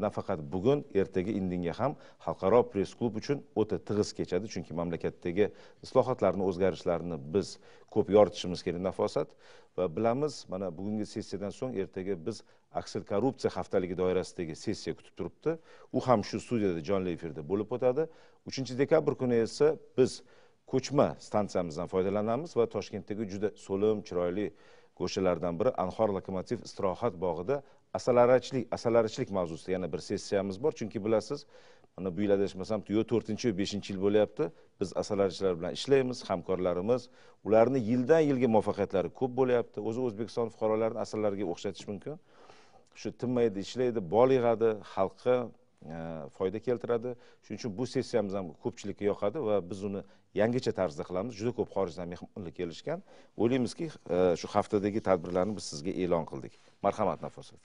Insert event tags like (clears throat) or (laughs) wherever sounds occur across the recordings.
nafaqat bugun ertaga indinga ham xalqaro press klub uchun o'ta tig'iz kechadi chunki mamlakatdagi islohotlarni o'zgarishlarni biz ko'p yoritishimiz kerak nafosat va bilamiz mana bugungi sessiyadan so'ng ertaga biz aksil korrupsiya haftaligi doirasidagi sessiya kutib turibdi u ham shu studiyada jonli efirda bo'lib o'tadi uchinchi dekabr kuni esa biz ko'chma stansiyamizdan foydalanamiz va toshkentdagi juda so'lim chiroyli ko'chalardan biri anhor lokomotiv istirohat bog'ida asalarachilik asalarachilik mavzusida yana bir sessiyamiz bor chunki bilasiz mana bu yil adashmasam yo to'rtinchi yo beshinchi yil bo'lyapti biz asalarachilar bilan ishlaymiz hamkorlarimiz ularni yildan yilga muvaffaqiyatlari ko'p bo'lyapti o'zi o'zbekiston fuqarolarini asalariga o'xshatish mumkin shu tinmaydi ishlaydi bolig'adi xalqqa e, foyda keltiradi shuning uchun bu sessiyamiz ham ko'pchilikka yoqadi va biz uni yangicha tarzda qilamiz juda ko'p xorijdan mehmonlar kelishgan o'ylaymizki e, shu haftadagi tadbirlarni biz sizga e'lon qildik marhamat nafosat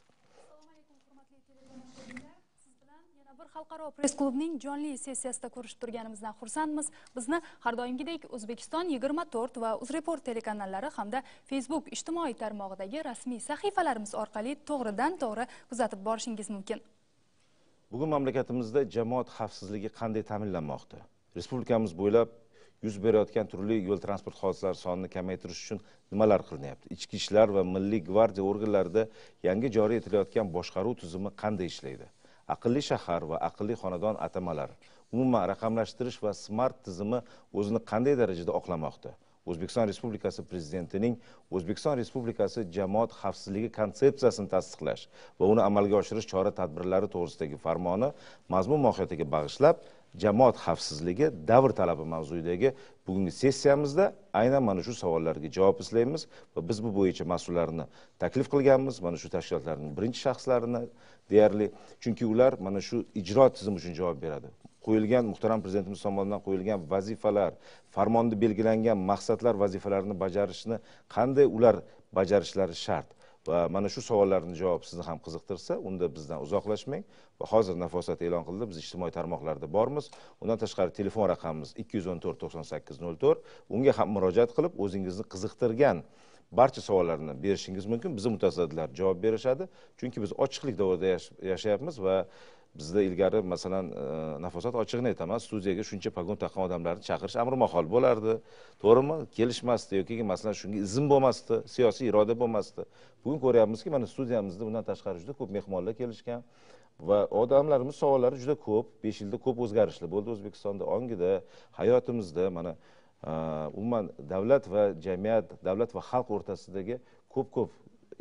xalqaro press klubning jonli sessiyasida ko'rishib turganimizdan xursandmiz bizni har doimgidek o'zbekiston 24 va uzreport telekanallari hamda facebook ijtimoiy tarmog'idagi rasmiy sahifalarimiz orqali to'g'ridan to'g'ri kuzatib borishingiz mumkin bugun mamlakatimizda jamoat xavfsizligi qanday ta'minlanmoqda respublikamiz bo'ylab yuz berayotgan turli yo'l transport hodisalari sonini kamaytirish uchun nimalar qilinyapti ichki ishlar va milliy gvardiya organlarida yangi joriy etilayotgan boshqaruv tizimi qanday ishlaydi aqlli shahar va aqlli xonadon atamalari umuman raqamlashtirish va smart tizimi o'zini qanday darajada oqlamoqda o'zbekiston respublikasi prezidentining o'zbekiston respublikasi jamoat xavfsizligi konsepsiyasini tasdiqlash va uni amalga oshirish chora tadbirlari to'g'risidagi farmoni mazmun mohiyatiga bag'ishlab jamoat xavfsizligi davr talabi mavzuidagi bugungi sessiyamizda aynan mana shu savollarga javob izlaymiz va biz bu bo'yicha mas'ullarni taklif qilganmiz mana shu tashkilotlarning birinchi shaxslarini deyarli chunki ular mana shu ijro tizimi uchun javob beradi qo'yilgan muhtaram prezidentimiz tomonidan qo'yilgan vazifalar farmonda belgilangan maqsadlar vazifalarni bajarishni qanday ular bajarishlari shart va mana shu savollarni javobi sizni ham qiziqtirsa unda bizdan uzoqlashmang va hozir nafosat e'lon qildi biz ijtimoiy tarmoqlarda bormiz undan tashqari telefon raqamimiz ikki yuz o'n to'rt to'qson sakkiz nol to'rt unga ham murojaat qilib o'zingizni qiziqtirgan barcha savollarni berishingiz mumkin bizni mutasaddilar javob berishadi chunki biz ochiqlik davrida yashayapmiz va bizda ilgari masalan e, nafosat ochig'ini aytaman studiyaga shuncha pogon taqqan odamlarni chaqirish amri mahol bo'lardi to'g'rimi kelishmasdi yoki masalan shunga izn bo'lmasdi siyosiy iroda bo'lmasdi bugun ko'ryapmizki mana studiyamizda bundan tashqari juda ko'p mehmonlar kelishgan va odamlarimiz savollari juda ko'p besh yilda ko'p o'zgarishlar bo'ldi o'zbekistonda ongida hayotimizda mana e, umuman davlat va jamiyat davlat va xalq o'rtasidagi ko'p ko'p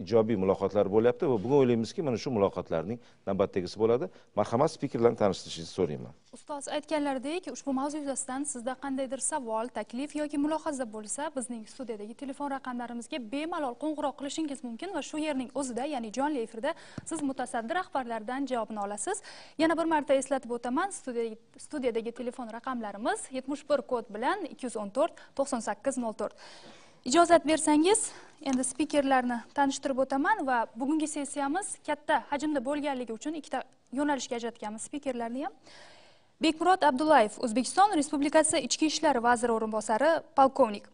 ijobiy muloqotlar bo'lyapti va bugun o'ylaymizki mana shu muloqotlarning navbatdagisi bo'ladi marhamat spiker bilan tanishtirishingizni so'rayman ustoz aytganlaridek ushbu mavzu yuzasidan sizda qandaydir savol taklif yoki mulohaza bo'lsa bizning studiyadagi telefon raqamlarimizga bemalol qo'ng'iroq qilishingiz mumkin va shu yerning o'zida ya'ni jonli efirda siz mutasaddi rahbarlardan javobini olasiz yana bir marta eslatib o'taman studiyadagi telefon raqamlarimiz yetmish bir kod bilan ikki yuz o'n to'rt to'qson sakkiz nol to'rt ijozat bersangiz endi spikerlarni tanishtirib o'taman va bugungi sessiyamiz katta hajmda bo'lganligi uchun ikkita yo'nalishga ajratganmiz spikerlarni ham bekmurod abdullayev o'zbekiston respublikasi ichki ishlar vaziri o'rinbosari polkovnik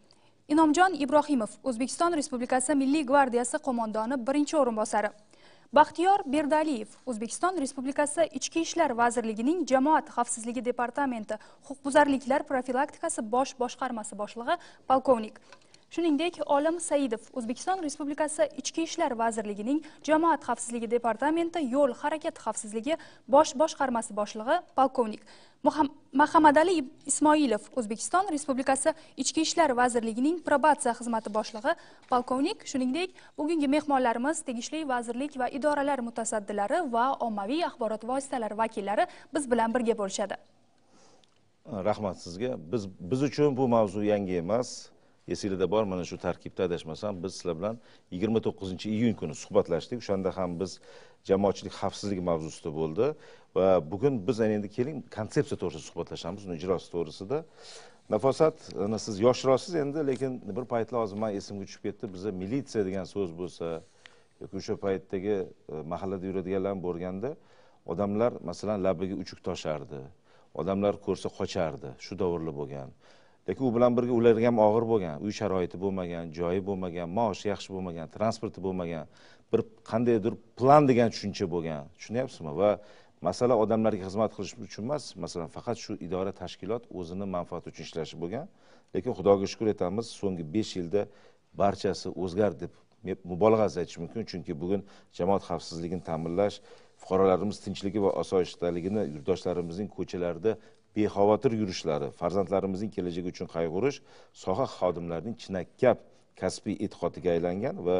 inomjon ibrohimov o'zbekiston respublikasi milliy gvardiyasi qo'mondoni birinchi o'rinbosari baxtiyor berdialiyev o'zbekiston respublikasi ichki ishlar vazirligining jamoat xavfsizligi departamenti huquqbuzarliklar profilaktikasi bosh boshqarmasi boshlig'i polkovnik Shuningdek, Olim Saidov O'zbekiston Respublikasi Ichki ishlar vazirligining Jamoat xavfsizligi departamenti yo'l harakati xavfsizligi bosh boshqarmasi boshlig'i polkovnik Mahamadali Ismoilov O'zbekiston Respublikasi Ichki ishlar vazirligining probatsiya xizmati boshlig'i polkovnik, shuningdek, bugungi mehmonlarimiz tegishli vazirlik va idoralar mutasaddilari va ommaviy axborot vositalari vakillari biz bilan birga bo'lishadi. Rahmat sizga. Biz biz uchun bu mavzu yangi emas. esinglarda bor mana shu tarkibda adashmasam biz sizlar bilan yigirma to'qqizinchi iyun kuni suhbatlashdik o'shanda ham biz jamoatchilik xavfsizligi mavzusida bo'ldi va bugun biz endi keling konsepsiya to'g'risida suhbatlashamiz uni ijrosi to'g'risida nafosat siz yoshroqsiz endi lekin bir paytlar hozir man esimga tushib ketdi biza militsiya degan so'z bo'lsa yoki o'sha paytdagi e, mahallada yuradiganlar bo'lganda odamlar masalan labiga uchuk toshardi odamlar ko'rsa qochardi shu davrlar bo'lgan yoki u bilan birga ularga ham og'ir bo'lgan uy sharoiti bo'lmagan joyi bo'lmagan maoshi yaxshi bo'lmagan transporti bo'lmagan bir qandaydir plan degan tushuncha bo'lgan tushunyapsizmi va masala odamlarga xizmat qilish uchun emas masalan faqat shu idora tashkilot o'zini manfaati uchun ishlashi bo'lgan lekin xudoga shukur aytamiz so'nggi besh yilda barchasi o'zgardi deb mubolag'asiz aytish mumkin chunki bugun jamoat xavfsizligini ta'minlash fuqarolarimiz tinchligi va osoyishtaligini yurtdoshlarimizning ko'chalarida bexavotir yurishlari farzandlarimizning kelajagi uchun qayg'urish soha xodimlarining chinakam kasbiy e'tiqodiga aylangan va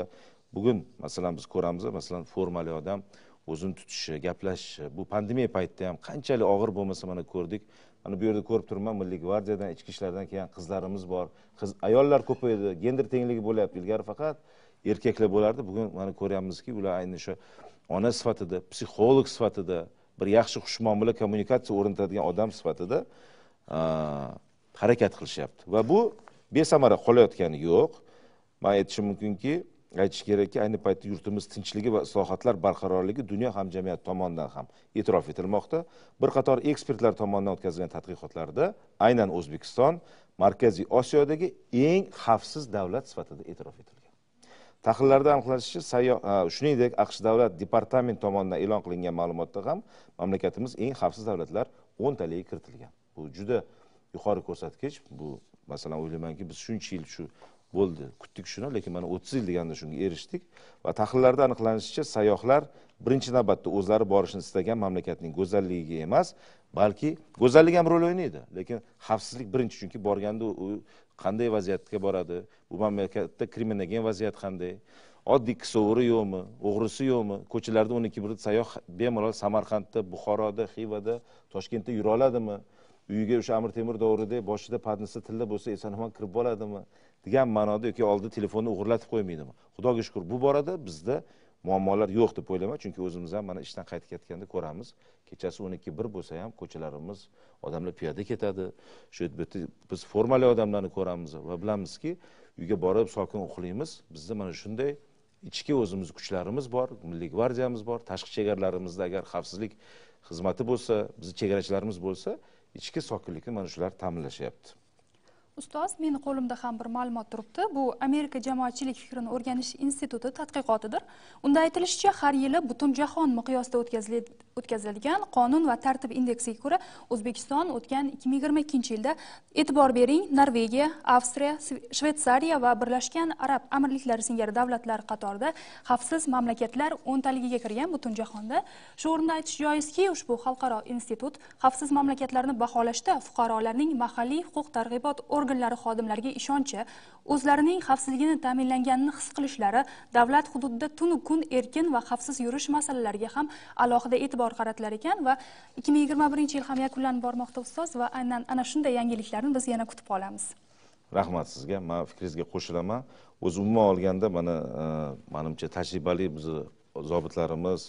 bugun masalan biz ko'ramiz masalan formali odam o'zini tutishi gaplashishi bu pandemiya paytida ham qanchalik og'ir bo'lmasa mana ko'rdik mana bu yerda ko'rib turibman milliy gvardiyadan ichki ishlardan kelgan qizlarimiz bor qiz ayollar ko'paydi gender tengligi bo'lyapti ilgari faqat erkaklar bo'lardi bugun mana ko'ryapmizki ular ayni o'sha ona sifatida psixolog sifatida bir yaxshi xushmuomala kommunikatsiya o'rnatadigan odam sifatida harakat qilishyapti va bu besamara qolayotgani yo'q man aytishim mumkinki aytish kerakki ayni paytda yurtimiz tinchligi va islohotlar barqarorligi dunyo hamjamiyati tomonidan ham e'tirof etilmoqda bir qator ekspertlar tomonidan o'tkazilgan tadqiqotlarda aynan o'zbekiston markaziy osiyodagi eng xavfsiz davlat sifatida e'tirof etilgan tahlillarda aniqlanishicha e, shuningdek aqsh davlat departamenti tomonidan e'lon qilingan ma'lumotda ham mamlakatimiz eng xavfsiz davlatlar o'ntaligiga kiritilgan bu juda yuqori ko'rsatkich bu masalan o'ylaymanki biz shuncha yil shu bo'ldi kutdik shuni lekin mana o'ttiz yil deganda shunga erishdik va tahlillarda aniqlanishicha sayyohlar birinchi navbatda o'zlari borishni istagan mamlakatning go'zalligiga emas balki go'zallik ham rol o'ynaydi lekin xavfsizlik birinchi chunki borganda u qanday vaziyatga boradi bu mamlakatda kriminogen vaziyat qanday oddiy kisovuri yo'qmi o'g'risi yo'qmi ko'chalarda o'n ikki bir sayyoh bemalol samarqandda buxoroda xivada toshkentda yura oladimi uyiga o'sha amir temur davrida boshida padnisi tilla bo'lsa eson omon kirib bo'ladimi degan ma'noda yoki oldi telefonni o'g'irlatib qo'ymaydimi xudoga shukur bu borada bizda muammolar yo'q deb o'ylama chunki o'zimiz ham mana ishdan qaytib ketganda ko'ramiz kechasi o'n ikki bir bo'lsa ham ko'chalarimiz odamlar piyoda ketadi shu yerda biz formali odamlarni ko'ramiz va bilamizki uyga borib sokin uxlaymiz bizda mana shunday ichki o'zimiz kuchlarimiz bor milliy gvardiyamiz bor tashqi chegaralarimizda agar xavfsizlik xizmati bo'lsa bizni chegarachilarimiz bo'lsa ichki sokinlikni mana shular ta'minlashyapti ustoz meni qo'limda ham bir ma'lumot turibdi bu amerika jamoatchilik fikrini o'rganish instituti tadqiqotidir unda aytilishicha har yili butun jahon miqyosida o'tkaziladigan qonun va tartib indeksiga ko'ra o'zbekiston o'tgan ikki ming yigirma ikkinchi yilda e'tibor bering norvegiya avstriya shvetsariya va birlashgan arab amirliklari singari davlatlar qatorida xavfsiz mamlakatlar o'ntaligiga kirgan butun jahonda shu o'rinda aytish joizki ushbu xalqaro institut xavfsiz mamlakatlarni baholashda fuqarolarning mahalliy huquq targ'ibot organlari xodimlariga ishonchi o'zlarining xavfsizligini ta'minlanganini his qilishlari davlat hududida tunu kun erkin va xavfsiz yurish masalalariga ham alohida e'tibor qaratilar ekan va 2021 yil ham yakunlanib bormoqda ustoz va aynan ana shunday yangiliklarni biz yana kutib qolamiz rahmat sizga man fikringizga qo'shilaman o'zi umuman olganda mana e, manimcha tajribali bizni zobitlarimiz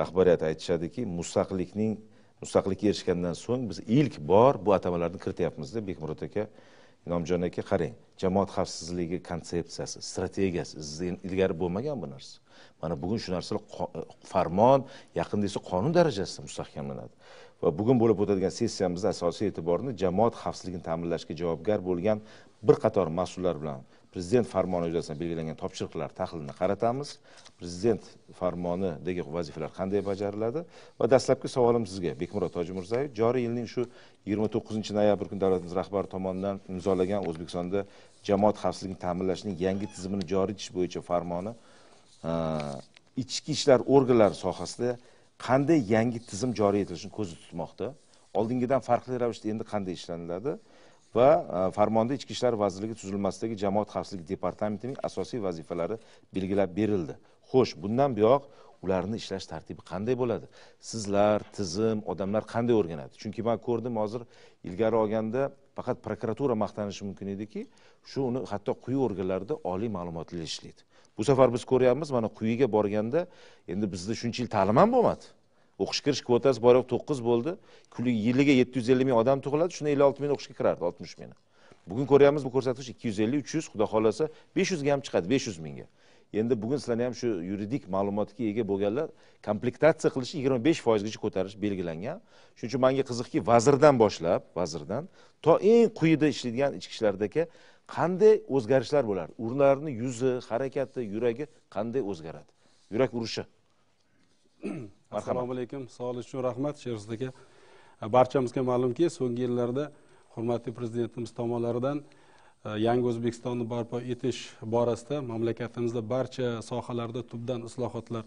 rahbariyat aytishadiki mustaqillikning mustaqillikka erishgandan so'ng biz ilk bor bu atamalarni kirityapmizda deb bekmurod aka inomjon aka qarang jamoat xavfsizligi konsepsiyasi strategiyasi ilgari bo'lmagan bu narsa mana bugun shu narsalar farmon yaqinda esa qonun darajasida mustahkamlanadi va bugun bo'lib o'tadigan sessiyamizda asosiy e'tiborni jamoat xavfsizligini ta'minlashga javobgar bo'lgan bir qator mas'ullar bilan prezident farmoni yuzasidan belgilangan topshiriqlar tahlilini qaratamiz prezident farmonidagi vazifalar qanday bajariladi va dastlabki savolim sizga bekmurod tojimurzayev joriy yilning shu yigirma to'qqizinchi noyabr kuni davlatimiz rahbari tomonidan imzolagan o'zbekistonda jamoat xavfsizligini ta'minlashning yangi tizimini joriy etish bo'yicha farmoni e, ichki ishlar organlari sohasida qanday yangi tizim joriy etilishini ko'zda tutmoqda oldingidan farqli ravishda endi qanday ishlaniladi va e, farmonda ichki ishlar vazirligi tuzilmasidagi jamoat xavfsizligi departamentining asosiy vazifalari belgilab berildi xo'sh bundan buyoq ularni ishlash tartibi qanday bo'ladi sizlar tizim odamlar qanday o'rganadi chunki man ko'rdim hozir ilgari olganda faqat prokuratura maqtanishi mumkin ediki shu uni hatto quyi organlarida oliy ma'lumotli ishlaydi bu safar biz ko'ryapmiz mana quyiga borganda endi bizda shuncha yil ta'lim ham bo'lmadi o'qishga kirish kvotasi boya to'qqiz bo'ldi kunlik yiliga yetti yuz ellik ming odam tug'iladi shunda ellik olti ming o'qishga kirardi oltmish ming bugun ko'ryapmiz bu ko'rsatkich ikki yuz ellik uch yuz xudo xohlasa besh yuzga ham chiqadi besh yuz mingga endi bugun sizlarni ham shu yuridik ma'lumotga ega bo'lganlar komplektatsiya qilishni yigirma besh foizgacha ko'tarish belgilangan shuning uchun manga qiziqki vazirdan boshlab vazirdan to eng quyida ishlaydigan ichki ishlardagi qanday o'zgarishlar bo'lardi ularni yuzi harakati yuragi qanday o'zgaradi yurak urishi assalomu alaykum savol uchun rahmat sherzod aka e, barchamizga ma'lumki so'nggi yillarda hurmatli prezidentimiz tomonlaridan e, yangi o'zbekistonni barpo etish borasida mamlakatimizda barcha sohalarda tubdan islohotlar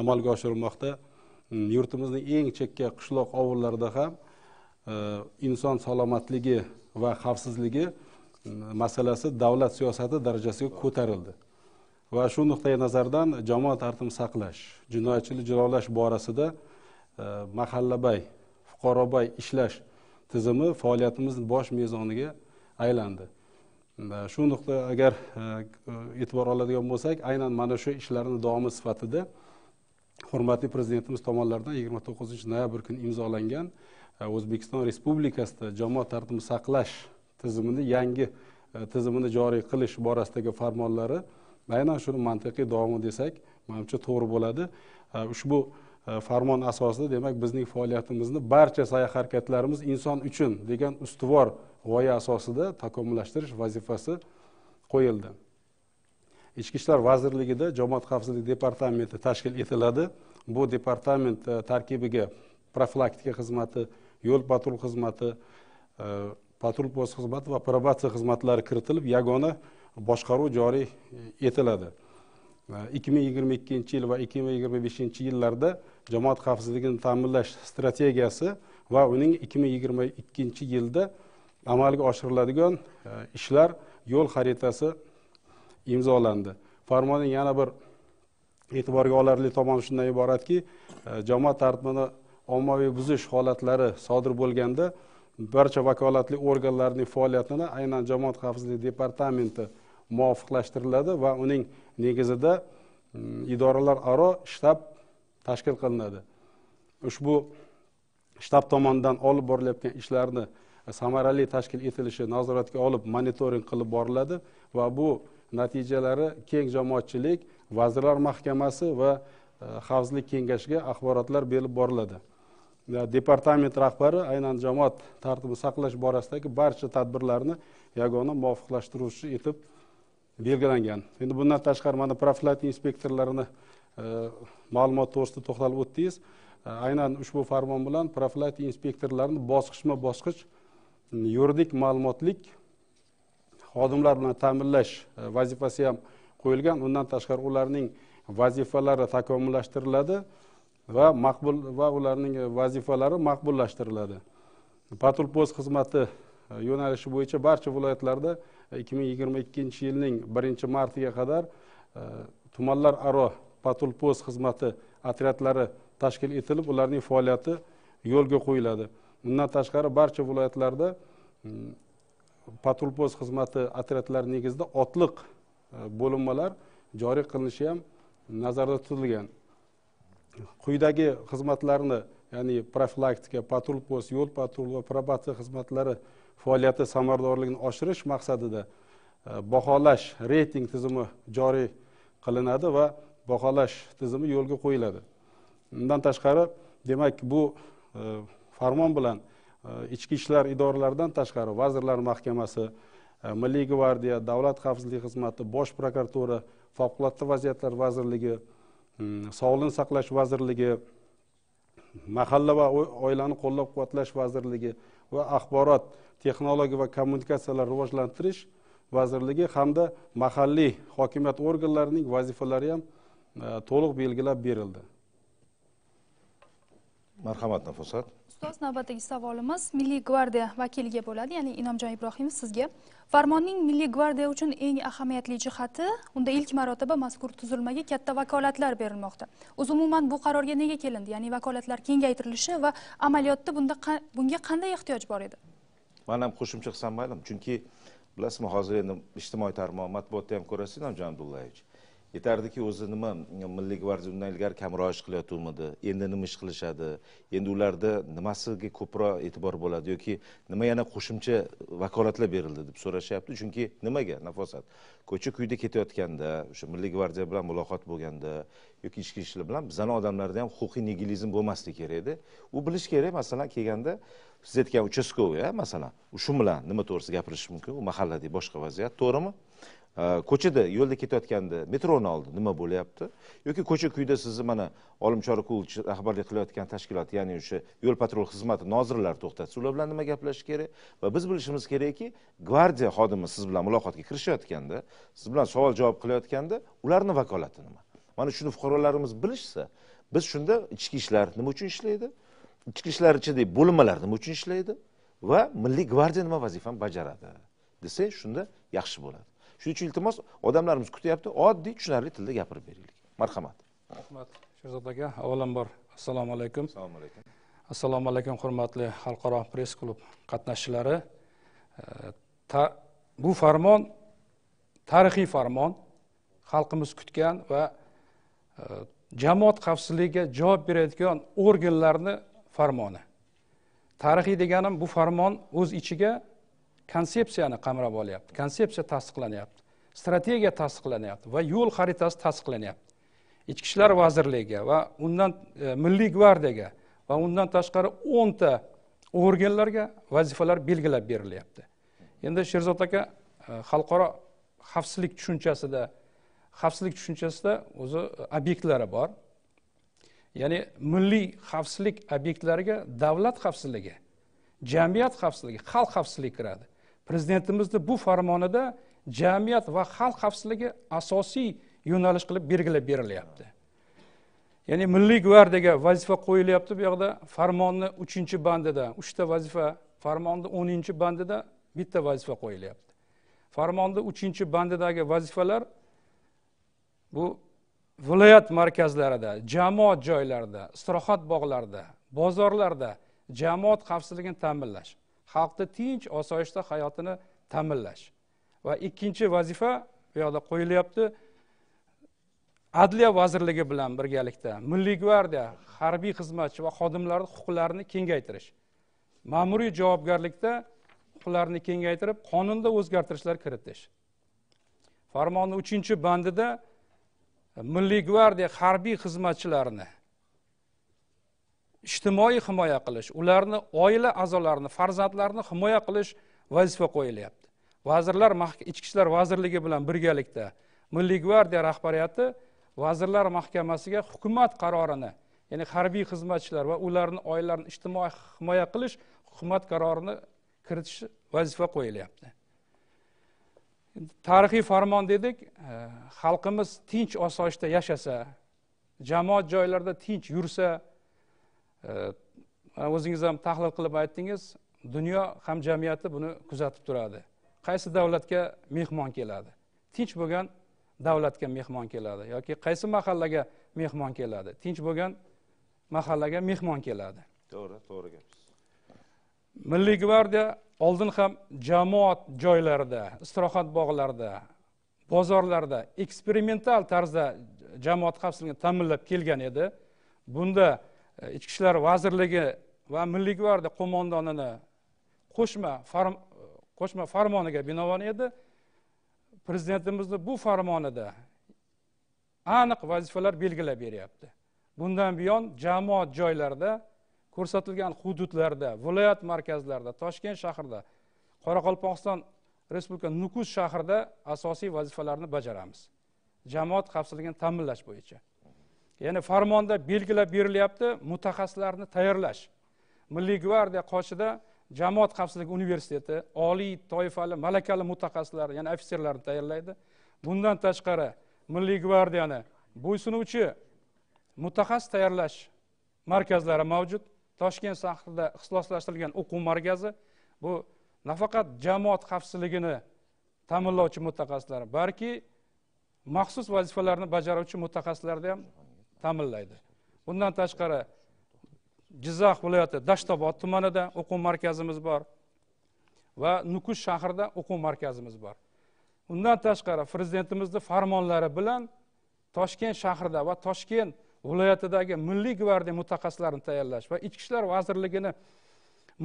amalga oshirilmoqda mm, yurtimizning eng chekka qishloq ovullarida ham e, inson salomatligi va xavfsizligi mm, masalasi davlat siyosati darajasiga ko'tarildi va shu nuqtai nazardan jamoat tartibini saqlash jinoyatchilik jilovlash borasida e, mahallabay fuqarobay ishlash tizimi faoliyatimizni bosh mezoniga aylandi e, shu nuqta agar e, e'tibor oladigan bo'lsak aynan mana shu ishlarni davomi sifatida hurmatli prezidentimiz tomonidan yigirma to'qqizinchi noyabr kuni imzolangan o'zbekiston respublikasida jamoat tartibini saqlash tizimini yangi tizimini joriy qilish borasidagi farmonlari aynan shuni mantiqiy davomi desak manimcha to'g'ri bo'ladi e, ushbu e, farmon asosida demak bizning faoliyatimizni barcha sa'y harakatlarimiz inson uchun degan ustuvor g'oya asosida takomillashtirish vazifasi qo'yildi ichki ishlar vazirligida jamoat xavfsizligi departamenti tashkil etiladi bu departament e, tarkibiga profilaktika xizmati yo'l patrul xizmati patrul post xizmati va probatsiya xizmatlari kiritilib yagona boshqaruv joriy e, etiladi e, ikki ming yigirma ikkinchi yil va ikki ming yigirma beshinchi yillarda jamoat xavfsizligini ta'minlash strategiyasi va uning ikki ming yigirma ikkinchi yilda amalga oshiriladigan e, ishlar yo'l xaritasi imzolandi farmonning yana bir e'tiborga olarli tomoni shundan iboratki jamoat tartibini ommaviy buzish holatlari sodir bo'lganda barcha vakolatli organlarning faoliyatini aynan jamoat xavfsizligi departamenti muvofiqlashtiriladi va uning negizida mm, idoralararo shtab tashkil qilinadi ushbu shtab tomonidan olib borilayotgan ishlarni e, samarali tashkil etilishi nazoratga olib monitoring qilib boriladi va bu natijalari keng jamoatchilik vazirlar mahkamasi va e, xavfsizlik kengashiga axborotlar berib boriladi departament rahbari aynan jamoat tartibini saqlash borasidagi barcha tadbirlarni yagona muvofiqlashtiruvchi etib belgilangan endi bundan tashqari mana profilaktik inspektorlarini e, ma'lumot to'g'risida to'xtalib o'tdingiz e, aynan ushbu farmon bilan profilaktik inspektorlarni bosqichma bosqich yuridik ma'lumotlik xodimlar bilan ta'minlash e, vazifasi ham qo'yilgan undan tashqari ularning vazifalari takomillashtiriladi va maqbul va ularning vazifalari maqbullashtiriladi patrul post xizmati yo'nalishi bo'yicha barcha viloyatlarda ikki ming yigirma ikkinchi yilning birinchi martiga qadar e, tumanlar aro patrul post xizmati otryadlari tashkil etilib ularning faoliyati yo'lga qo'yiladi undan tashqari barcha viloyatlarda patrul post xizmati otryadlari negizida otliq e, bo'linmalar joriy qilinishi ham nazarda tutilgan quyidagi xizmatlarni ya'ni profilaktika patrul post yo'l patrul va probatsiya xizmatlari faoliyati samaradorligini oshirish maqsadida e, baholash reyting tizimi joriy qilinadi va baholash tizimi yo'lga qo'yiladi undan tashqari demak bu e, farmon bilan e, ichki ishlar idoralaridan tashqari vazirlar mahkamasi milliy gvardiya davlat xavfsizlik xizmati bosh prokuratura favqulodda vaziyatlar vazirligi sog'liqni saqlash vazirligi mahalla va oilani qo'llab quvvatlash vazirligi va axborot texnologiya va kommunikatsiyalar rivojlantirish vazirligi hamda mahalliy hokimiyat organlarining vazifalari ham e, to'liq belgilab berildi marhamat nafosat ustoz navbatdagi savolimiz milliy gvardiya vakiliga bo'ladi ya'ni inomjon ibrohimov sizga farmonning milliy gvardiya uchun eng ahamiyatli jihati unda ilk marotaba mazkur tuzilmaga katta vakolatlar berilmoqda o'zi umuman bu qarorga nega kelindi ya'ni vakolatlar kengaytirilishi va amaliyotda bunda bunga qanday ehtiyoj bor edi man ham qo'shimcha qilsam maylimi chunki bilasizmi hozir endi ijtimoiy tarmoq matbuotda ham ko'rasiz inomjon abdullayevich yetardiki o'zi nima milliy undan ilgari kamroq ish qilayotgandi endi nima ish qilishadi endi ularda nimasiga ko'proq e'tibor bo'ladi yoki nima yana qo'shimcha vakolatlar berildi deb so'rashyapti chunki nimaga nafosat ko'cha kuyda ketayotganda o'sha milliy gvardiya bilan muloqot bo'lganda yoki ichki ishlar bilan bizani odamlarda ham huquqiy nigilizm bo'lmasligi kerakda u bilish kerak masalan kelganda siz aytgan uchastkavoy masalan shu bilan nima to'g'risida gapirish mumkin u mahalladagi boshqa vaziyat to'g'rimi ko'chada yo'lda ketayotganda metroni oldi nima bo'lyapti yoki ko'cha kuyda sizni mana olim kul rahbarlik qilayotgan tashkilot ya'ni o'sha yo'l patrul xizmati nozirlari to'xtatsa ular bilan nima gaplashish kerak va biz bilishimiz kerakki gvardiya xodimi siz bilan muloqotga kirishayotganda siz bilan savol javob qilayotganda ularni vakolati nima mana shuni fuqarolarimiz bilishsa biz shunda ichki ishlar nima uchun ishlaydi ichki ishlar ichidagi bo'linmalar nima uchun ishlaydi va milliy gvardiya nima vazifani bajaradi desa shunda yaxshi bo'ladi shuning uchun iltimos odamlarimiz kutyapti oddiy tushunarli tilda gapirib beraylik marhamat rahmat sherzod aka avvalambor assalomu alaykum assalomu alaykum assalomu alaykum hurmatli xalqaro press klub qatnashchilari bu farmon tarixiy farmon xalqimiz kutgan va e, jamoat xavfsizligiga javob beradigan organlarni farmoni tarixiy deganim bu farmon o'z ichiga konsepsiyani qamrab olyapti konsepsiya tasdiqlanyapti strategiya tasdiqlanyapti va yo'l xaritasi tasdiqlanyapti ichki ishlar vazirligiga va undan e, milliy gvardiyaga va undan tashqari o'nta organlarga vazifalar belgilab berilyapti endi sherzod aka e, xalqaro e, xavfsizlik tushunchasida xavfsizlik tushunchasida o'zi obyektlari bor ya'ni milliy xavfsizlik obyektlariga davlat xavfsizligi jamiyat xavfsizligi xalq xavfsizligi kiradi prezidentimizni bu farmonida jamiyat va xalq xavfsizligi asosiy yo'nalish qilib belgilab berilyapti ya'ni milliy gvardiyaga vazifa qo'yilyapti bu yoqda farmonni uchinchi bandida uchta vazifa farmonni o'ninchi bandida bitta vazifa qo'yilyapti farmonni uchinchi bandidagi vazifalar bu viloyat markazlarida jamoat joylarida istirohat bog'larida bozorlarda jamoat xavfsizligini ta'minlash xalqni tinch osoyishta hayotini ta'minlash va ikkinchi vazifa bu yoqda qo'yilyapti adliya vazirligi bilan birgalikda milliy gvardiya harbiy xizmatchi va xodimlarni huquqlarini kengaytirish ma'muriy javobgarlikda huquqlarni kengaytirib qonunda o'zgartirishlar kiritish farmonni uchinchi bandida milliy gvardiya harbiy xizmatchilarini ijtimoiy himoya qilish ularni oila a'zolarini farzandlarini himoya qilish vazifa qo'yilyapti vazirlar ichki ishlar vazirligi bilan birgalikda milliy gvardiya rahbariyati vazirlar mahkamasiga hukumat qarorini ya'ni harbiy xizmatchilar va ularni oilalarini ijtimoiy himoya qilish hukumat qarorini kiritish vazifa qo'yilyapti tarixiy farmon dedik e, xalqimiz tinch osoyishta yashasa jamoat joylarida tinch yursa o'zingiz ham tahlil qilib aytdingiz dunyo hamjamiyati buni kuzatib turadi qaysi davlatga mehmon keladi tinch bo'lgan davlatga mehmon keladi yoki qaysi mahallaga mehmon keladi tinch bo'lgan mahallaga mehmon keladi to'g'ri to'gri gap milliy gvardiya oldin ham jamoat joylarida istirohat bog'larida bozorlarda eksperimental tarzda jamoat xavfsizligini ta'minlab kelgan edi bunda E, ichki ishlar vazirligi va milliy gvardiya qo'mondonini qo'shma qo'shma farmoniga binoan edi prezidentimizni bu farmonida aniq vazifalar belgilab beryapti bundan buyon jamoat joylarida ko'rsatilgan hududlarda viloyat markazlarida toshkent shahrida qoraqalpog'iston respublika nukus shahrida asosiy vazifalarni bajaramiz jamoat xavfsizligini ta'minlash bo'yicha ya'ni farmonda belgilab berilyapti mutaxassislarni tayyorlash milliy gvardiya qoshida jamoat xavfsizligi universiteti oliy toifali malakali mutaxassislar ya'ni ofitserlarni tayyorlaydi bundan tashqari milliy gvardiyani bo'ysunuvchi mutaxassis tayyorlash markazlari mavjud toshkent shahrida ixtisoslashtirilgan o'quv markazi bu nafaqat jamoat xavfsizligini ta'minlovchi mutaxassislar balki maxsus vazifalarni bajaruvchi mutaxassislarda ham ta'minlaydi bundan tashqari jizzax viloyati dashtobod tumanida o'quv markazimiz bor va nukus shahrida o'quv markazimiz bor undan tashqari prezidentimizni farmonlari bilan toshkent shahrida va toshkent viloyatidagi milliy gvardiya mutaxassislarini tayyorlash va ichki ishlar vazirligini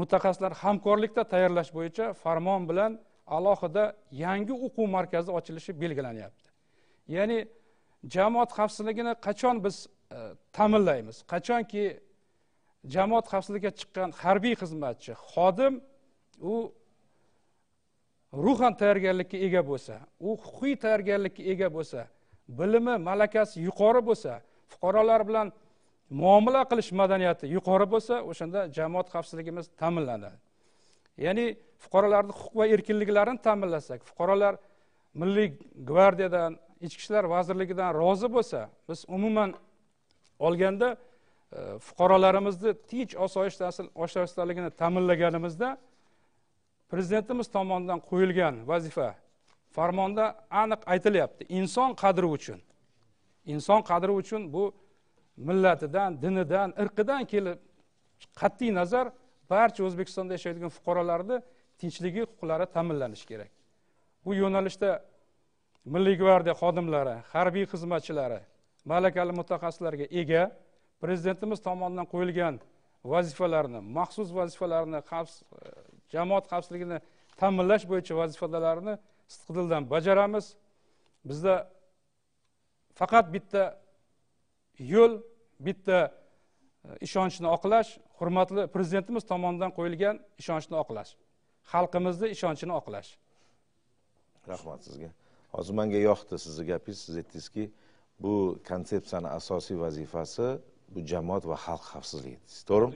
mutaxassislar hamkorlikda tayyorlash bo'yicha farmon bilan alohida yangi o'quv markazi ochilishi belgilanyapti ya'ni jamoat xavfsizligini qachon biz e, ta'minlaymiz qachonki jamoat xavfsizligiga chiqqan harbiy xizmatchi xodim u ruhan tayyorgarlikka ega bo'lsa u huquqiy tayyorgarlikka ega bo'lsa bilimi malakasi yuqori bo'lsa fuqarolar bilan muomala qilish madaniyati yuqori bo'lsa o'shanda jamoat xavfsizligimiz ta'minlanadi ya'ni fuqarolarni huquq va erkinliklarini ta'minlasak fuqarolar milliy gvardiyadan ichki ishlar vazirligidan rozi bo'lsa biz umuman olganda e, fuqarolarimizni tinch osoyish osoyishtaligini ta'minlaganimizda prezidentimiz tomonidan qo'yilgan vazifa farmonda aniq aytilyapti inson qadri uchun inson qadri uchun bu millatidan dinidan irqidan kelib qat'iy nazar barcha o'zbekistonda yashaydigan fuqarolarni tinchligi huquqlari ta'minlanishi kerak bu yo'nalishda milliy gvardiya xodimlari harbiy xizmatchilari malakali mutaxassislarga ega prezidentimiz tomonidan qo'yilgan vazifalarni maxsus vazifalarni xavfs e, jamoat xavfsizligini ta'minlash bo'yicha vazifalarni istiqdildan bajaramiz bizda faqat bitta yo'l bitta e, ishonchni oqlash hurmatli prezidentimiz tomonidan qo'yilgan ishonchni oqlash xalqimizni ishonchini oqlash rahmat sizga hozir manga yoqdi sizni gapingiz siz aytdingizki bu konsepsiyani asosiy vazifasi bu jamoat va xalq xavfsizligi dedingiz to'g'rimi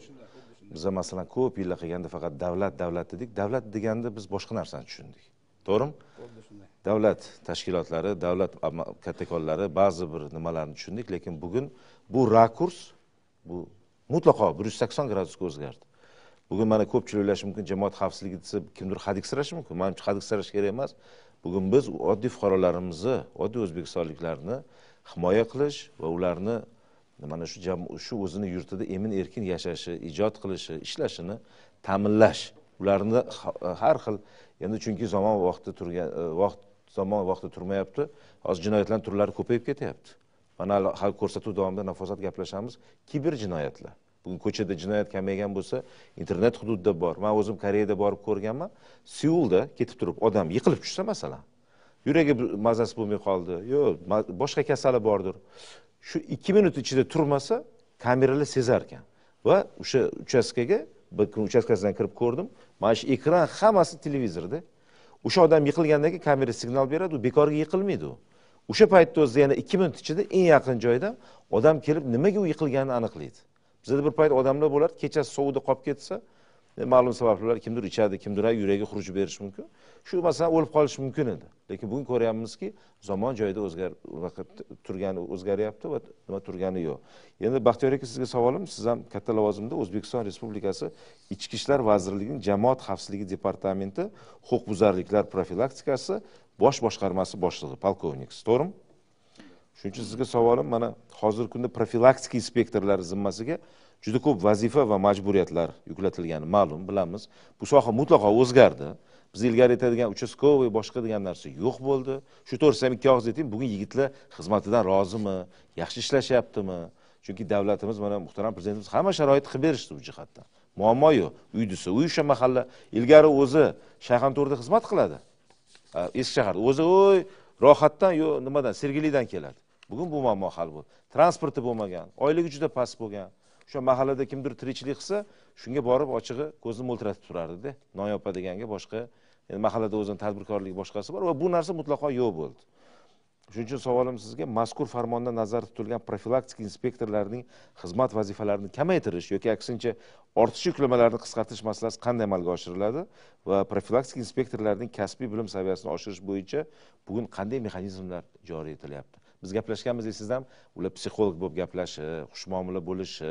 biza masalan ko'p yillar qilganda faqat davlat davlat dedik davlat deganda biz boshqa narsani tushundik to'g'rimi davlat tashkilotlari davlat kattakonlari ba'zi bir nimalarni tushundik lekin bugun bu rakurs bu mutlaqo bir yuz sakson gradusga o'zgardi bugun mana ko'pchilik o'ylashi mumkin jamoat xavfsizligi desa kimdir hadiksirashi mumkin manimcha hadiksirash kerak emas bugun biz oddiy fuqarolarimizni oddiy o'zbekistonliklarni himoya qilish va ularni mana shu shu o'zini yurtida emin erkin yashashi ijod qilishi ishlashini ta'minlash ularni har xil endi chunki zamon vaqti turgan e, vaqt zamon vaqti turmayapti hozir jinoyatlarni turlari ko'payib ketyapti mana hali ko'rsatuv davomida nafosat gaplashamiz kiber jinoyatlar bugun ko'chada jinoyat kamaygan bo'lsa internet hududida bor man o'zim koreyada borib ko'rganman seulda ketib turib odam yiqilib tushsa masalan yuragi mazasi bo'lmay qoldi yo'q boshqa kasali bordir shu ikki minut ichida turmasa kameralar sezar ekan va o'sha uchastkaga bir kun uchastkasidan kirib ko'rdim mana shu ekran hammasi televizorda o'sha odam yiqilgandan keyin kamera signal beradi u bekorga yiqilmaydi u o'sha paytni o'zida yana ikki minut ichida eng yaqin joydan odam kelib nimaga u yiqilganini aniqlaydi bizada bir payt odamlar bo'lardi kechasi sovuqda qolib ketsa e, ma'lum ular kimdir ichadi kimdir yuragi xuruj berishi mumkin shu masalan o'lib qolishi mumkin edi lekin bugun ko'ryapmizki zamon joyida o'zgarib turgani o'zgaryapti va nima turgani yo'q endi baxtiyor aka sizga savolim siz ham katta lavozimda o'zbekiston respublikasi ichki ishlar vazirligini jamoat xavfsizligi departamenti huquqbuzarliklar profilaktikasi bosh boshqarmasi boshlig'i polkovniksiz to'g'rimi shuning uchun sizga savolim mana hozirgi kunda profilaktika inspektorlari zimmasiga juda ko'p vazifa va majburiyatlar yuklatilgani ma'lum bilamiz bu soha mutlaqo o'zgardi biz ilgari aytadigan uchastkovoy boshqa degan narsa yo'q bo'ldi shu to'g'risida ham ikki og'iz aytaymi bugun yigitlar xizmatidan rozimi yaxshi ishlashyaptimi chunki davlatimiz mana muhtaram prezidentimiz hamma sharoitni qilib berishdi bu jihatdan muammo yo'q uy desa uy o'sha mahalla ilgari o'zi shayxonto'rda xizmat qiladi eski shaharda o'zi oy rohatdan yo nimadan sergelidan keladi bugun bu muammo hal bo'ldi transporti bo'lmagan oyligi juda past bo'lgan o'sha mahallada kimdir tirikchilik qilsa shunga borib ochig'i ko'zni mo'ltiratib turardida noyob opa deganga boshqa mahallada o'zini tadbirkorligi boshqasi bor va bu narsa mutlaqo yo'q bo'ldi shuning uchun savolim sizga mazkur farmonda nazarda tutilgan profilaktik inspektorlarning xizmat vazifalarini kamaytirish yoki aksincha ortish yuklamalarini qisqartirish masalasi qanday amalga oshiriladi va profilaktik inspektorlarning kasbiy bilim saviyasini oshirish bo'yicha bugun qanday mexanizmlar joriy etilyapti biz gaplashganmizdek siz ham ular psixolog bo'lib gaplashi xushmuomala bo'lishi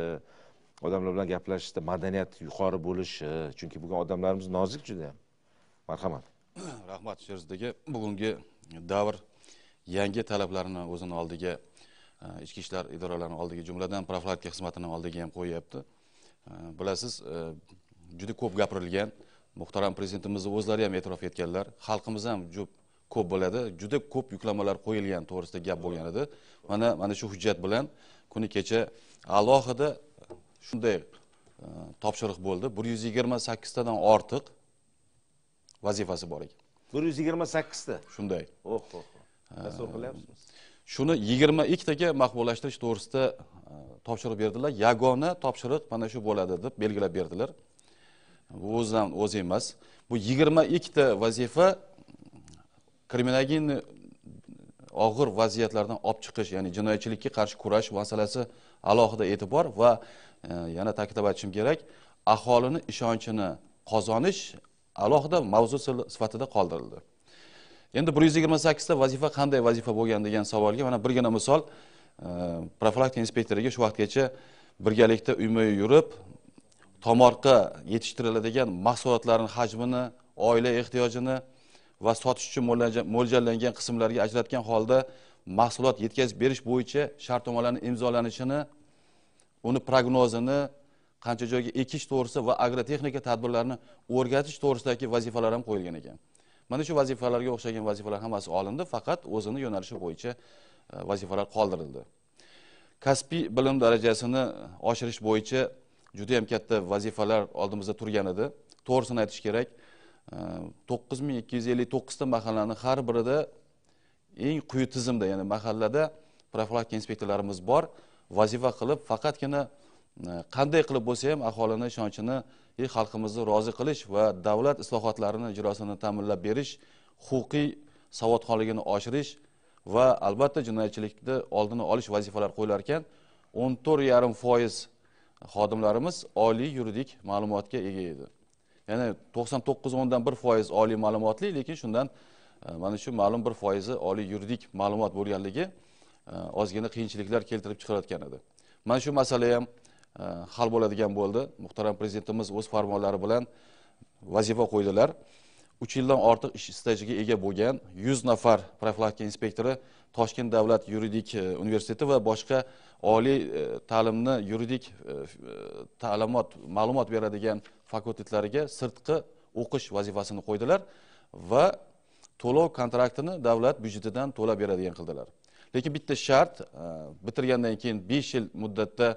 odamlar bilan gaplashishda madaniyat yuqori bo'lishi chunki bugun odamlarimiz nozik juda yam marhamat (clears throat) rahmat sherzid bugungi davr yangi talablarni o'zini oldiga e, ichki ishlar idoralarini oldiga jumladan profilaktika xizmatini oldiga ham qo'yyapti e, bilasiz e, juda ko'p gapirilgan muhtaram prezidentimizni o'zlari ham e'tirof etganlar xalqimiz ham ko'p bo'ladi juda ko'p yuklamalar qo'yilgan to'g'risida gap bo'lgan edi mana mana shu hujjat bilan kuni kecha alohida shunday topshiriq bo'ldi bir yuz yigirma sakkiztadan ortiq vazifasi bor ekan bir yuz yigirma sakkizta shunday oh, oh. dastur qilyapmiz shuni yigirma ikkitaga maqbullashtirish to'g'risida e, topshiriq berdilar yagona topshiriq mana shu bo'ladi deb belgilab berdilar bu o'zidan o'zi emas bu yigirma ikkita vazifa kriminogin og'ir vaziyatlardan olib chiqish ya'ni jinoyatchilikka qarshi kurash masalasi alohida e'tibor va e, yana ta'kidlab aytishim kerak aholini ishonchini qozonish alohida mavzu sifatida qoldirildi endi bir yuz yigirma sakkizta vazifa qanday vazifa bo'lgan degan savolga mana birgina misol e, profilaktika inspektoriga shu vaqtgacha birgalikda uyma uy yurib tomorqa yetishtiriladigan mahsulotlarni hajmini oila ehtiyojini va sotish uchun mo'ljallangan qismlarga ajratgan holda mahsulot yetkazib berish bo'yicha shartnomalarni imzolanishini uni prognozini qancha joyga ekish to'g'risida va agrotexnika tadbirlarini o'rgatish to'grisidagi vazifalar ham qo'yilgan ekan mana shu vazifalarga o'xshagan vazifalar hammasi olindi faqat o'zini yo'nalishi bo'yicha e, vazifalar qoldirildi kasbiy bilim darajasini oshirish bo'yicha juda yam katta vazifalar oldimizda turgan edi to'g'risini aytish kerak e, to'qqiz ming ikki yuz ellik to'qqizta mahallani har birida eng quyi tizimda ya'ni mahallada profilaktika inspektorlarimiz bor vazifa qilib faqatgina Э, qanday qilib bo'lsa ham aholini ishonchini e, xalqimizni rozi qilish va davlat islohotlarini ijrosini ta'minlab berish huquqiy savodxonligini oshirish va albatta jinoyatchilikni oldini olish vazifalari qo'yilar ekan o'n to'rt yarim foiz xodimlarimiz oliy yuridik ma'lumotga ega edi ya'ni to'qson to'qqiz o'ndan bir foiz oliy ma'lumotli lekin shundan e, mana shu ma'lum bir foizi oliy yuridik ma'lumot bo'lganligi e, ozgina qiyinchiliklar keltirib chiqarayotgan edi mana shu masala ham Э, hal bo'ladigan bo'ldi muhtaram prezidentimiz o'z farmonlari bilan vazifa qo'ydilar uch yildan ortiq ish stajiga ega bo'lgan yuz nafar profilaktika inspektori toshkent davlat yuridik e, universiteti va boshqa oliy e, ta'limni yuridik e, ta'limot ma'lumot beradigan fakultetlariga sirtqi o'qish vazifasini qo'ydilar va to'lov kontraktini davlat byudjetidan to'lab beradigan qildilar lekin bitta shart bitirgandan keyin besh yil muddatda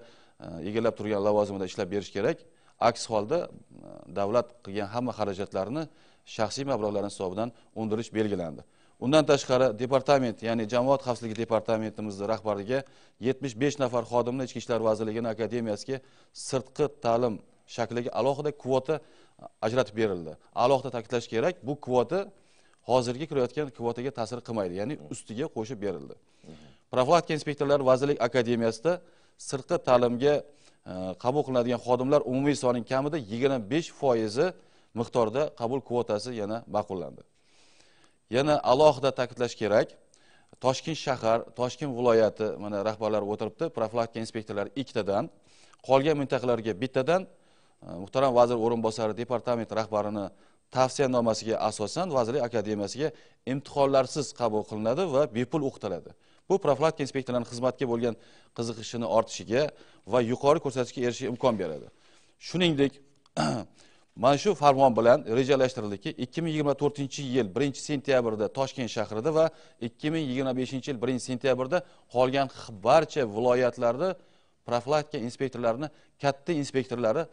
E, egallab turgan lavozimida ishlab berish kerak aks holda e, davlat qilgan hamma xarajatlarni shaxsiy mablag'lari hisobidan undirish belgilandi undan tashqari departament ya'ni jamoat xavfsizligi departamentimizni rahbariga 75 nafar xodimni ichki ishlar vazirligini akademiyasiga sirtqi ta'lim shakliga alohida kvota e, ajratib berildi alohida ta'kidlash kerak bu kvota hozirgi kirayotgan kvotaga ta'sir qilmaydi ya'ni ustiga qo'shib berildi profilaktika inspektorlari vazirlik akademiyasida sirtqi ta'limga e, qabul qilinadigan xodimlar umumiy sonining kamida yigirma besh foizi miqdorda qabul kvotasi yana ma'qullandi yana alohida ta'kidlash kerak toshkent shahar toshkent viloyati mana rahbarlar o'tiribdi profilaktika inspektorlari ikkitadan qolgan mintaqalarga bittadan e, muhtaram vazir o'rinbosari departament rahbarini tavsiyanomasiga asosan vazirlik akademiyasiga imtihonlarsiz qabul qilinadi va bepul o'qitiladi bu profilaktika inspektorlarni xizmatga bo'lgan qiziqishini ortishiga va yuqori ko'rsatkichga erishishga imkon beradi shuningdek (clears throat) mana shu farmon bilan rejalashtirildiki ikki ming yigirma to'rtinchi yil birinchi sentyabrda toshkent shahrida va ikki ming yigirma beshinchi yil birinchi sentyabrda qolgan barcha viloyatlarda profilaktika inspektorlarini katta inspektorlari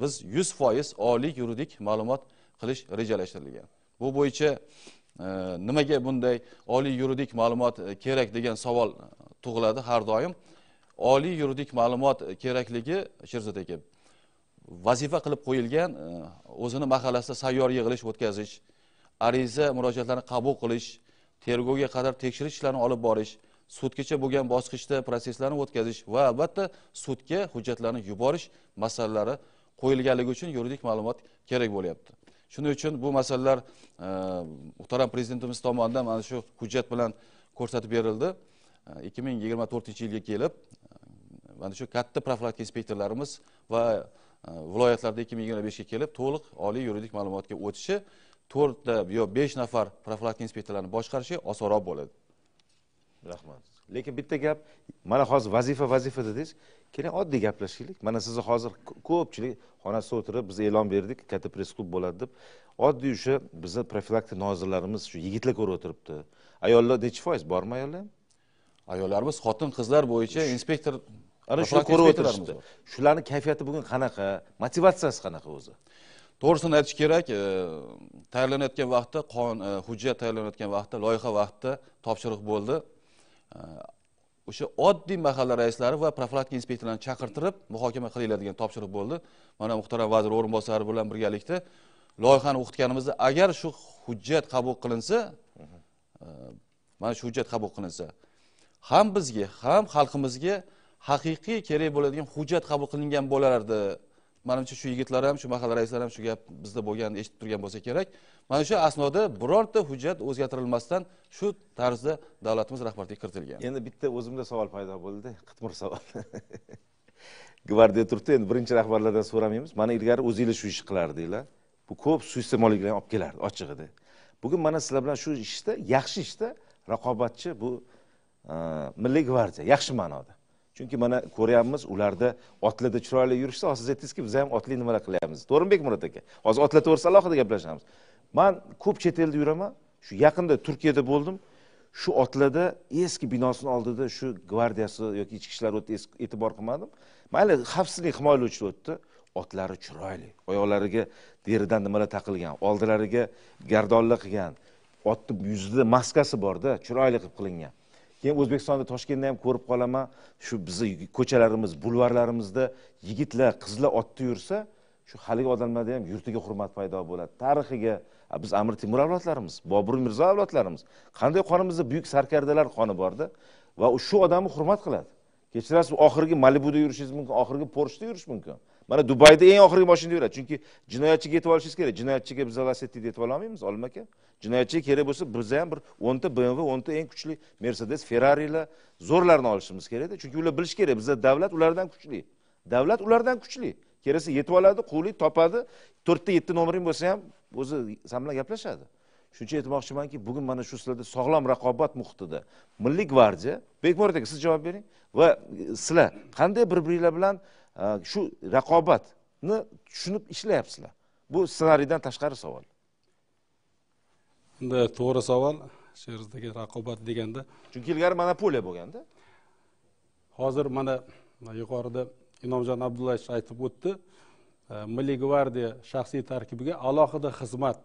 biz yuz foiz oliy yuridik ma'lumot qilish rejalashtirilgan bu bo'yicha nimaga bunday oliy yuridik ma'lumot e, kerak degan savol e, tug'iladi har doim oliy yuridik ma'lumot e, kerakligi sherzod aka vazifa qilib qo'yilgan o'zini mahallasida sayyor yig'ilish o'tkazish ariza murojaatlarni qabul qilish tergovga qadar tekshirish ishlarini olib borish sudgacha bo'lgan bosqichda protseslarni o'tkazish va albatta sudga hujjatlarni yuborish masalalari qo'yilganligi uchun yuridik ma'lumot kerak bo'lyapti shuning uchun bu masalalar e, muhtaram prezidentimiz tomonidan mana shu hujjat bilan ko'rsatib berildi e, ikki ming yigirma to'rtinchi yilga kelib e, mana shu katta profilaktika inspektorlarimiz va viloyatlarda ikki ming yigirma beshga kelib to'liq oliy yuridik ma'lumotga o'tishi to'rtta yo besh nafar profilaktika inspektorlarini boshqarishi osonroq bo'ladi rahmat lekin bitta gap mana hozir vazifa vazifa dedingiz keling oddiy gaplashaylik mana sizni hozir ko'pchilik xonasida o'tirib biz e'lon berdik katta press klub bo'ladi deb oddiy o'sha bizni profilaktik nozirlarimiz shu yigitlar ko'rib o'tiribdi ayollar nechi foiz bormi ayollar ayollarimiz xotin qizlar bo'yicha inspektor ana shuni ko'rib o'tirishdi shularni kayfiyati bugun qanaqa motivatsiyasi qanaqa o'zi to'g'risini aytish kerak e, tayyorlanayotgan vaqtda qonun e, hujjat tayyorlanayotgan vaqtda loyiha vaqtida topshiriq bo'ldi o'sha oddiy mahalla raislari va profilaktika inspektorlarini chaqirtirib muhokama qilinglar degan topshiriq bo'ldi mana muhtaram vazir o'rinbosari bilan birgalikda loyihani o'qitganimizda agar shu hujjat qabul qilinsa e, mana shu hujjat qabul qilinsa ham bizga ham xalqimizga haqiqiy kerak bo'ladigan hujjat qabul qilingan bo'lardi manimcha shu yigitlar ham shu mahalla raislari ham shu gap bizda bo'lganini eshitib turgan bo'lsa kerak mana shu asnoda birorta hujjat o'zgartirilmasdan shu tarzda davlatimiz rahbarligiga kiritilgan endi bitta o'zimda savol paydo bo'ldida qitmir savol (laughs) gvardiya turibdi endi birinchi rahbarlardan so'ramaymiz mana ilgari o'zinglar shu ishni qilardinglar bu ko'p suiiste'molliklarni olib kelardi ochig'ida bugun mana sizlar bilan shu ishda yaxshi ishda raqobatchi bu milliy gvardiya yaxshi ma'noda chunki mana ko'ryapmiz ularda otlarda chiroyli yurishsa siz aytdingizki biz ham otli nimalar qilyapmiz to'g'rimi bekmurod aka hozir otlar to'g'risida alohida gaplashamiz man ko'p chet elda yuraman shu yaqinda turkiyada bo'ldim shu otlarda eski binosini oldida shu gvardiyasi yoki ichki ishlar o'tdi e'tibor qilmadim mayli xavfsizlik himoyalovchi o'tdi otlari chiroyli oyoqlariga deridan nimalar taqilgan oldilariga gardonlar qilgan otni yuzida maskasi borda chiroyli qilib qilingan keyin o'zbekistonda toshkentda ham ko'rib qolaman shu bizni ko'chalarimiz bulvarlarimizda yigitlar qizlar otda yursa shu haligi odamlarda ham yurtiga hurmat paydo bo'ladi tarixiga biz amir temur avlodlarimiz bobur mirzo avlodlarimiz qanday qonimizda buyuk sarkardalar qoni borda va shu odamni hurmat qiladi kechirasiz oxirgi malibuda yurishingiz mumkin oxirgi porshda yurish mumkin mana dubayda eng oxirgi moshinada yuradi chunki jinoyatchiga yetib olishingiz kerak jinoyatchiga biz lasetti yetib ololmaymiz olim aka jinoyatchiga kerak bo'lsa biza ham bir o'nta bmw o'nta eng kuchli mercedes ferrarilar zo'rlarni olishimiz kerakda chunki ular bilishi kerak bizda davlat ulardan kuchli davlat ulardan kuchli kelsa yetib oladi quvlik topadi to'rtta yetti nomering bo'lsa ham o'zi san bilan gaplashadi shuncha aytmoqchimanki bugun mana shu sizlarda sog'lom raqobat muhitida milliy gvardiya bekmurod aka siz javob bering va sizlar qanday bir biringlar bilan shu raqobatni tushunib ishlayapsizlar bu ssenariydan tashqari savol unda to'g'ri savol she'ringizdagi raqobat deganda chunki ilgari monopoliya bo'lganda hozir mana yuqorida inomjon abdullayevich aytib o'tdi milliy gvardiya shaxsiy tarkibiga alohida xizmat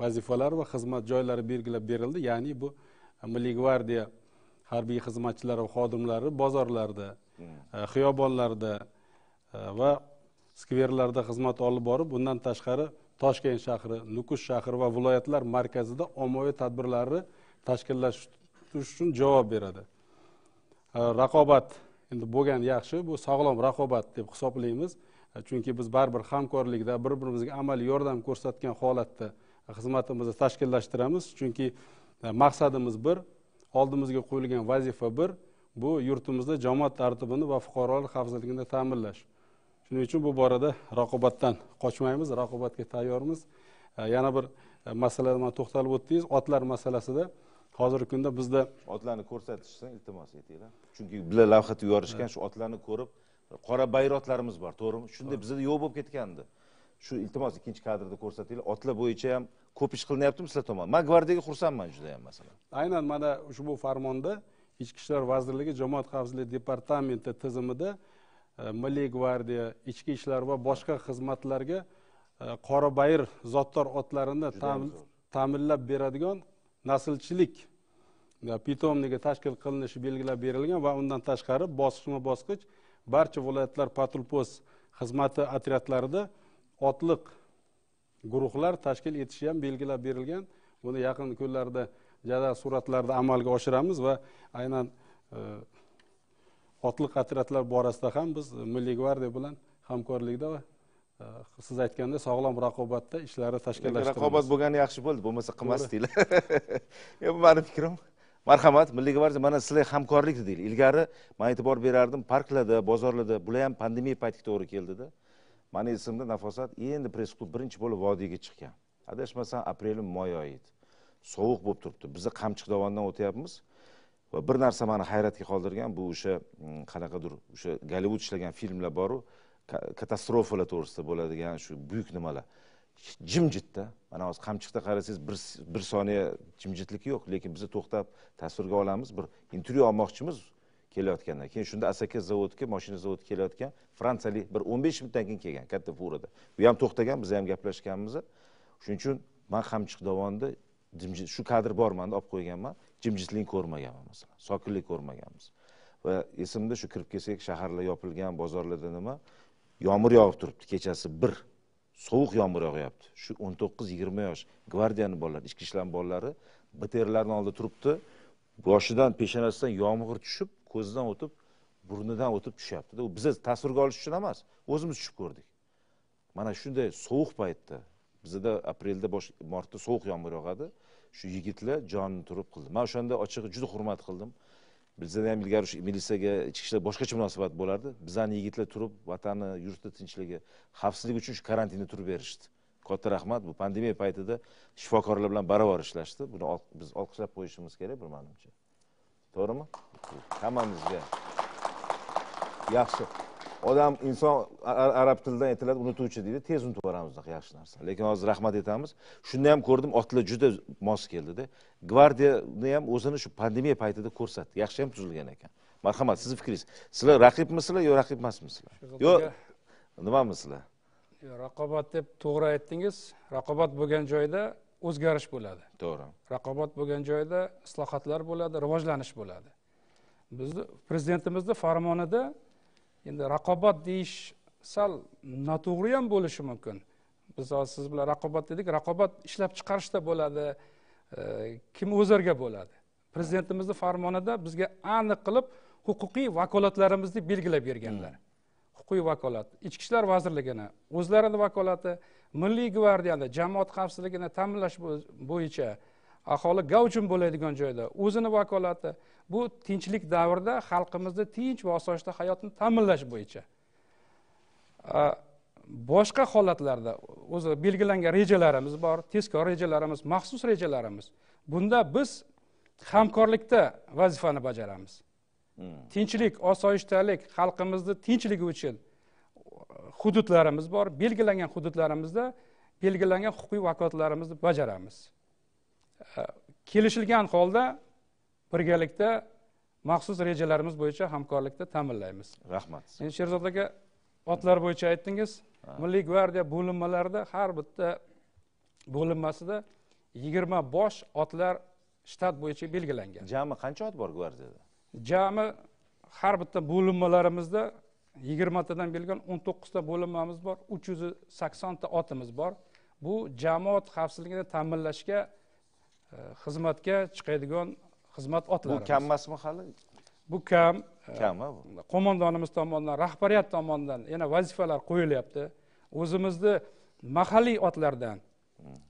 vazifalari va xizmat joylari belgilab berildi ya'ni bu e, milliy gvardiya harbiy xizmatchilari va xodimlari bozorlarda hmm. e, xiyobonlarda va skverlarda xizmat olib borib bundan tashqari toshkent shahri nukus shahri va viloyatlar markazida ommaviy tadbirlarni tashkillashtirish uchun javob beradi raqobat endi bo'lgan yaxshi bu sog'lom raqobat deb hisoblaymiz chunki biz baribir hamkorlikda bir birimizga amaliy yordam ko'rsatgan holatda xizmatimizni tashkillashtiramiz chunki maqsadimiz bir oldimizga qo'yilgan vazifa bir bu yurtimizda jamoat tartibini va fuqarolar xavfsizligini ta'minlash shuning uchun bu borada raqobatdan qochmaymiz raqobatga tayyormiz yana bir e, masalada man to'xtalib o'tdingiz otlar masalasida hozirgi kunda bizda otlarni ko'rsatishsin iltimos etinglar chunki bular lavhati yuborishgan shu otlarni ko'rib qora bayroqlarimiz bor to'g'rimi shunday bizda yo'q bo'lib ketgandi shu iltimos ikkinchi kadrda ko'rsatinglar otlar bo'yicha ham ko'p ish qilinyaptimi sizlar tomon man gvardiyaga xursandman juda yam masalan aynan mana ushbu farmonda ichki ishlar vazirligi jamoat xavfsizligi departamenti tizimida E, milliy gvardiya ichki ishlar va boshqa xizmatlarga e, qorabayir zotdor otlarini ta'minlab beradigan naslchilik e, pitomniga tashkil qilinishi belgilab berilgan va undan tashqari bosqichma bosqich barcha viloyatlar patrul post xizmati otryadlarida otliq guruhlar tashkil etishi ham belgilab berilgan buni yaqin kunlarda jadal suratlarda amalga oshiramiz va aynan otliq otryadlar borasida ham biz milliy gvardiya bilan hamkorlikda e, siz aytganda sog'lom raqobatda ishlarni tashkillashtir raqobat bo'lgani yaxshi bo'ldi bo'lmasa qilmasdinglar bu (laughs) mani fikrim marhamat milliy gvardiya mana sizlar hamkorlik dedinglar ilgari man e'tibor berardim parklarda bozorlarda bular ham pandemiya paytiga to'g'ri keldida mani esimda nafosat endi press klub birinchi bo'lib vodiyga chiqqan adashmasam aprel may oyi edi sovuq bo'lib turibdi biza qamchiq dovondan o'tyapmiz va bir narsa mani hayratga qoldirgan bu o'sha mm, qanaqadir o'sha gollivud ishlagan filmlar boru katastrofalar to'g'risida bo'ladigan shu buyuk nimalar jimjitda mana hozir qamchiqda qarasangiz bir, bir soniya jimjitlik yo'q lekin biza to'xtab tasvirga olamiz bir intervyu olmoqchimiz kelayotganda keyin shunda asaka zavodga moshina zavodi kelayotgan fransiyalik bir o'n besh minutdan keyin kelgan katta furada u ham to'xtagan biz ham gaplashganmiz shuning uchun man qamchiq dovonida jimjit shu kadr bor manda olib qo'yganman jimjitlik ko'rmaganman masalan sokinlik ko'rmaganmiz va esimda shu kirib kelsak shaharlar yopilgan bozorlarda nima yomg'ir yog'ib turibdi kechasi bir sovuq yomg'ir yog'yapti shu o'n to'qqiz yigirma yosh gvardiyani bolalari ichki ishlar bolalari btrlarni oldida turibdi boshidan peshonasidan yomg'ir tushib ko'zidan o'tib burnidan o'tib tushyaptida u biza tasvirga olish uchun emas o'zimiz tushib ko'rdik mana shunday sovuq paytda bizada aprelda bosh martda sovuq yomg'ir yog'adi shu yigitlar jonini turib qildi man o'shanda ochig'i juda hurmat qildim bizada ham ilgari shu militsiyaga ichki ishlar boshqacha munosabat bo'lardi bizani yigitlar turib vatani yurtni tinchligi xavfsizlik uchun shu karantinda turib berishdi katta rahmat bu pandemiya paytida shifokorlar bilan barobar ishlashdi buni biz olqishlab qo'yishimiz kerak bir manimcha to'g'rimi hammamizga yaxshi odam inson arab tilidan aytiladi unutuvchi deydi tez unutib yuboramiz unaqa yaxshi narsani lekin hozir rahmat aytamiz shunda ham ko'rdim otlar juda mos keldida gvardiyani ham o'zini shu pandemiya paytida ko'rsatdi yaxshi ham tuzilgan ekan marhamat sizni fikringiz sizlar raqibmisizlar yo raqib emasmisizlar yo nimamisizlar raqobat deb to'g'ri aytdingiz raqobat bo'lgan joyda o'zgarish bo'ladi to'g'ri raqobat bo'lgan joyda islohotlar bo'ladi rivojlanish bo'ladi bizni prezidentimizni farmonida endi raqobat deyish sal noto'g'ri ham bo'lishi mumkin biz hozir siz bilan raqobat dedik raqobat ishlab chiqarishda bo'ladi e, kim o'zarga bo'ladi prezidentimizni farmonida bizga aniq qilib huquqiy vakolatlarimizni belgilab berganlar hmm. huquqiy vakolat ichki ishlar vazirligini o'zlarini vakolati milliy gvardiyani jamoat xavfsizligini ta'minlash bo'yicha aholi gavjum bo'ladigan joyda o'zini vakolati bu tinchlik davrida xalqimizni tinch va osoyishta hayotini ta'minlash bo'yicha boshqa holatlarda o'zi belgilangan rejalarimiz bor tezkor rejalarimiz maxsus rejalarimiz bunda biz hamkorlikda vazifani bajaramiz hmm. tinchlik osoyishtalik xalqimizni tinchligi uchun hududlarimiz bor belgilangan hududlarimizda belgilangan huquqiy vakolatlarimizni bajaramiz kelishilgan holda birgalikda maxsus rejalarimiz bo'yicha hamkorlikda ta'minlaymiz rahmat endi sherzod aka otlar bo'yicha aytdingiz milliy gvardiya bo'linmalarida har bitta bo'linmasida yigirma bosh otlar shtat bo'yicha belgilangan jami qancha ot bor gvardiyada jami har bitta bo'linmalarimizda yigirmatadan belgilan o'n to'qqizta bo'linmamiz bor uch yuz saksonta otimiz bor bu jamoat xavfsizligini ta'minlashga xizmatga chiqadigan xizmat otlari bu kam emasmi hali bu kam kam bu qo'mondonimiz tomonidan rahbariyat tomonidan yana vazifalar qo'yilyapti o'zimizni mahalliy otlardan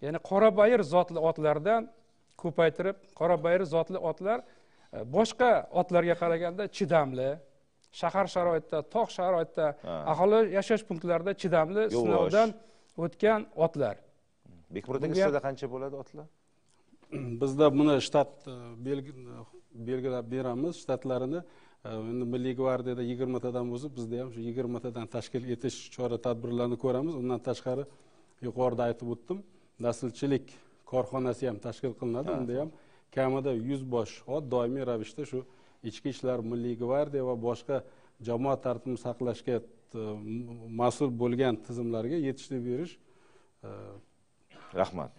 ya'ni qorabayir zotli otlardan ko'paytirib qorabayir zotli otlar э, boshqa otlarga qaraganda chidamli shahar sharoitida tog' sharoitida aholi yashash punktlarida chidamli sinovdan o'tgan otlar bekmurod aka qancha bo'ladi otlar bizda buni shtat e, belgilab beramiz shtatlarini e, endi milliy gvardiyada yigirmatadan bo'lsa bizda ham shu yigirmatadan tashkil etish chora tadbirlarini ko'ramiz undan tashqari yuqorida aytib o'tdim naslchilik korxonasi ham tashkil qilinadi unda ham kamida yuz bosh ot doimiy ravishda shu ichki ishlar milliy gvardiya va boshqa jamoat tartibini saqlashga e, mas'ul bo'lgan tizimlarga yetishtirib berish rahmat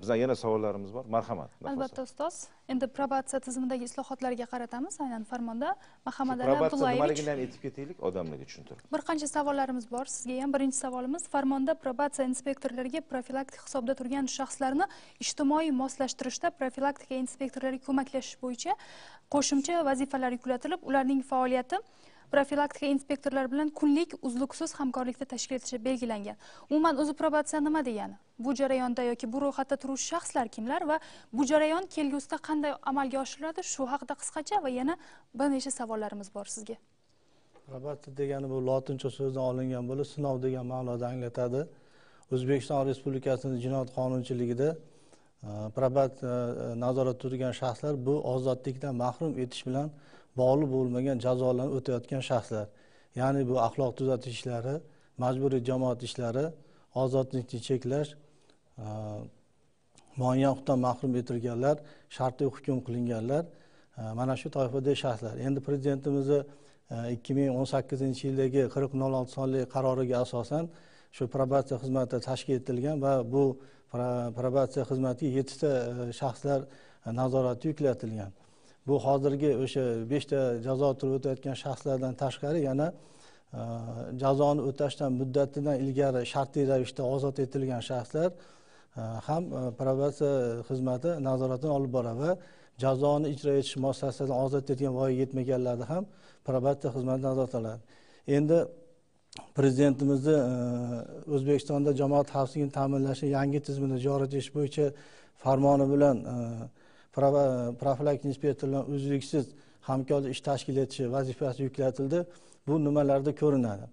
bizdan yana savollarimiz bor marhamat albatta ustoz endi probatsiya tizimidagi islohotlarga qaratamiz aynan farmonda mahamadali abdullayevich probatsiya nimaligini aytib ketaylik odamlarga tushuntirib bir qancha savollarimiz bor sizga ham birinchi savolimiz farmonda probatsiya inspektorlariga profilaktik hisobda turgan shaxslarni ijtimoiy moslashtirishda profilaktika inspektorlari ko'maklashish bo'yicha qo'shimcha vazifalar yuklatilib ularning faoliyati profilaktika inspektorlari bilan kunlik uzluksiz hamkorlikda tashkil etishi belgilangan umuman o'zi probatsiya nima degani bu jarayonda yoki bu ro'yxatda turuvchi shaxslar kimlar va bu jarayon kelgusida qanday amalga oshiriladi shu haqida qisqacha va yana bir necha savollarimiz bor sizga probatsiya degani bu lotincha so'zdan olingan bo'lib sinov degan ma'noda anglatadi o'zbekiston respublikasini jinoyat qonunchiligida e, probat e, nazorat turgan shaxslar bu ozodlikdan mahrum etish bilan bog'liq bo'lmagan jazolarni o'tayotgan shaxslar ya'ni bu axloq tuzatish ishlari majburiy jamoat ishlari ozodlikni cheklash e, muayyan huquqdan mahrum etilganlar shartli hukm qilinganlar e, mana shu toifadagi shaxslar endi prezidentimizni e, ikki ming o'n sakkizinchi yildagi qirq nol olti sonli qaroriga asosan shu probatsiya xizmati tashkil etilgan va bu probatsiya xizmatiga yettita shaxslar nazorati yuklatilgan bu hozirgi o'sha beshta jazo turib o'tayotgan shaxslardan tashqari yana e, jazoni o'tashdan muddatidan ilgari shartli ravishda ozod etilgan shaxslar e, ham e, probatsiya xizmati nazoratini olib boradi va jazoni ijro etish muassasasidan ozod etgan voyaga yetmaganlarni ham probatsiya xizmati nazorat qiladi endi prezidentimizni o'zbekistonda jamoat xavfsizligini ta'minlashni yangi tizimini joriy etish bo'yicha farmoni bilan E, profilaktika inspektori bilan uzluksiz hamkorlik ish tashkil etishi vazifasi yuklatildi bu nimalarda ko'rinadi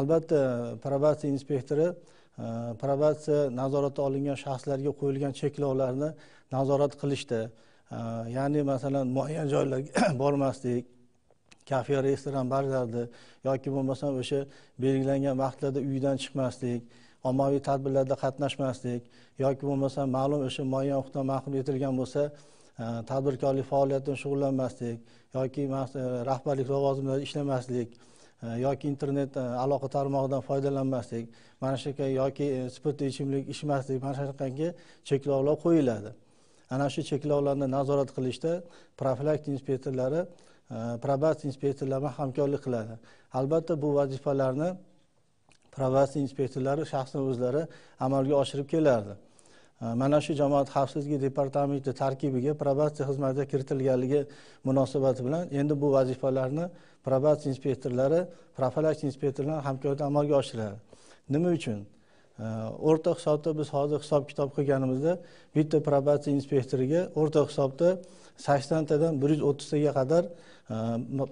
albatta e, probatsiya inspektori e, probatsiya nazoratga olingan shaxslarga qo'yilgan cheklovlarni nazorat qilishda ya'ni masalan muayyan joylarga (coughs) bormaslik kafe restoran barlarda yoki bo'lmasam o'sha belgilangan vaqtlarda uydan chiqmaslik ommaviy tadbirlarda qatnashmaslik yoki bo'lmasa ma'lum o'sha muayyan huquqdan mahrum etilgan bo'lsa e, tadbirkorlik faoliyati bilan shug'ullanmaslik yoki e, rahbarlik lavozimlarida ishlamaslik e, yoki internet aloqa tarmog'idan foydalanmaslik mana shunaqa yoki spirtli ichimlik ichmaslik mana shunaqangi cheklovlar qo'yiladi ana shu cheklovlarni nazorat qilishda profilaktika inspektorlari probatsiya inspektorlari bilan hamkorlik qiladi albatta bu vazifalarni probatsiya inspektorlari shaxsan o'zlari amalga oshirib kelardi mana shu jamoat xavfsizligi departamenti tarkibiga probatsiya xizmati kiritilganligi munosabati bilan endi bu vazifalarni probatsiya inspektorlari profilaktika inspektorlari hamkorlikda amalga oshiradi nima uchun o'rta hisobda biz hozir hisob kitob qilganimizda bitta probatsiya inspektoriga o'rta hisobda saksontadan bir yuz o'ttiztaga qadar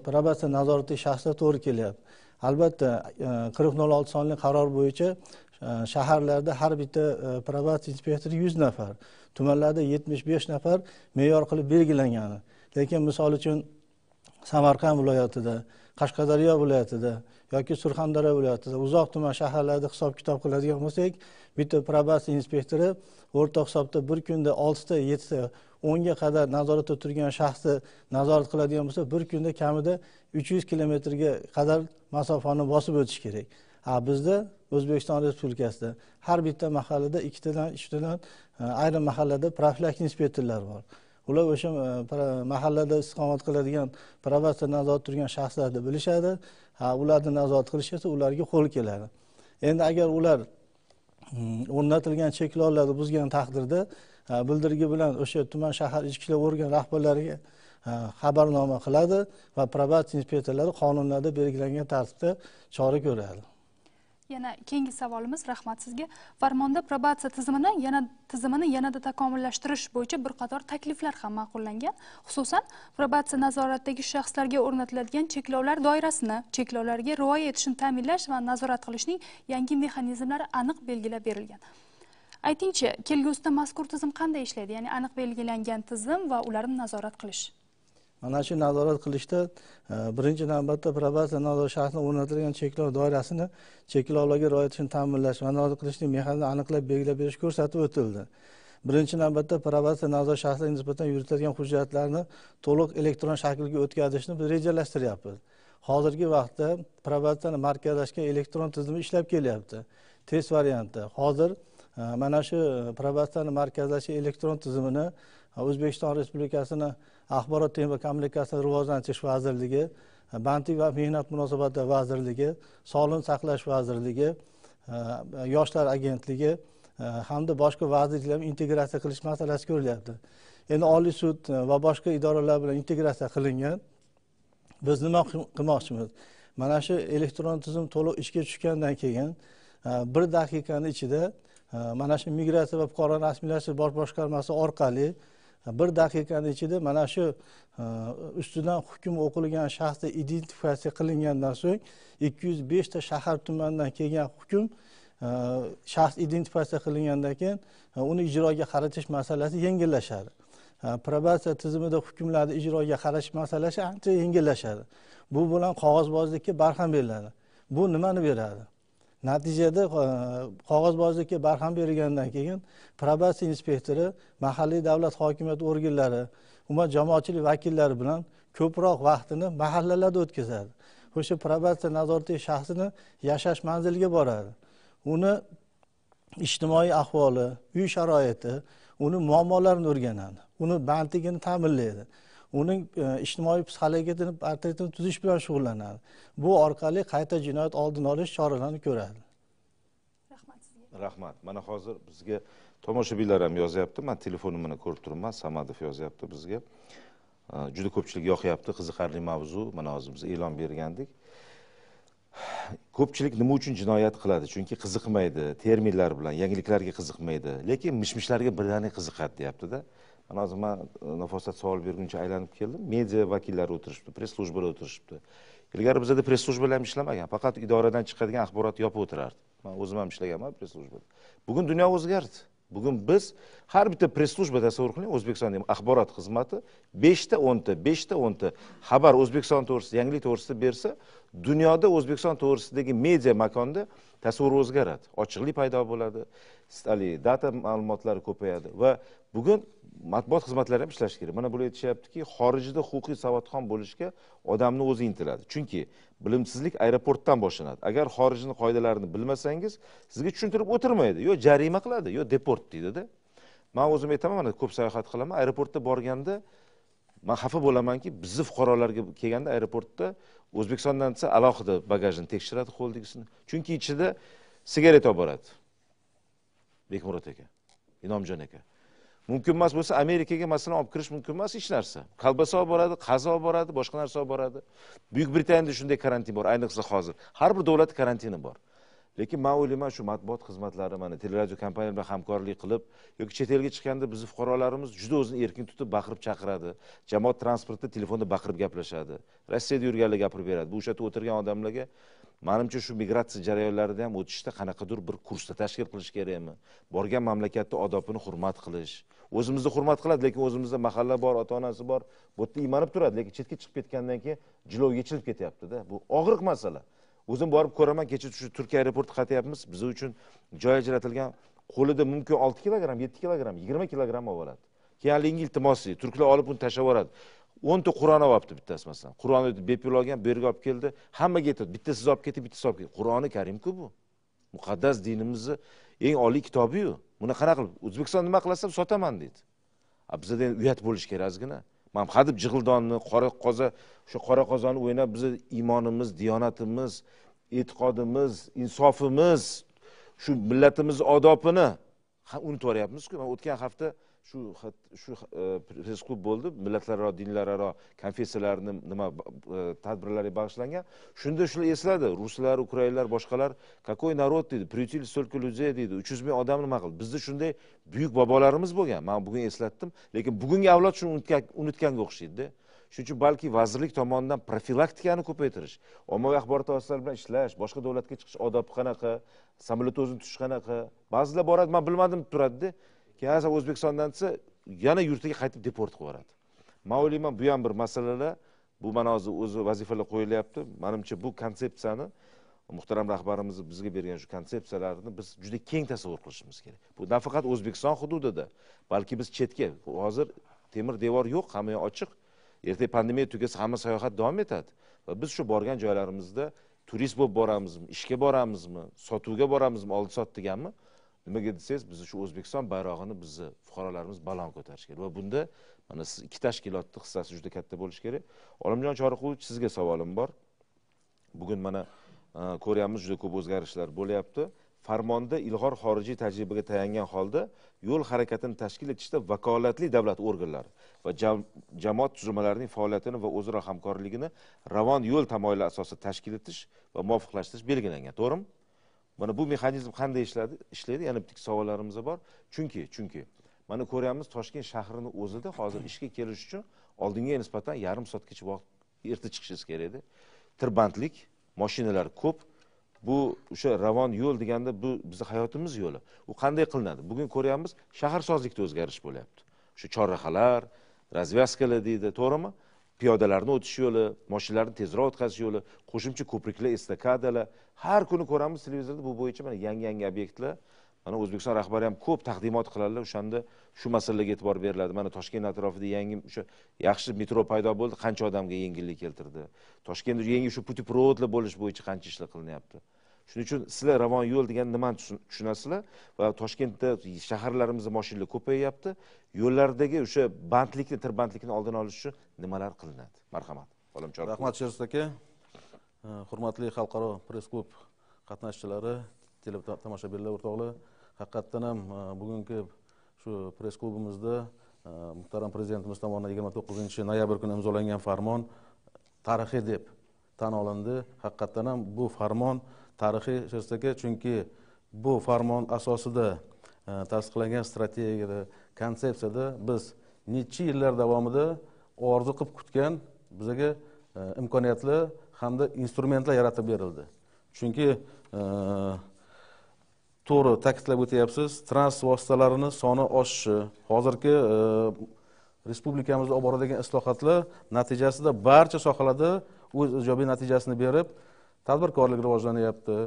probatsiya nazoratiy shaxslar to'g'ri kelyapti albatta e, qirq nol olti sonli qaror bo'yicha e, shaharlarda har bitta e, probatsiya inspektori yuz nafar tumanlarda yetmish besh nafar me'yor qilib belgilangani lekin misol uchun samarqand viloyatida qashqadaryo viloyatida yoki surxondaryo viloyatida uzoq tuman shaharlarida hisob kitob qiladigan bo'lsak bitta probatsiya inspektori o'rta hisobda bir kunda oltita yettita o'nga qadar nazoratda turgan shaxsni nazorat qiladigan bo'lsa bir kunda kamida uch yuz kilometrga qadar masofani bosib o'tish kerak ha bizda o'zbekiston respublikasida har bitta mahallada ikkitadan uchtadan e, ayrim mahallada profilaktik inspektorlar bor ular o'sha e, mahallada istiqomat qiladigan probatsiya nazorat turgan shaxslarni bilishadi ha ularni nazorat qilish esa ularga qo'l keladi endi agar ular mm, o'rnatilgan cheklovlarni buzgan taqdirda bildirgi bilan o'sha tuman shahar ichki ishlar organi rahbarlariga xabarnoma qiladi va probatsiya inspektorlari qonunlarda belgilangan tartibda chora ko'radi yana keyingi savolimiz rahmat sizga farmonda probatsiya tizimini yana tizimini yanada takomillashtirish bo'yicha bir qator takliflar ham ma'qullangan xususan probatsiya nazoratidagi shaxslarga o'rnatiladigan cheklovlar doirasini cheklovlarga rioya etishni ta'minlash va nazorat qilishning yangi mexanizmlari aniq belgilab berilgan aytingchi kelgusida mazkur tizim qanday ishlaydi ya'ni aniq belgilangan tizim va ularni nazorat qilish mana shu nazorat qilishda e, birinchi navbatda probatsiya nazorat shaxsni o'rnatilgan cheklov doirasini cheklovlarga rioya etishni ta'minlash va nazorat qilishning mexanizmini aniqlab belgilab berish ko'rsatib o'tildi birinchi navbatda probatsiya nazorat shaxslarga nisbatan yuritiladigan hujjatlarni to'liq elektron shaklga o'tkazishni biz rejalashtiryapmiz hozirgi vaqtda probatsiyani markazlashgan elektron tizimi ishlab kelyapti test varianti hozir mana shu probatsiyani markazlashish elektron tizimini o'zbekiston respublikasini axborot texnika kommunikatsiyani rivojlantirish vazirligi bandlik va mehnat munosabati vazirligi sog'liqni saqlash vazirligi e, yoshlar agentligi e, hamda boshqa vazirliklar bilan integratsiya qilish masalasi ko'rilyapti endi oliy sud e, va boshqa idoralar bilan integratsiya qilingan biz nima qilmoqchimiz mana shu elektron tizim to'liq ishga tushgandan keyin bir daqiqani ichida mana shu migratsiya va fuqaroni rasmiylashtirish bosh boshqarmasi orqali e, bir daqiqani ichida mana shu e, ustidan hukm o'qilgan shaxsni identifikatsiya qilingandan so'ng ikki yuz beshta shahar tumanidan kelgan hukm e, shaxs identifikatsiya qilingandan keyin uni ijroga qaratish masalasi yengillashadi probatsiya tizimida hukmlarni ijroga qaratish masalasi ancha yengillashadi bu bilan qog'ozbozlikka barham beriladi bu nimani beradi natijada e, qog'ozbozlikka barham berilgandan keyin probatsiya inspektori mahalliy davlat hokimiyati organlari umuman jamoatchilik vakillari bilan ko'proq vaqtini mahallalarda o'tkazadi o'sha probatsiya nazorati shaxsini yashash manziliga boradi uni ijtimoiy ahvoli uy sharoiti uni muammolarini o'rganadi uni bandligini ta'minlaydi uning e, ijtimoiy psixologiyani portretini tuzish bilan shug'ullanadi bu orqali qayta jinoyat oldini olish choralarini ko'radi rahmat sizga rahmat mana hozir bizga tomoshabinlar ham yozyapti man telefonimni ko'rib turibman samadov yozyapti bizga e, juda ko'pchilik yoqyapti qiziqarli mavzu mana hozir biz e'lon bergandik ko'pchilik nima uchun jinoyat qiladi chunki qiziqmaydi terminlar bilan yangiliklarga qiziqmaydi lekin mish mishlarga birdaniga qiziqadi deyaptida de. ana man e, nafosat savol berguncha aylanib keldim media vakillari o'tirishibdi press slujbalar o'tirishibdi ilgari bizada press slujbalar ham ishlamagan faqat idoradan chiqadigan axborot yopib o'tirardi man o'zim ham ishlaganman press slujbada bugun dunyo o'zgardi bugun biz har bitta press slujba tasavvur qiling o'zbekistonda axborot xizmati beshta o'nta beshta o'nta xabar o'zbekiston to'g'risida yangilik to'g'risida bersa dunyoda o'zbekiston to'g'risidagi media makonda tasavvur o'zgaradi ochiqlik paydo bo'ladi haligi data ma'lumotlari ko'payadi va bugun matbuot xizmatlari ham ishlashi kerak mana bular aytishyaptiki xorijda huquqiy savodxon bo'lishga odamni o'zi intiladi chunki bilimsizlik aeroportdan boshlanadi agar xorijni qoidalarini bilmasangiz sizga tushuntirib o'tirmaydi yo jarima qiladi yo deport deydida man o'zim aytaman mana ko'p sayohat qilaman aeroportda borganda man xafa bo'lamanki bizni fuqarolarga kelganda aeroportda o'zbekistondan desa alohida bagajini tekshiradi qo'ldagisini chunki ichida sigaret olib boradi bekmurod aka inomjon aka mumkin emas bo'lsa amerikaga masalan olib kirish mumkin emas hech narsa kolbasa olib boradi qazi olib boradi boshqa narsa olib boradi buyuk britaniyada shunday karantin bor ayniqsa hozir har bir davlatni karantini bor lekin man o'ylayman shu matbuot xizmatlari mana teleradio kompaniya bilan hamkorlik qilib yoki chet elga chiqqanda bizni fuqarolarimiz juda o'zini erkin tutib baqirib chaqiradi jamoat transportida telefonda baqirib gaplashadi rossiyada yurganlar gapirib beradi bu o'sha yerda o'tirgan odamlarga manimcha shu migratsiya jarayonlarida ham o'tishda qanaqadir bir kursda tashkil qilish kerakmi borgan mamlakatni odobini hurmat qilish o'zimizni hurmat qiladi lekin o'zimizda mahalla bor ota onasi bor bu yerda iymanib turadi lekin chetga chiqib ketgandan keyin jilov yechilib ketyaptida bu og'riq masala o'zim borib ko'raman kecha shu turkiya aeroporti qaytyapmiz biz uchun joy ajratilgan qo'lida mumkin olti kilogramm yetti kilogramm yigirma kilogramm olib oladi keyin haligi iltimosi turklar olib uni tashlab yuboradi o'nta qur'on olibdi bittasi masalan qur'onni bepul olgan bu yerga olib keldi hammaga aytadi siz olib keting bittasi olib keting qur'oni karimku bu muqaddas dinimizni eng oliy kitobiyu buni qanaqa qilib o'zbekiston nima qilasa sotaman deydi a bizada endi uyat bo'lishi kerak ozgina man hadeb jig'ildonni qora qoza o'sha qora qozonni o'ynab bizni iymonimiz diyonatimiz e'tiqodimiz insofimiz shu millatimiz odobini unutyapmizku man o'tgan hafta shu shu e, press klub bo'ldi millatlararo dinlararo konfessiyalarni nima e, tadbirlarga bag'ishlangan shunda shular esladi ruslar ukrainlar boshqalar какой народ deydi приютили столько людей deydi uch yuz ming odam nima qildi bizda shunday buyuk bobolarimiz bo'lgan man bugun eslatdim lekin bugungi avlod shuni unutganga o'xshaydida shuning uchun balki vazirlik tomonidan profilaktikani ko'paytirish ommaviy axborot vositalari bilan ishlash boshqa davlatga chiqish odobi qanaqa samolyot o'zini tutish qanaqa ba'zilar boradi man bilmadim turadida keyin esa o'zbekistondan desa yana yurtiga qaytib deport qilib yuboradi man o'ylayman bu ham bir masalalar bu mana hozir o'zi vazifalar qo'yilyapti manimcha bu konsepsiyani muhtaram rahbarimiz bizga bergan shu konsepsiyalarni biz juda keng tasavvur qilishimiz kerak bu nafaqat o'zbekiston hududida balki biz chetga hozir temir devor yo'q hamma yoq ochiq ertaga pandemiya tugasa hamma sayohat davom etadi va biz shu borgan joylarimizda turist bo'lib boramizmi ishga boramizmi sotuvga boramizmi oldi sot deganmi nimaga desangiz biz shu o'zbekiston bayrog'ini bizni fuqarolarimiz baland ko'tarishi kerak va bunda mana siz ikki tashkilotni hissasi juda katta bo'lishi kerak olimjon choriqulovich sizga savolim bor bugun mana e, ko'ryapmiz juda ko'p o'zgarishlar bo'lyapti farmonda ilg'or xorijiy tajribaga tayangan holda yo'l harakatini tashkil etishda vakolatli davlat organlari va jamoat tuzilmalarining faoliyatini va o'zaro hamkorligini ravon yo'l tamoyili asosida tashkil etish va muvofiqlashtirish belgilangan to'g'rimi mana bu mexanizm qanday ishlaydi ishlaydi yana bitta savollarimiz bor chunki chunki mana ko'ryapmiz toshkent shahrini o'zida hozir ishga kelish uchun oldinga nisbatan yarim soatgacha vaqt erta chiqishingiz kerak edi tirbandlik moshinalar ko'p bu o'sha ravon yo'l deganda bu bizni hayotimiz yo'li u qanday qilinadi bugun ko'ryapmiz shaharsozlikda o'zgarish bo'lyapti o'sha chorrahalar razvyazkalar deydi to'g'rimi piyodalarni o'tish yo'li mashinalarni tezroq o'tkazish yo'li qo'shimcha ko'priklar estakadalar har kuni ko'ramiz televizorda bu bo'yicha mana yangi yangi obyektlar mana o'zbekiston rahbari ham ko'p taqdimot qiladilar o'shanda shu masalalarga e'tibor beriladi mana toshkent atrofida yangi o'sha yaxshi metro paydo bo'ldi qancha odamga yengillik keltirdi toshkentda yangi shu putiprovodlar bo'lish bo'yicha qancha ishlar qilinyapti shuning uchun sizlar ravon yo'l degan nimani tushunasizlar va toshkentda shaharlarimizda moshinlar ko'payyapti yo'llardagi o'sha bandlikni tirbandlikni oldini olish uchun nimalar qilinadi marhamat olimjon rahmat sherzod aka э, hurmatli xalqaro press klub qatnashchilari tomoshabinlar o'rtoqlar haqiqatdan ham э, bugungi shu press klubimizda э, muhtaram prezidentimiz tomonidan yigirma to'qqizinchi noyabr kuni imzolangan farmon tarixiy deb tan olindi haqiqatdan ham bu farmon tarixiy cho'rtaka chunki bu farmon asosida e, tasdiqlangan strategiyada konsepsiyada biz necha yillar davomida orzu qilib kutgan bizaga e, imkoniyatlar hamda instrumentlar yaratib berildi chunki e, to'g'ri ta'kidlab o'tyapsiz transport vositalarini soni oshishi hozirgi respublikamizda olib boradigan islohotlar natijasida barcha sohalarda o'z ijobiy natijasini berib tadbirkorlik rivojlanyapti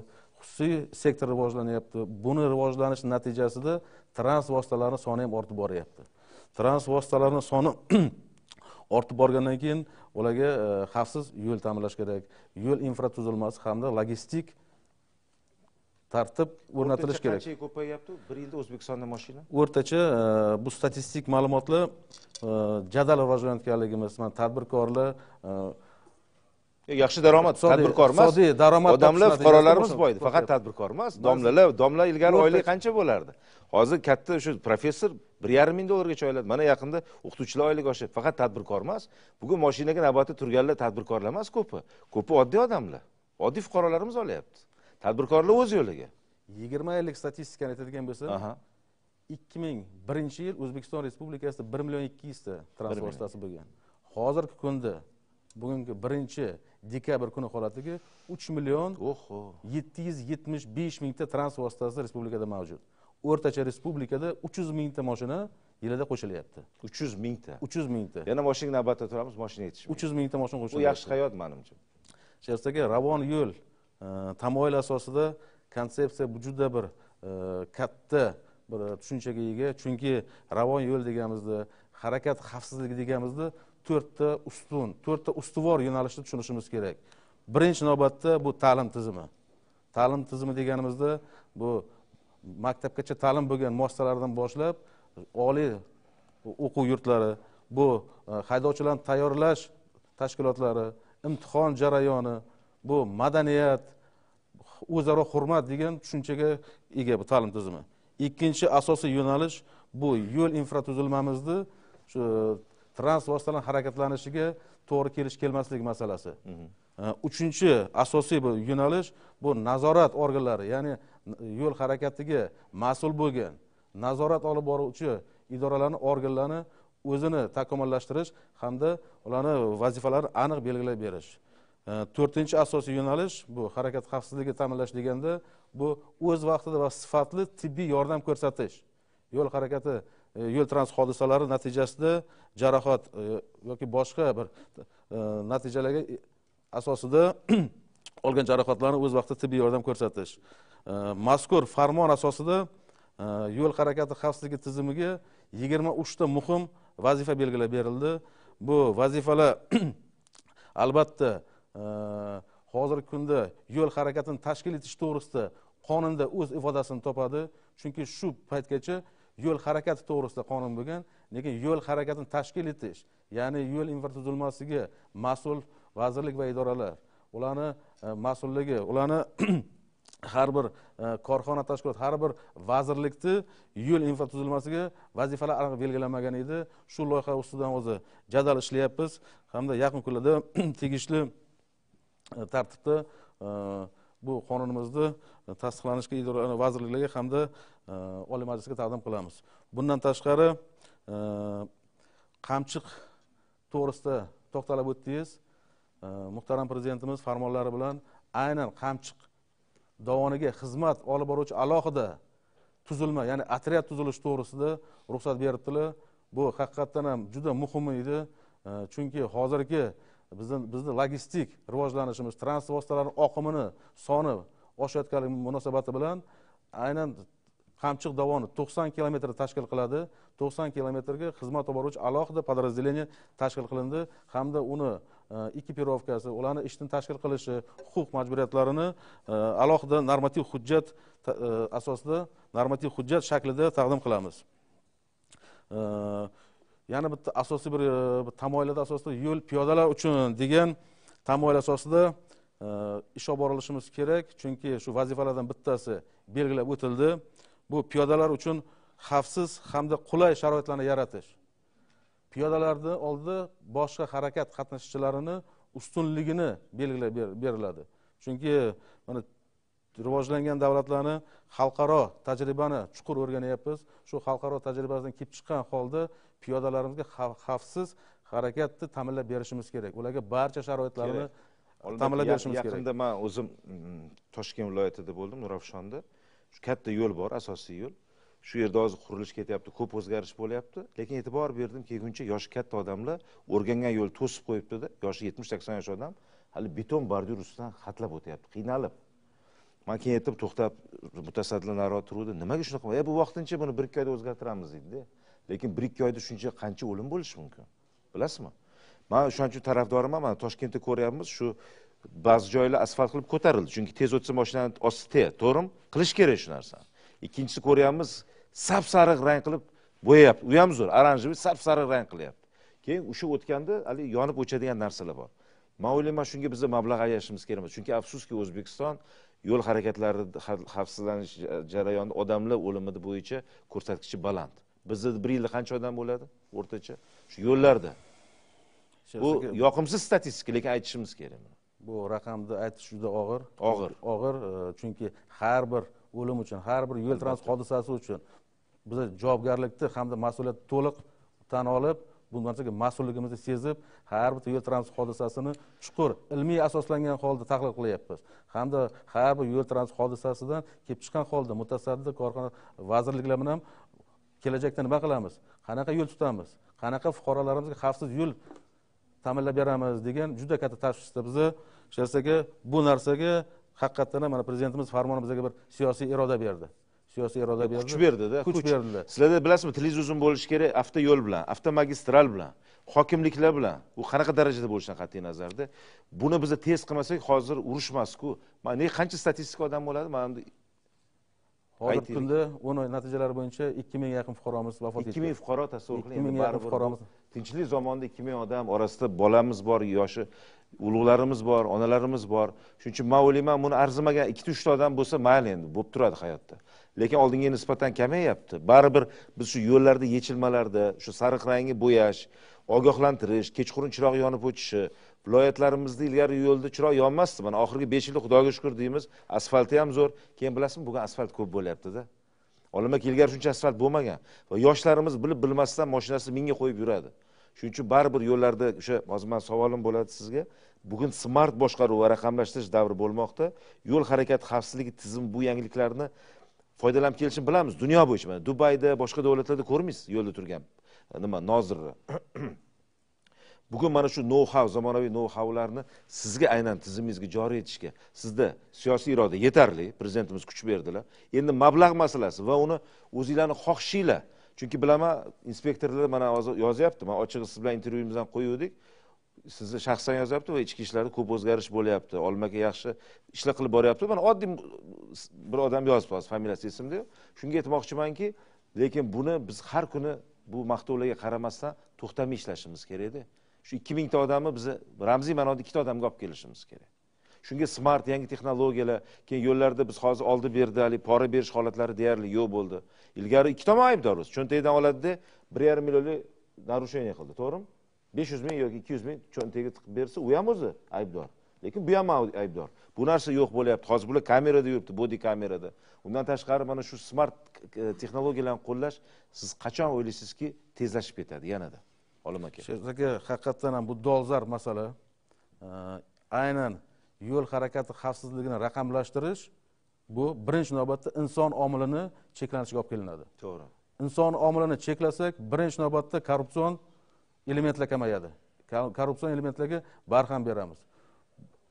xususiy sektor rivojlanyapti buni rivojlanish natijasida trans vositalarni soni ham ortib boryapti trans vositalarni soni (clears throat) ortib borgandan keyin ularga e, xavfsiz yo'l ta'minlash kerak yo'l infratuzilmasi hamda logistik tartib o'rnatilishi kerak qanchaga ko'payyapti bir yilda o'zbekistonda mashina o'rtacha e, bu statistik ma'lumotlar e, jadal rivojlanayotganligimiz tadbirkorlar yaxshi daromad tadbirkor emas iqtisodiy daromad odamlar fuqarolarimiz boyidi faqat tadbirkor emas domlalar domla ilgari oylik qancha bo'lardi hozir katta shu professor bir yarim ming dollargacha oladi mana yaqinda o'qituvchilar oylik oshyapti faqat tadbirkor emas bugun moshinaga navbatda turganlar tadbirkorlar emas ko'pi ko'pi oddiy odamlar oddiy fuqarolarimiz olyapti tadbirkorlar o'z yo'liga yigirma yillik statistikani aytadigan bo'lsa ikki ming birinchi yil o'zbekiston respublikasida bir million ikki yuzta transport vositasi bo'lgan hozirgi kunda bugungi birinchi dekabr kuni holatiga uch million yetti yuz yetmish besh mingta trans vositasi respublikada mavjud o'rtacha respublikada uch yuz mingta moshina yilida qo'shilyapti uch yuz mingta uch yuz mingta yana moshina navbatda turamiz moshina yetishmaydi uch yuz mingta moshina qo'shilyapti bu yaxshi hayot manimcha sherzod aka ravon yo'l e, tamoyil asosida konsepsiya bu juda bir e, katta bir e, tushunchaga ega chunki ravon yo'l deganimizda harakat xavfsizligi deganimizda to'rtta ustun to'rtta ustuvor yo'nalishni tushunishimiz kerak birinchi navbatda bu ta'lim tizimi ta'lim tizimi deganimizda bu maktabgacha ta'lim bo'lgan muassasalardan boshlab oliy o'quv yurtlari bu e, haydovchilarni tayyorlash tashkilotlari imtihon jarayoni bu madaniyat o'zaro hurmat degan tushunchaga ega bu ta'lim tizimi ikkinchi asosiy yo'nalish bu yo'l infratuzilmamizni shu transport vositalarining harakatlanishiga to'g'ri kelish kelmaslik masalasi uchinchi asosiy bir yo'nalish bu nazorat organlari ya'ni yo'l harakatiga mas'ul bo'lgan nazorat olib boruvchi idoralarni organlarni o'zini takomillashtirish hamda ularni vazifalarini aniq belgilab berish to'rtinchi asosiy yo'nalish bu harakat xavfsizligini ta'minlash deganda bu o'z vaqtida va sifatli tibbiy yordam ko'rsatish yo'l harakati E, yo'l transport hodisalari natijasida jarohat e, yoki boshqa bir e, natijalarga asosida (clears throat) olgan jarohatlarni o'z vaqtida tibbiy yordam ko'rsatish mazkur farmon asosida yo'l harakati xavfsizligi tizimiga yigirma uchta muhim vazifa belgilab berildi bu vazifalar (clears throat) albatta hozirgi kunda yo'l harakatini tashkil etish to'g'risida qonunda o'z ifodasini topadi chunki shu paytgacha yo'l harakati to'g'risida qonun bo'lgan lekin yo'l harakatini tashkil etish ya'ni yo'l infratuzilmasiga mas'ul vazirlik va idoralar ularni e, mas'ulligi ularni (clears throat) har bir e, korxona tashkilot har bir vazirlikni yo'l infratuzilmasiga vazifalar aniq belgilanmagan edi shu loyiha ustidan o'zi jadal ishlayapmiz hamda yaqin kunlarda (clears throat) tegishli e, tartibda bu qonunimizni e, tasdiqlanishiga idora e, vazirliklarga hamda e, oliy majlisga taqdim qilamiz bundan tashqari qamchiq to'g'risida to'xtalib o'tdingiz muhtaram prezidentimiz farmonlari bilan aynan qamchiq dovoniga xizmat olib boruvchi alohida tuzilma ya'ni otryad tuzilishi to'g'risida ruxsat beribdilar bu haqiqatdan ham juda muhim edi chunki hozirgi bizni bizni logistik rivojlanishimiz transport vositalari oqimini soni oshayotganligi munosabati bilan aynan qamchiq dovoni to'qson kilometrni tashkil qiladi to'qson kilometrga xizmat olib boruvchi alohida подразделение tashkil qilindi hamda uni e, ekipirovkasi ularni ishni tashkil qilishi huquq majburiyatlarini e, alohida normativ hujjat e, asosida normativ hujjat shaklida taqdim qilamiz yana bitta asosiy bir e, tamoyilada asosida yo'l piyodalar uchun degan tamoyil asosida e, ish olib borilishimiz kerak chunki shu vazifalardan bittasi belgilab o'tildi bu piyodalar uchun xavfsiz hamda qulay sharoitlarni yaratish piyodalarni oldida boshqa harakat qatnashchilarini ustunligini belgilab beriladi chunki mana rivojlangan davlatlarni xalqaro tajribani chuqur o'rganyapmiz shu xalqaro tajribadan kelib chiqqan holda piyodalarimizga xavfsiz harakatni ta'minlab berishimiz kerak ularga barcha sharoitlarni ta'minlab berishimiz kerak yaqinda man o'zim mm, toshkent viloyatida bo'ldim nurafshonda shu katta yo'l bor asosiy yo'l shu yerda hozir qurilish ketyapti ko'p o'zgarish bo'lyapti lekin e'tibor berdim kelguncha yoshi katta odamlar o'rgangan yo'l to'sib qo'yibdida yoshi yetmish sakson yosh odam hali beton bordyur ustidan hatlab o'tyapti qiynalib man keyin aytdim to'xtab mutasaddilar nariroqda turuvdi nimaga shunaqa e bu vaqtincha buni bir ikki oyda o'zgartiramiz deydida lekin bir ikki oyda shuncha qancha o'lim bo'lishi mumkin bilasizmi man o'shaning uchun tarafdoriman mana toshkentda ko'ryapmiz shu ba'zi joylar asfalt qilib ko'tarildi chunki tez o'tsa moshinani osti te to'g'rimi qilish kerak shu narsani ikkinchisi ko'ryapmiz sap sariq rang qilib bo'yayapti u ham zo'r оранжевый sap sariq rang qilyapti keyin o'sha o'tganda haligi yonib o'chadigan narsalar bor man o'ylayman shunga biza mablag' ajratishimiz kerak emas chunki afsuski o'zbekiston yo'l harakatlari xavfsizlanish jarayonida odamlar o'limi bo'yicha ko'rsatkichi baland bizda bir yilda qancha odam bo'ladi o'rtacha shu yo'llarda bu yoqimsiz statistika lekin aytishimiz kerak bu raqamni aytish juda og'ir og'ir og'ir e, chunki har bir o'lim uchun har bir yo'l transport hodisasi uchun biza javobgarlikni hamda mas'uliyatni to'liq tan olib bu narsaga mas'ulligimizni sezib har bitta yo'l transport hodisasini chuqur ilmiy asoslangan holda tahlil qilyapmiz hamda har bir yo'l transport hodisasidan kelib chiqqan holda mutasaddi korxona vazirliklar bilan kelajakda nima qilamiz qanaqa yo'l tutamiz qanaqa fuqarolarimizga xavfsiz yo'l ta'minlab beramiz degan juda katta tashvishda bizni shu narsaga bu narsaga haqiqatdan ham mana prezidentimiz farmoni bizga bir siyosiy iroda berdi siyosiy iroda e, berdi kuch berdida kuch, kuch berdilar sizlarda bilasizmi tilingiz uzun bo'lishi kerak avtoyo'l bilan avtomagistral bilan hokimliklar bilan u qanaqa darajada bo'lishidan qat'iy nazarda buni biza tez qilmasak hozir urushmasku ne qancha statistika odam bo'ladi mana hozirgi kunda o'n oy natijalari bo'yicha ikki mingga yaqin fuqaromiz vafot etdi ikki ming fuqaro tasavvur qiling ikki mingga yaqin fuqaromiz tinchlik zamonida ikki ming odam orasida bolamiz bor yoshi ulug'larimiz bor onalarimiz bor shuning uchun man o'ylayman buni arzimagan ikkita uchta odam bo'lsa mayli endi bo'lib turadi hayotda lekin oldingiga nisbatan kamayapti baribir biz shu yo'llarda yechilmalarda shu sariq rangni bo'yash ogohlantirish kechqurun chiroq yonib o'tishi viloyatlarimizda ilgari yo'lda chiroq yonmasdi mana oxirgi besh yilda xudoga shukur deymiz asfalti ham zo'r keyin bilasizmi bugun asfalt ko'p bo'lyaptida aka ilgari shuncha asfalt bo'lmagan va yoshlarimiz bilib bilmasdan moshinasini mingga qo'yib yuradi shuning uchun baribir yo'llarda o'sha hozir mani savolim bo'ladi sizga bugun smart boshqaruv va raqamlashtirish davri bo'lmoqda yo'l harakati xavfsizligi tizimi bu yangiliklarni foydalanib kelishini bilamiz dunyo bo'yicha mana dubayda boshqa davlatlarda ko'rmaysiz yo'lda turgan e, nima nozirni (clears throat) bugun mana shu know how zamonaviy know howlarni sizga aynan tizimingizga joriy etishga sizda siyosiy iroda yetarli prezidentimiz kuch berdilar endi mablag' masalasi va uni o'zinglarni xohishinglar chunki bilaman inspektorlar mana hozir yozyapti man ochig'i siz bilan intervyuimizdan qo'yuvdik sizni shaxsan yozyapti va ichki ishlarda ko'p o'zgarish bo'lyapti olma aka yaxshi ishlar qilib boryapti mana oddiy bir odam yozibdi hozir familiyasi esimda shunga aytmoqchimanki lekin buni biz har kuni bu maqtovlarga qaramasdan to'xtamay ishlashimiz kerakda shu ikki mingta odamni bizni ramziy ma'noda ikkita odamga olib kelishimiz kerak shunga smart yangi texnologiyalar keyin yo'llarda biz hozir oldi berdi haligi pora berish holatlari deyarli yo'q bo'ldi ilgari ikki tomon aybdor o'zi cho'ntagidan oladida bir yarim millionlik нарушение qildi to'g'rimi besh yuz ming yoki ikki yuz ming cho'ntagiga tiqib bersa u ham o'zi aybdor lekin bu ham aybdor bu narsa yo'q bo'lyapti hozir bular kamerada yuribdi bodi kamerada undan tashqari mana shu smart e, texnologiyalarni qo'llash siz qachon o'ylaysizki tezlashib ketadi yanada olim aka sherzod aka haqiqatdan ham bu dolzarb masala e, aynan yo'l harakati xavfsizligini raqamlashtirish bu birinchi navbatda inson omilini cheklanishiga olib kelinadi to'g'ri inson omilini cheklasak birinchi navbatda korrupsion elementlar kamayadi korrupsion elementlarga barham beramiz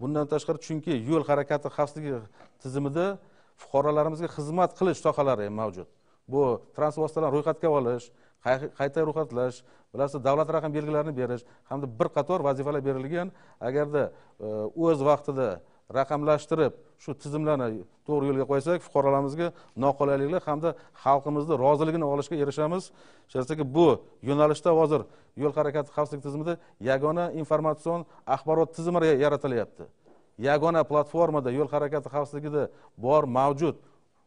bundan tashqari chunki yo'l harakati xavfsizligi tizimida fuqarolarimizga xizmat qilish sohalari ham mavjud bu transport vositalarini ro'yxatga olish qayta ro'yxatlash bilasiz davlat raqam belgilarini berish hamda bir qator vazifalar berilgan agarda e, o'z vaqtida raqamlashtirib shu tizimlarni to'g'ri yo'lga qo'ysak fuqarolarimizga noqulayliklar hamda xalqimizni roziligini olishga erishamiz shunaqaki bu yo'nalishda hozir yo'l harakati xavfsizlik tizimida yagona informatsion axborot tizimi yaratilyapti yagona platformada yo'l harakati xavfsizligida bor mavjud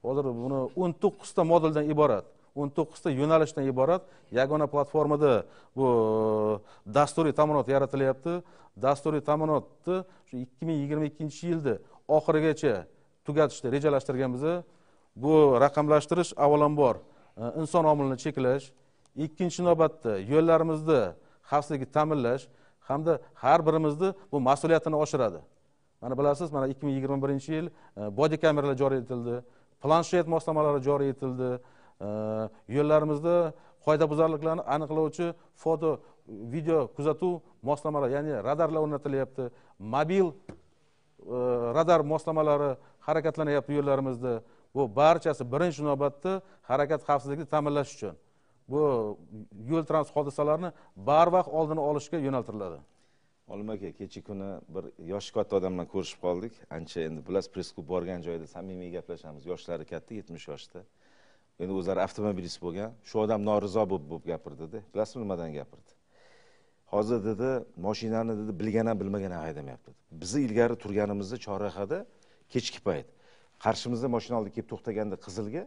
hozir buni o'n to'qqizta modeldan iborat o'n to'qqizta yo'nalishdan iborat yagona platformada bu e, dasturiy ta'minot yaratilyapti dasturiy ta'minotni shu ikki ming yigirma ikkinchi yilni oxirigacha tugatishni rejalashtirganmiz bu raqamlashtirish avvalambor e, inson omilini cheklash ikkinchi navbatda yo'llarimizni xavfsizligini ta'minlash hamda har birimizni bu mas'uliyatini oshiradi mana bilasiz mana ikki ming yigirma birinchi yil e, bodi kameralar joriy etildi planshet moslamalari joriy etildi Э, yo'llarimizda qoidabuzarliklarni aniqlovchi foto video kuzatuv moslamalari ya'ni radarlar o'rnatilyapti mobil e, radar moslamalari harakatlanyapti yo'llarimizda bu barchasi birinchi navbatda harakat xavfsizligini ta'minlash uchun bu yo'l transport hodisalarini barvaqt oldini olishga yo'naltiriladi olim aka kecha kuni bir yoshi katta odam bilan ko'rishib qoldik ancha endi bilasiz press klub borgan joyda samimiy gaplashamiz yoshlari katta yetmish yoshda endi o'zlari avtomobilist bo'lgan shu odam norizo bo'lib bo'lib gapirdida bilasizmi nimadan gapirdi hozir dedi moshinani dedi bilgan ham bilmagan ham haydamayapti bizni ilgari turganimizda chorrahada kechki payt qarshimizda moshina oldi kelib to'xtaganda qizilga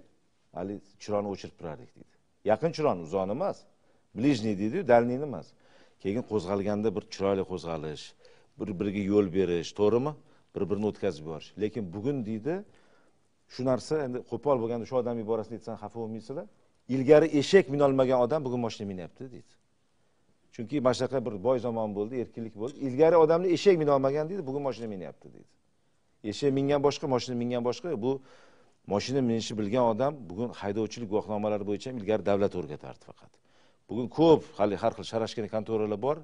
haligi chiroqni o'chirib turardik deydi yaqin chiron uzoqni emas ближний deydiyu дальныйni emas keyin qo'zg'alganda bir chiroyli qo'zg'alish bir biriga yo'l berish to'g'rimi bir birini o'tkazib yuborish lekin bugun deydi shu narsa endi qo'pol bo'lganda shu odam iborasini aytsan xafa bo'lmaysizlar ilgari eshak minolmagan odam bugun moshina minyapti deydi chunki mana shunaqa bir boy zamon bo'ldi erkinlik bo'ldi ilgari odamni eshak minolmagan deydi bugun moshina minyapti deydi eshak mingan boshqa moshina mingan boshqa bu moshina minishni bilgan odam bugun haydovchilik guvohnomalari bo'yicha ham ilgari davlat o'rgatardi faqat bugun ko'p hali har xil sharashkina kontoralar bor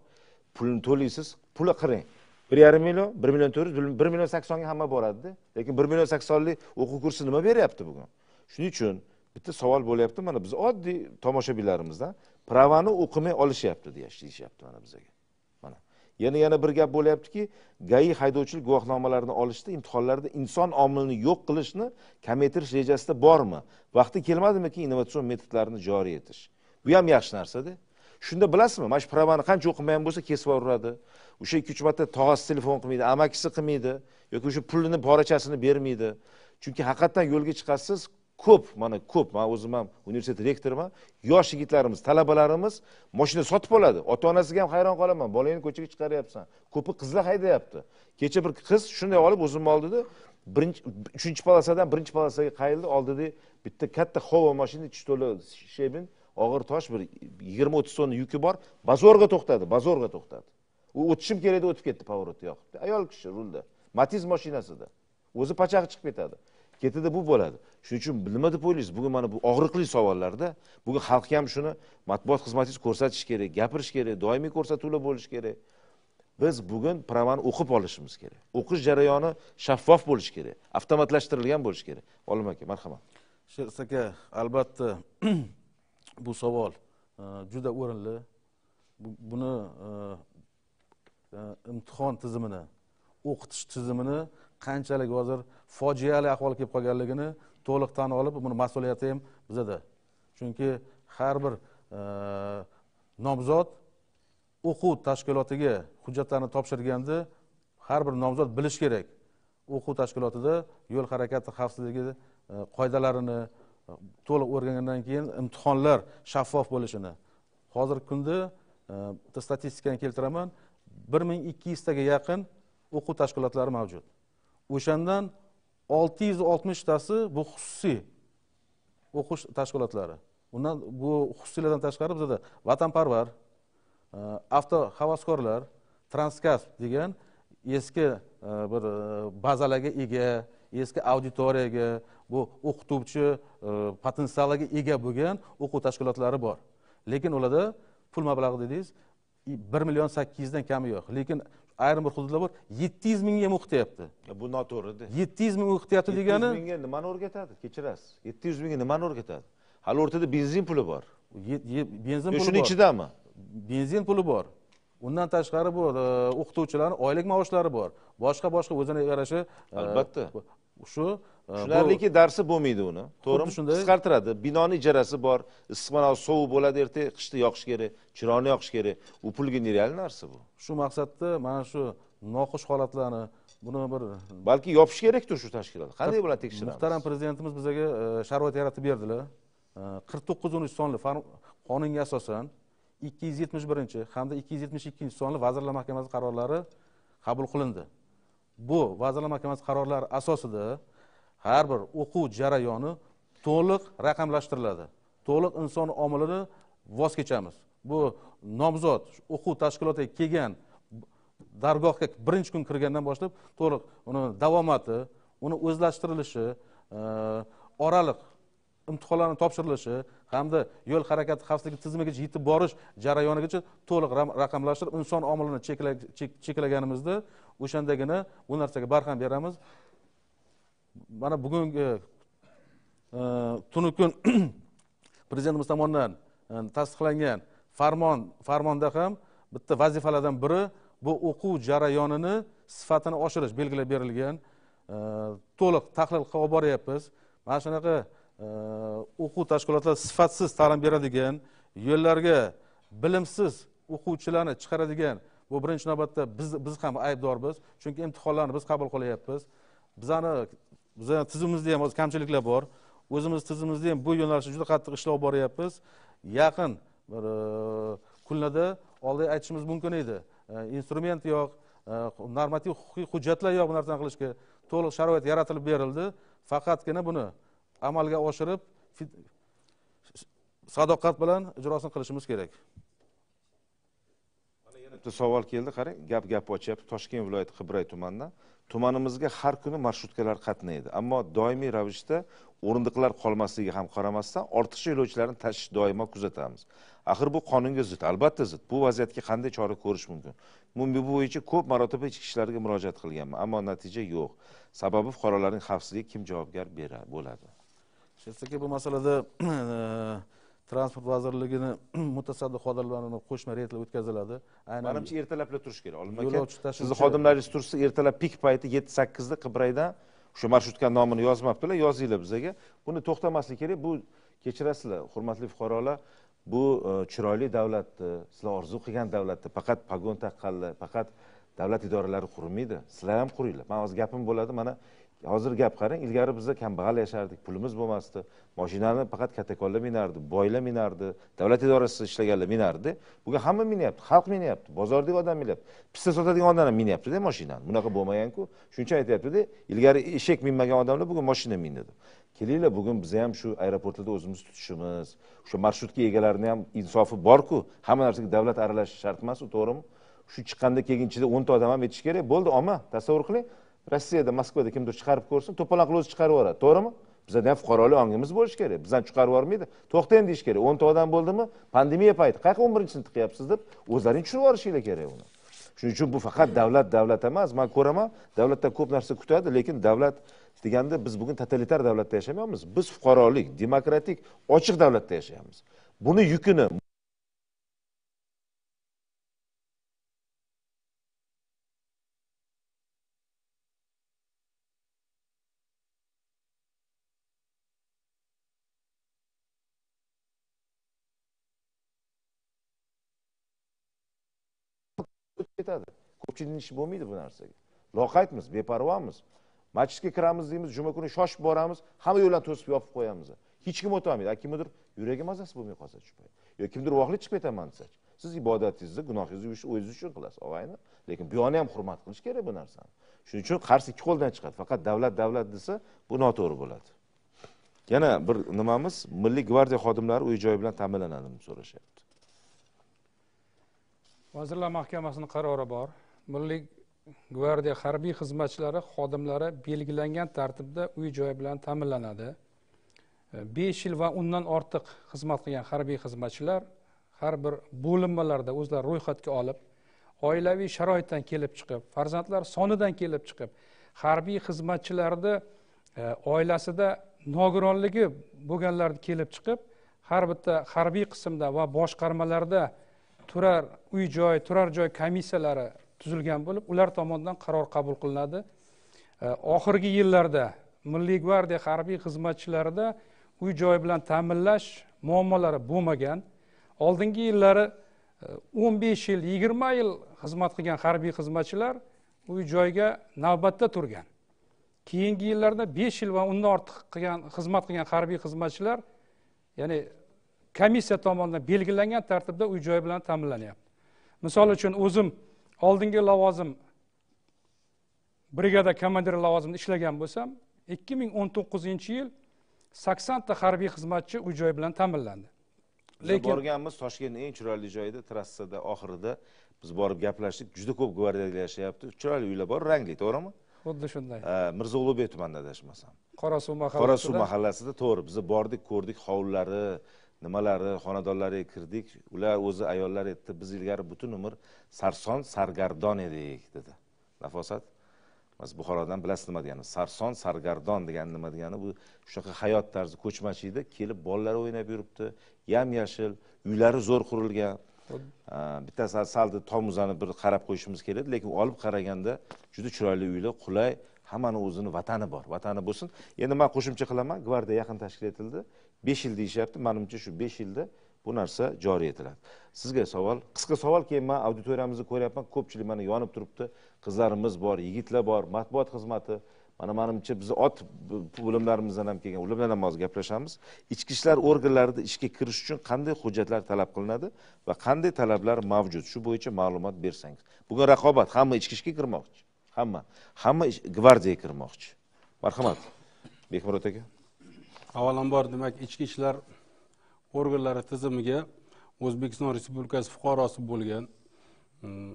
pulni to'laysiz puli qiring bir yarim million bir million to'rt yuz bir million saksonga hamma boradida lekin bir million saksonlik o'quv kursi nima beryapti bugun shuning uchun bitta savol bo'lyapti mana biz oddiy tomoshabinlarimizdan pravani o'qimay olishyapti deyishyapti mana bizaga mana yana yana bir gap bo'lyaptiki gai haydovchilik guvohnomalarini olishda imtihonlarda inson omilini yo'q qilishni kamaytirish rejasida bormi vaqti kelmadimiki innovatsion metodlarni joriy etish bu ham yaxshi narsada shunda bilasizmi mana shu pravani qancha o'qimay ham bo'lsa kesib yuboradi o'sha ikki uch marta tog'asi telefon qilmaydi amakisi qilmaydi yoki o'sha pulini borachasini bermaydi chunki haqiqatdan yo'lga chiqasiz ko'p mana ko'p man o'zim ham universitet rektoriman yosh yigitlarimiz talabalarimiz moshina sotib oladi ota onasiga ham hayron qolaman bolangni ko'chaga chiqaryapsan ko'pi qizlar haydayapti kecha bir qiz shunday olib o'zimni oldida birinchi uchinchi polosadan birinchi polosaga qayildi oldida bitta katta hova mashina to'la shebin og'ir tosh bir yigirma o'ttiz tonna yuki bor bozorga to'xtadi bozorga to'xtadi u o'tishim kerak deb o'tib ketdi поворотni yoqib ayol kishi rulda matiz mashinasida o'zi pachag'i chiqib ketadi ketadi bu bo'ladi shuning uchun nima deb o'ylaysiz bugun mana bu og'riqli savollarda bugun xalqga ham shuni matbuot xizmatingiz ko'rsatish kerak gapirish kerak doimiy ko'rsatuvlar bo'lishi kerak biz bugun pravani o'qib olishimiz kerak o'qish jarayoni shaffof bo'lishi kerak avtomatlashtirilgan bo'lishi kerak olim aka marhamat sheris aka albatta (clears throat) bu savol e, juda o'rinli buni e, Э, imtihon tizimini o'qitish tizimini qanchalik hozir fojiali ahvolga kelib qolganligini to'liq tan olib buni mas'uliyati ham bizada chunki har bir e, nomzod o'quv tashkilotiga hujjatlarni topshirganda har bir nomzod bilishi kerak o'quv tashkilotida yo'l harakati xavfsizligi e, qoidalarini e, to'liq o'rgangandan keyin imtihonlar shaffof bo'lishini hozirgi kunda bitta statistikani keltiraman bir ming ikki yuztaga yaqin o'quv tashkilotlari mavjud o'shandan olti yuz oltmishtasi bu xususiy o'qish tashkilotlari undan bu xususiylardan tashqari bizada vatanparvar e, avto havaskorlar transkasb degan eski e, bir e, bazalarga ega eski auditoriyaga bu o'qituvchi potensialiga ega bo'lgan o'quv tashkilotlari bor lekin ularda pul mablag'i dedingiz bir million sakkiz yuzdan kami yo'q lekin ayrim bir hududlar bor yetti yuz mingga ham o'qityapti bu noto'g'rida yetti yuz ming o'qityapti degani yetti yuz mingga nimani o'rgatadi kechirasiz yetti yuz mingga nimani o'rgatadi hali o'rtada benzin puli bor benzin puli shuni ichidami benzin puli bor undan tashqari bu e, o'qituvchilarni oylik maoshlari bor boshqa boshqa o'zini yarasha e, albatta shu shularniki darsi bo'lmaydi uni to'g'rimi shunday qisqartiradi binoni ijarasi bor issiqxona sovuq bo'ladi ertaga qishda yoqish kerak chiroqni yoqish kerak u pulga nereal narsa bu shu maqsadda mana shu noxush holatlarni buni bir balki yopish kerakdir shu tashkilot qanday bilan tekshiramiz muhtaram prezidentimiz bizlarga e, sharoit yaratib berdilar e, qirq to'qqizinchi sonli qonunga asosan ikki yuz yetmish birinchi hamda ikki yuz yetmish ikkinchi sonli vazirlar mahkamasi qarorlari qabul qilindi bu vazirlar mahkamasi qarorlari asosida har bir o'quv jarayoni to'liq raqamlashtiriladi to'liq inson omilini voz kechamiz bu nomzod o'quv tashkilotiga kelgan dargohga birinchi kun kirgandan boshlab to'liq uni davomati uni o'zlashtirilishi e, oraliq imtihonlarni topshirilishi hamda yo'l harakati xavfsizligi tizimigacha yetib borish jarayonigacha to'liq raqamlashtirib inson omilini cheklaganimizda o'shandagina bu narsaga barham beramiz mana bugungi e, tunu kun (clears throat) prezidentimiz tomonidan e, tasdiqlangan farmon farmonda ham bitta vazifalardan biri bu o'quv jarayonini sifatini oshirish belgilab berilgan e, to'liq tahlil qilib olib boryapmiz mana shunaqa o'quv tashkilotlari sifatsiz ta'lim beradigan yo'llarga bilimsiz o'quvchilarni chiqaradigan bu birinchi navbatda biz biz ham aybdormiz chunki imtihonlarni biz qabul qilyapmiz bizani bizani tizimimizda ham hozir kamchiliklar bor o'zimiz tizimimizda ham bu yo'nalishda juda qattiq ishlab boryapmiz yaqin bir e, kunlarda oldin aytishimiz mumkin edi e, instrument yo'q e, normativ huquqiy hujjatlar yo'q bu narsani qilishga to'liq sharoit yaratilib berildi faqatgina buni amalga oshirib sadoqat bilan ijrosini qilishimiz kerak mana yana bitta savol keldi qarang gap gap ochyapti toshkent viloyati qibray tumanidan tumanimizga har kuni marshrutkalar qatnaydi ammo doimiy ravishda o'rindiqlar qolmasligiga ham qaramasdan ortiqcha yo'lovchilarni tashish doimo kuzatamiz axir bu qonunga zid albatta zid bu vaziyatga qanday chora ko'rish mumkin bu bo'yicha ko'p marotaba ichki ishlarga murojaat qilganman ammo natija yo'q sababi fuqarolarning xavfsizligi kim javobgar bo'ladi shunisi bu masalada (clears throat) e, transport vazirligini (clears throat) mutasaddi xodimlarini qo'shma reydlar o'tkaziladi aynan manimcha ertalabla turish kerak olim aka sizni xodimlaringiz tursa ertalab pik payti yetti sakkizda qibraydan o'sha marshrutkani nomini yozmabdilar yozinglar bizaga buni to'xtamaslik kerak bu kechirasizlar hurmatli fuqarolar bu e, chiroyli davlatni sizlar orzu qilgan davlatni faqat pogon taqqanlar faqat davlat idoralari qurmaydi sizlar ham quringlar man hozir gapim bo'ladi mana hozir gap qarang ilgari biza kambag'al yashardik pulimiz bo'lmasdi moshinani faqat kattakonlar minardi boylar minardi davlat idorasida ishlaganlar minardida bugun hamma minyapti xalq minyapti bozordagi odam minyapti pista sotadigan odam ham minyaptida moshinani bunaqa bo'lmaganku shuning uchun aytyaptida ilgari eshak minmagan odamlar bugun moshina mindi kelinglar bugun biza ham shu aeroportlarda o'zimiz tutishimiz o'sha marshrutka egalarini ham insofi borku hamma narsaga davlat aralashishi shart emas u to'g'rimi shu chiqqanda keyin ichida o'nta odam ham aytishi kerak bo'ldi olma tasavvur qiling rossiyada moskvada kimdir chiqarib ko'rsin qilib o'zi chiqarib yuboradi to'g'rimi bizada ham fuqarolik ongimiz bo'lishi kerak bizdan chiqarib yubormaydi to'xtang deyish kerak o'nta odam bo'ldimi pandemiya payti qayoqqa o'n birinchi sinfni deb o'zlaring tushunib yuborishinglar kerak uni shuning uchun bu faqat davlat davlat emas man ko'raman davlatdan ko'p narsa kutadi lekin davlat deganda biz bugun totalitar davlatda yashamaymiz biz fuqarolik demokratik ochiq davlatda yashayapmiz buni yukini ketadi ko'pchilikni ishi bo'lmaydi bu narsaga loqaydmiz beparvomiz masjidga kiramiz deymiz juma kuni shoshib boramiz hamma yo'llarni to'sib yopib qo'yamiz hech kim o'tolmaydi kimnidir yuragi mazasi bo'lmay qolsa yo kimdir voqlik chiqib ketaman desachi siz ibodatingizni gunohingizni o'zingiz uchun qilasiz og'ayni lekin bu yoqni ham hurmat qilish kerak bu narsani shuning uchun qarz ikki qo'ldan chiqadi faqat davlat davlat desa bu noto'g'ri bo'ladi yana bir nimamiz milliy gvardiya xodimlari uy joyi bilan ta'minlanadimi so'rashyapti vazirlar mahkamasini qarori bor milliy gvardiya harbiy xizmatchilari xodimlari belgilangan tartibda uy joy bilan ta'minlanadi e, besh yil va undan ortiq xizmat qilgan harbiy xizmatchilar har bir bo'linmalarda o'zlari ro'yxatga olib oilaviy sharoitdan kelib chiqib farzandlar sonidan kelib chiqib harbiy xizmatchilarni e, oilasida nogironligi bo'lganlar kelib chiqib har bitta harbiy qismda va boshqarmalarda turar uy joy turar joy komissiyalari tuzilgan bo'lib ular tomonidan qaror qabul qilinadi oxirgi yillarda milliy gvardiya harbiy xizmatchilarida uy joy bilan ta'minlash muammolari bo'lmagan oldingi yillari e, o'n besh yil yigirma yil xizmat qilgan harbiy xizmatchilar uy joyga navbatda turgan keyingi yillarda besh yil va undan ortiq qilgan xizmat qilgan harbiy xizmatchilar ya'ni komissiya tomonidan belgilangan tartibda uy joy bilan ta'minlanyapti misol uchun o'zim oldingi lavozim brigada komandiri lavozimida ishlagan bo'lsam ikki ming o'n to'qqizinchi yil saksonta harbiy xizmatchi uy joy bilan ta'minlandi lekin borganmiz toshkentning eng chiroyli joyida trassada oxirida biz borib gaplashdik juda ko'p gvardiyalar yashayapti chiroyli uylar bor rangli to'g'rimi xuddi shunday mirzo ulug'bek tumanida adashmasam qorasuv mahallasida qorasuv mahallasida to'g'ri biz bordik ko'rdik hovlilari nimalari xonadonlariga kirdik ular o'zi ayollar aytdi biz ilgari butun umr sarson sargardon edik dedi nafosat buxorodan bilasiz nima degani sarson sargardon degani nima degani bu shunaqa hayot tarzi ko'chmachi edi kelib bolalar o'ynab yuribdi yam yashil uylari zo'r qurilgan bittasi salni tomuzani bir qarab qo'yishimiz kerak lekin olib qaraganda juda chiroyli uylar qulay hammani o'zini vatani bor vatani bo'lsin endi man qo'shimcha qilaman gvardiya yaqin tashkil etildi besh yil deyishyapti manimcha shu besh yilda bu narsa joriy etiladi sizga savol qisqa savol keyin man auditoriyamizni ko'ryapman ko'pchilik mana yonib turibdi qizlarimiz bor yigitlar bor matbuot xizmati mana manimcha biz ot bo'limlarimizdan ham kelgan ular ham hozir gaplashamiz ichki ishlar organlarida ishga kirish uchun qanday hujjatlar talab qilinadi va qanday talablar mavjud shu bo'yicha ma'lumot bersangiz bugun raqobat hamma ichki ishga kirmoqchi hamma hamma gvardiyaga kirmoqchi marhamat bekmurod aka avvalambor demak ichki ishlar organlari tizimiga o'zbekiston respublikasi fuqarosi bo'lgan mm,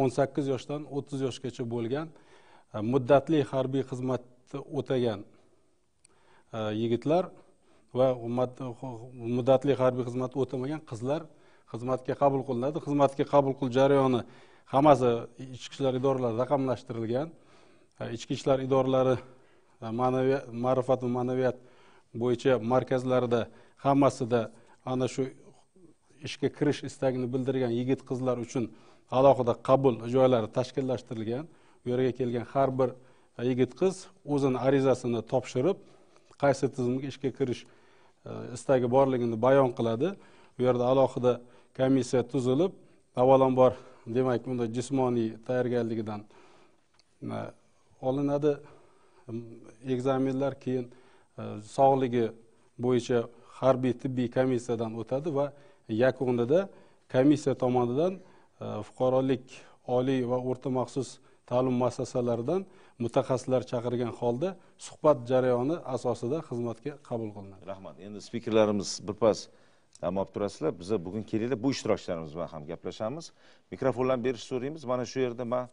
o'n sakkiz yoshdan o'ttiz yoshgacha bo'lgan e, muddatli harbiy xizmatni o'tagan e, yigitlar va muddatli harbiy xizmat o'tamagan qizlar xizmatga qabul qilinadi xizmatga qabul qilish jarayoni hammasi ichki ishlar idoralari raqamlashtirilgan e, ichki ishlar idoralari ma'naviyat ma'rifat va ma'naviyat bo'yicha markazlarida hammasida ana shu ishga kirish istagini bildirgan yigit qizlar uchun alohida qabul joylari tashkillashtirilgan u yerga kelgan har bir yigit qiz o'zini arizasini topshirib qaysi tizimga ishga kirish e, istagi borligini bayon qiladi u yerda alohida komissiya tuzilib avvalambor demak unda jismoniy tayyorgarligidan e, olinadi ekzaminlar keyin E, sog'ligi bo'yicha harbiy tibbiy komissiyadan o'tadi va yakunida komissiya tomonidan e, fuqarolik oliy va o'rta maxsus ta'lim muassasalaridan mutaxassislar chaqirgan holda suhbat jarayoni asosida xizmatga qabul qilinadi rahmat endi spikerlarimiz birpas dam olib turasizlar biza bugun kelinglar bu ishtirokchilarimiz bilan ham gaplashamiz mikrofonlarni berishni so'raymiz mana shu yerda man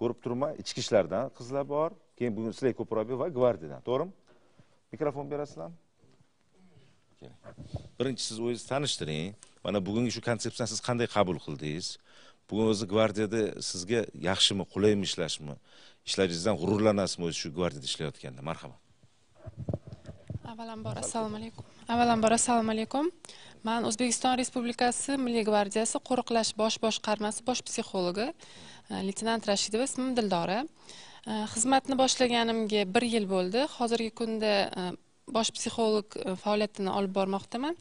ko'rib turibman ichki ishlardan qizlar bor keyin bugun sizlar ko'proq va gvardiyadan to'g'rimi mikrofon berasizlarmi birinchi siz o'zingizni tanishtiring mana bugungi shu konsepsiyani siz qanday qabul qildingiz bugun o'zi gvardiyada sizga yaxshimi qulaymi ishlashmi ishlashingizdan g'ururlanasizmi o'zi shu gvardiyada ishlayotganda marhamat avvalambor assalomu alaykum avvalambor assalomu alaykum man o'zbekiston respublikasi milliy gvardiyasi qo'riqlash bosh boshqarmasi bosh psixologi eh, leytenant rashidova ismim dildora xizmatni boshlaganimga bir yil bo'ldi hozirgi kunda bosh psixolog faoliyatini olib bormoqdaman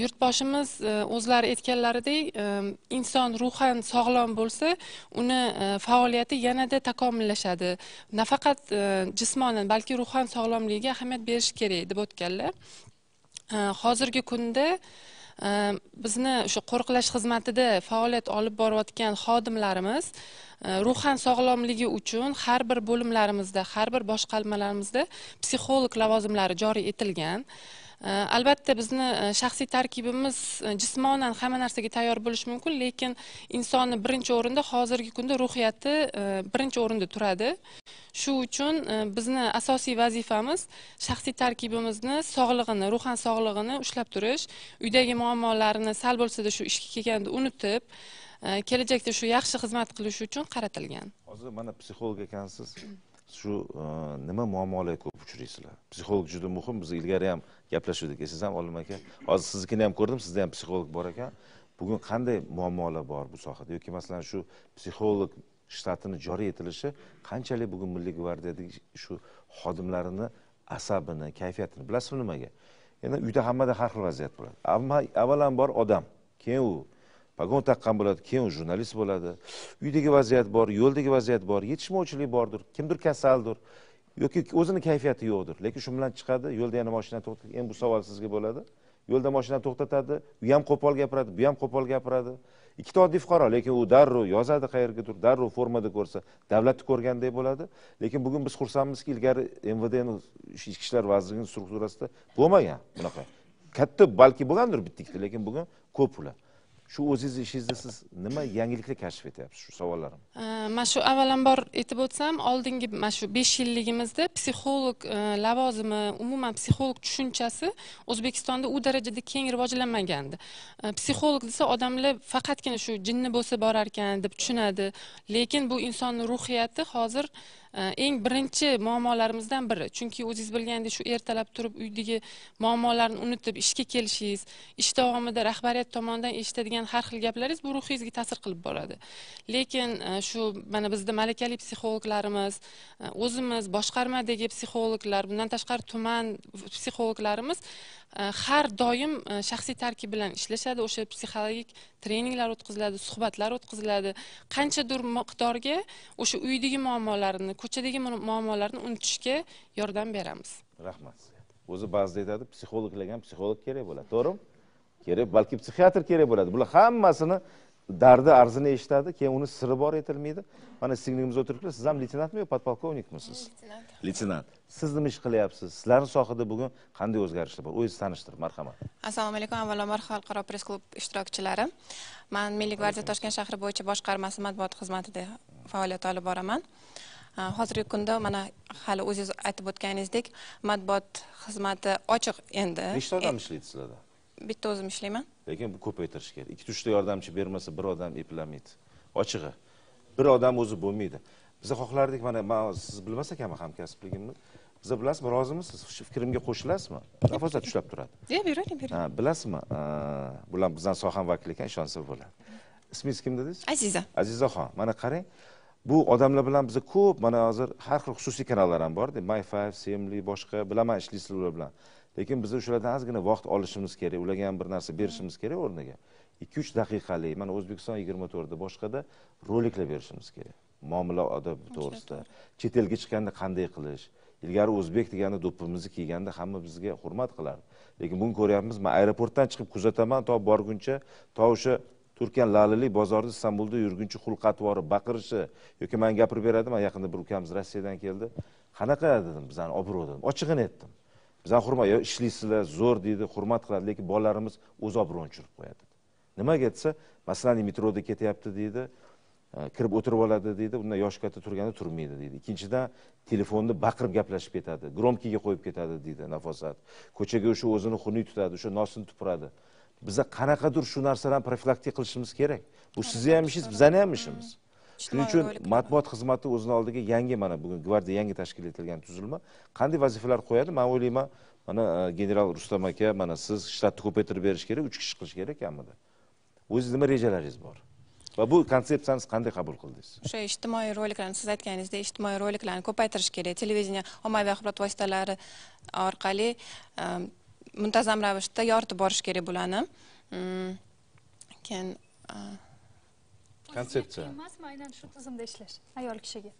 yurtboshimiz o'zlari aytganlaridek э, inson ruhan sog'lom bo'lsa uni э, faoliyati yanada takomillashadi nafaqat э, jismonan balki ruhan sog'lomligiga ahamiyat berish kerak deb o'tganlar hozirgi kunda uh, Э, bizni o'sha qo'riqlash xizmatida faoliyat olib borayotgan xodimlarimiz e, ruhan sog'lomligi uchun har bir bo'limlarimizda har bir boshqarmalarimizda psixolog lavozimlari joriy etilgan Э, albatta bizni э, shaxsiy tarkibimiz э, jismonan hamma narsaga tayyor bo'lishi mumkin lekin insonni birinchi o'rinda hozirgi kunda ruhiyati e, birinchi o'rinda turadi shu uchun e, bizni asosiy vazifamiz shaxsiy tarkibimizni sog'lig'ini ruhan sog'lig'ini ushlab turish uydagi muammolarni sal bo'lsada shu ishga kelganda unutib e, kelajakda shu yaxshi xizmat qilish uchun qaratilgan hozir mana psixolog ekansiz (clears throat) shu e, nima muammolarga ko'p uchraysizlar psixolog juda muhim biz ilgari ham gaplashuvdik esingizda ham olim aka hozir siznikini ham ko'rdim sizda ham psixolog bor ekan bugun qanday muammolar bor bu sohada yoki masalan shu psixolog shtatini joriy etilishi qanchalik bugun milliy gvardiyadagi shu xodimlarini asabini kayfiyatini bilasizmi nimaga endi uyda hammada har xil vaziyat bo'ladi avvalambor odam keyin u pogon taqqan bo'ladi keyin u jurnalist bo'ladi uydagi vaziyat bor yo'ldagi vaziyat bor yetishmovchilik bordir kimdir kasaldir yoki o'zini kayfiyati yo'qdir lekin shu bilan chiqadi yo'lda yana moshina to'xtatadi endi bu savol sizga bo'ladi yo'lda moshinani to'xtatadi u ham qo'pol gapiradi bu ham qo'pol gapiradi ikkita oddiy fuqaro lekin u darrov yozadi qayergadir darrov formada ko'rsa davlatni ko'rganday bo'ladi lekin bugun biz xursandmizki ilgari mvdni ichki ishlar vazirligini strukturasida bo'lmagan bunaqa katta balki bo'lgandir bitta ikkita lekin bugun ko'p ular shu o'zingizni ishingizda siz nima yangiliklar kashf etyapsiz shu savollarim mana shu avvalambor aytib o'tsam oldingi mana shu besh yilligimizda psixolog e, lavozimi umuman psixolog tushunchasi o'zbekistonda u darajada keng rivojlanmagandi e, psixolog desa odamlar faqatgina shu jinni bo'lsa borar ekan deb tushunadi lekin bu insonni ruhiyati hozir Э, eng birinchi muammolarimizdan biri chunki o'zingiz bilgandek shu ertalab turib uydagi muammolarni unutib ishga kelishingiz ish davomida rahbariyat tomonidan eshitadigan har xil gaplaringiz bu ruhingizga ta'sir qilib boradi lekin e, shu mana bizda malakali psixologlarimiz e, o'zimiz boshqarmadagi psixologlar bundan tashqari tuman psixologlarimiz Э, har doim э, shaxsiy tarkib bilan ishlashadi o'sha psixologik treninglar o'tkaziladi suhbatlar o'tkaziladi qanchadir miqdorga o'sha uydagi muammolarini ko'chadagi muammolarni unutishga yordam beramiz rahmat o'zi ba'zida aytadi psixologlarga ham psixolog kerak bo'ladi to'g'rimi kerak balki psixiatr kerak bo'ladi bular hammasini dardi arzini eshitadi keyin uni siri bor etilmaydi mana singlimiz o'tiribdi siz ham leytenantmi yo podpolkovnikmisiz leytenant siz nima ish qilyapsiz sizlarni sohada bugun qanday o'zgarishlar bor o'zingizni tanishtirib marhamat assalomu alaykum avvalambor xalqaro press klub ishtirokchilari man milliy gvardiya toshkent shahri bo'yicha boshqarmasi matbuot xizmatida faoliyat olib boraman hozirgi kunda mana hali o'zingiz aytib o'tganingizdek matbuot xizmati ochiq endi nechta odam e- ishlaydi sizlarda bitta o'zim ishlayman lekin bu ko'paytirish kerak ikkita uchta yordamchi bermasa bir odam eplamaydi ochig'i bir odam o'zi bo'lmaydi biza xohlardik mana man siz bilmas ekanman hamkasbligimni biza bilasizmi rozimisiz fikrimga qo'shilasizmi nafosat ushlab turadi yo'q beraylik beraylik bilasizmi bular bizani soham vakili ekan ishonsa bo'ladi ismingiz kim dedingiz aziza azizaxon mana qarang bu odamlar bilan biza ko'p mana hozir har xil xususiy kanallar ham borda may five semli boshqa bilaman ishlaysizlar ular bilan lekin biz o'shalardan ozgina vaqt olishimiz kerak ularga ham bir narsa berishimiz hmm. kerak o'rniga ikki uch daqiqalik mana o'zbekiston yigirma to'rtda boshqada roliklar berishimiz kerak muomala odob to'g'risida chet elga chiqqanda qanday qilish ilgari o'zbek deganda do'ppimizni kiyganda hamma bizga hurmat qilardi lekin buni ko'ryapmiz man aeroportdan chiqib kuzataman to borguncha to o'sha turkiyan lalilik bozorida istanbulda yurguncha xulq atvori baqirishi yoki man gapirib beradi man yaqinda bir ukamiz rossiyadan keldi qanaqa dedim bizani obro' dedim ochig'ini aytdim bizani hurmat yo ishlaysizlar zo'r deydi hurmat qiladi lekin bolalarimiz o'z obro'ni tushirib qo'yadi nimaga desa masalan metroda ketyapti deydi e, kirib o'tirib oladi deydi undan yoshi katta turganda turmaydi deydi ikkinchidan telefonni baqirib gaplashib ketadi громкийga qo'yib ketadi deydi nafosat ko'chaga o'sha o'zini xunuk tutadi o'sha nosini tupuradi biza qanaqadir shu narsalarni profilaktika qilishimiz kerak bu sizni ham ishingiz bizani ham ishimiz shuning uchun matbuot xizmati o'zini oldiga yangi mana bugun gvardiya yangi tashkil etilgan tuzilma qanday vazifalar qo'yadi man o'ylayman mana e, general rustam aka mana siz shtatni ko'paytirib berish kerak uch kishi qilish kerak kamida o'ziz nima rejalaringiz bor va bu konsepsiyani siz qanday qabul qildingiz o'sha ijtimoiy roliklarni siz aytganingizdek ijtimoiy roliklarni ko'paytirish kerak televideniya ommaviy axborot vositalari e, orqali e, muntazam ravishda yoritib borish kerak bularni mm, keyin konsepsiya emasmi aynan shu tizimda ishlash ayol kishiga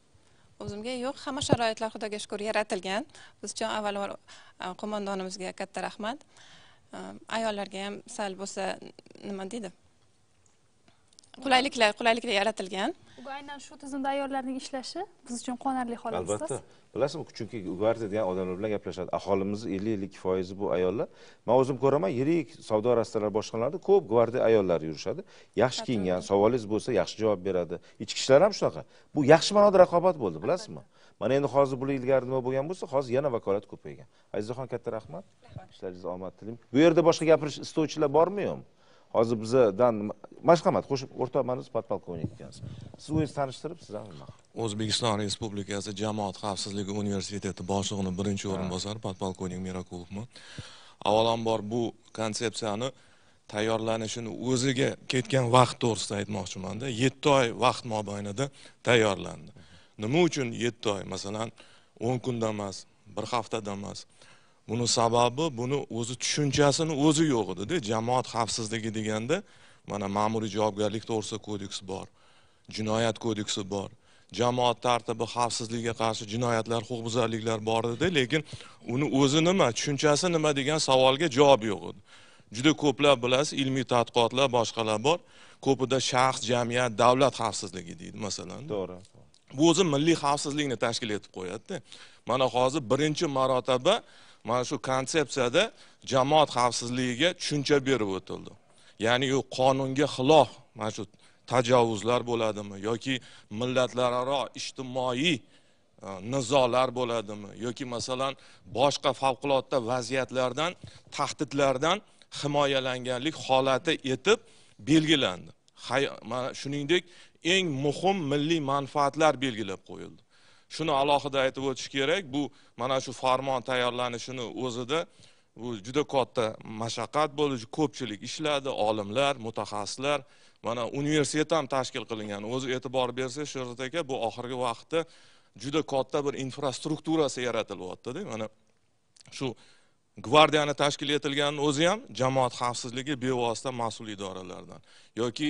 o'zimga yo'q hamma sharoitlar xudoga shukur yaratilgan biz uchun avvalambor e, qo'mondonimizga katta rahmat e, ayollarga ham sal bo'lsa nima deydi qulayliklar qulayliklar yaratilgan aynan shu tizim ayollarning ishlashi biz uchun quvonarli holat albatta bilasizmi chunki gvardiya degan odamlar bilan gaplashadi aholimizni ellik ellik foizi bu ayollar man o'zim ko'raman yirik savdo rastalar boshqalarda ko'p gvardiya ayollari yurishadi yaxshi kiyingan savolingiz bo'lsa yaxshi javob beradi ichki ishlar ham shunaqa bu yaxshi ma'noda raqobat bo'ldi bilasizmi mana endi hozir bular ilgari nima bo'lgan bo'lsa hozir yana vakolat ko'paygan azizaxon katta rahmat ishlaringizga omad tilayman bu yerda boshqa gapirish istovchilar bormi yo'qmi hozir bizadan mashhamat qo'shib o'rta maniz podpolkovnik ekansiz siz o'zingizni tanishtirib siz o'zbekiston respublikasi jamoat xavfsizligi universiteti boshlig'ini birinchi o'rinbosari podpolkovnik mirakulovman avvalambor bu konsepsiyani tayyorlanishini o'ziga ketgan vaqt to'g'risida aytmoqchimanda yetti oy vaqt mobaynida tayyorlandi nima uchun yetti oy masalan o'n kunda emas bir haftada emas buni sababi buni o'zi tushunchasini o'zi yo'q edida jamoat xavfsizligi deganda mana ma'muriy javobgarlik to'g'risida kodeks bor jinoyat kodeksi bor jamoat tartibi xavfsizligiga qarshi jinoyatlar huquqbuzarliklar bor edi lekin uni o'zi nima tushunchasi nima degan savolga javob yo'q edi juda ko'plab bilasiz ilmiy tadqiqotlar boshqalar bor ko'pida shaxs jamiyat davlat xavfsizligi deydi masalan to'g'ri bu o'zi milliy xavfsizlikni tashkil etib qo'yadida mana hozir birinchi marotaba mana shu konsepsiyada jamoat xavfsizligiga tushuncha berib o'tildi ya'ni u qonunga xilof mana shu tajovuzlar bo'ladimi yoki millatlararo ijtimoiy e, nizolar bo'ladimi yoki masalan boshqa favqulodda vaziyatlardan tahdidlardan himoyalanganlik holati etib belgilandi shuningdek eng muhim milliy manfaatlar belgilab qo'yildi shuni alohida aytib o'tish kerak bu mana shu farmon tayyorlanishini o'zida bu juda katta mashaqqat bo'ldi ko'pchilik ishladi olimlar mutaxassislar mana universitet ham tashkil qilingan o'zi e'tibor bersangiz sherzod aka bu oxirgi vaqtda juda katta bir infrastrukturasi yaratilyaptida mana shu gvardiyani tashkil etilganini o'zi ham jamoat xavfsizligi bevosita mas'ul idoralardan yoki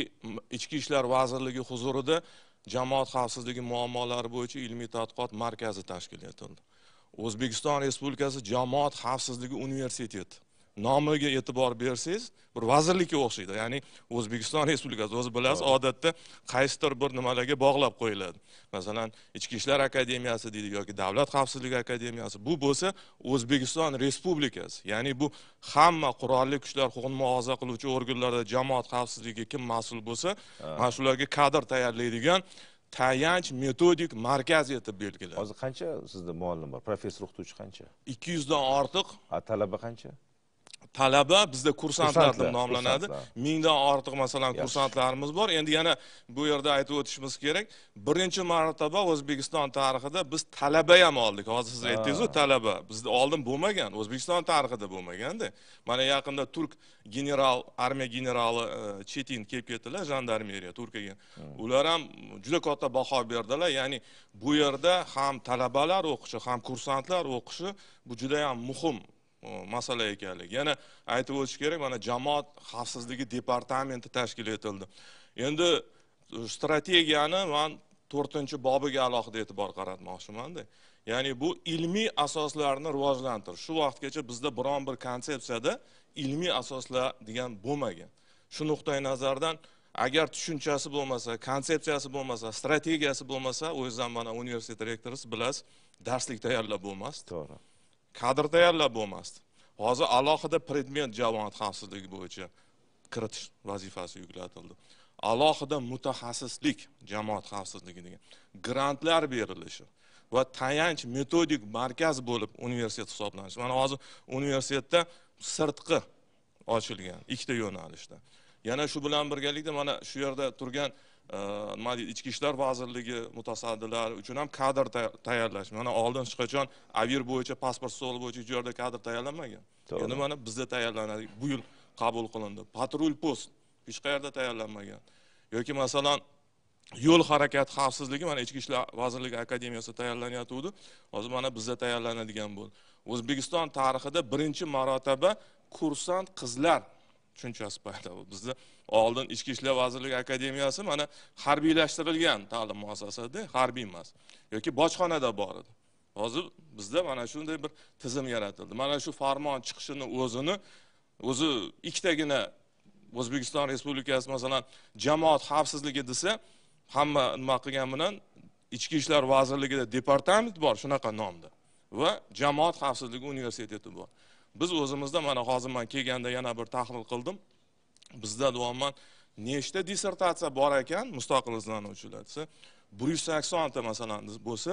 ichki ishlar vazirligi huzurida jamoat xavfsizligi muammolari bo'yicha ilmiy tadqiqot markazi tashkil etildi o'zbekiston respublikasi jamoat xavfsizligi universiteti nomiga e'tibor bersangiz bir vazirlikka o'xshaydi ya'ni o'zbekiston respublikasi o'zi bilasiz odatda qaysidir bir nimalarga bog'lab qo'yiladi masalan ichki ishlar akademiyasi deydi yoki davlat xavfsizligi akademiyasi bu bo'lsa o'zbekiston respublikasi ya'ni bu hamma qurolli kuchlar huquqni muhofaza qiluvchi organlarda jamoat xavfsizligiga kim mas'ul bo'lsa mana shularga kadr tayyorlaydigan tayanch metodik markaz etib belgilandi hozir qancha sizda muallim bor professor o'qituvchi qancha ikki yuzdan ortiq talaba qancha talaba bizda kursantlar deb nomlanadi mingdan ortiq masalan kursantlarimiz bor endi yana bu yerda aytib o'tishimiz kerak birinchi marotaba o'zbekiston tarixida biz talaba ham oldik hozir siz aytdingizu talaba bizda oldin bo'lmagan o'zbekiston tarixida bo'lmaganda mana yaqinda turk general armiya generali e, chetin kelib ketdilar jandarmeriya turkiyaga hmm. ular ham juda katta baho berdilar ya'ni bu yerda ham talabalar o'qishi ham kursantlar o'qishi bu juda yam muhim masala ekanligi yana aytib o'tish kerak mana jamoat xavfsizligi departamenti tashkil etildi endi strategiyani man to'rtinchi bobiga alohida e'tibor qaratmoqchimanda ya'ni bu ilmiy asoslarni rivojlantirish shu vaqtgacha bizda biron bir konsepsiyada ilmiy asoslar degan bo'lmagan shu nuqtai nazardan agar tushunchasi bo'lmasa konsepsiyasi bo'lmasa strategiyasi bo'lmasa o'zizham mana universitet rektorisiz bilasiz darslik tayyorlab bo'lmasdi to'g'ri kadr tayyorlab bo'lmasdi hozir alohida predmet jamoat xavfsizligi bo'yicha kiritish vazifasi yuklatildi alohida mutaxassislik jamoat xavfsizligi degan grantlar berilishi va tayanch metodik markaz bo'lib universitet hisoblanishi mana hozir universitetda sirtqi ochilgan ikkita yo'nalishda yana shu bilan birgalikda mana shu yerda turgan nima deydi ichki ishlar vazirligi mutasaddilari uchun ham kadr tayyorlash mana oldin hech qachon avir bo'yicha pasport stoli bo'yicha hech joyda kadr tayyorlanmagan endi mana bizda tayyorlanadi bu yil qabul qilindi patrul post hech qayerda tayyorlanmagan yoki masalan yo'l harakati xavfsizligi mana ichki ishlar vazirligi akademiyasida tayyorlanayotgandi hozir mana bizda tayyorlanadigan bo'ldi o'zbekiston tarixida birinchi marotaba kursant qizlar tushunchasi paydo bo'ldi bizda oldin ichki ishlar vazirligi akademiyasi mana harbiylashtirilgan ta'lim muassasada harbiy emas yoki bojxonada bor edi hozir bizda mana shunday bir tizim yaratildi mana shu farmon chiqishini o'zini o'zi ikkitagina o'zbekiston respublikasi masalan jamoat xavfsizligi desa hamma nima qilgan bilan ichki ishlar vazirligida departament bor shunaqa nomda va jamoat xavfsizligi universiteti bor biz o'zimizda mana hozir man kelganda yana bir tahlil qildim bizda deyapman nechta dissertatsiya bor ekan mustaqil izlanuvchilar desa bir yuz saksonta masalan bo'lsa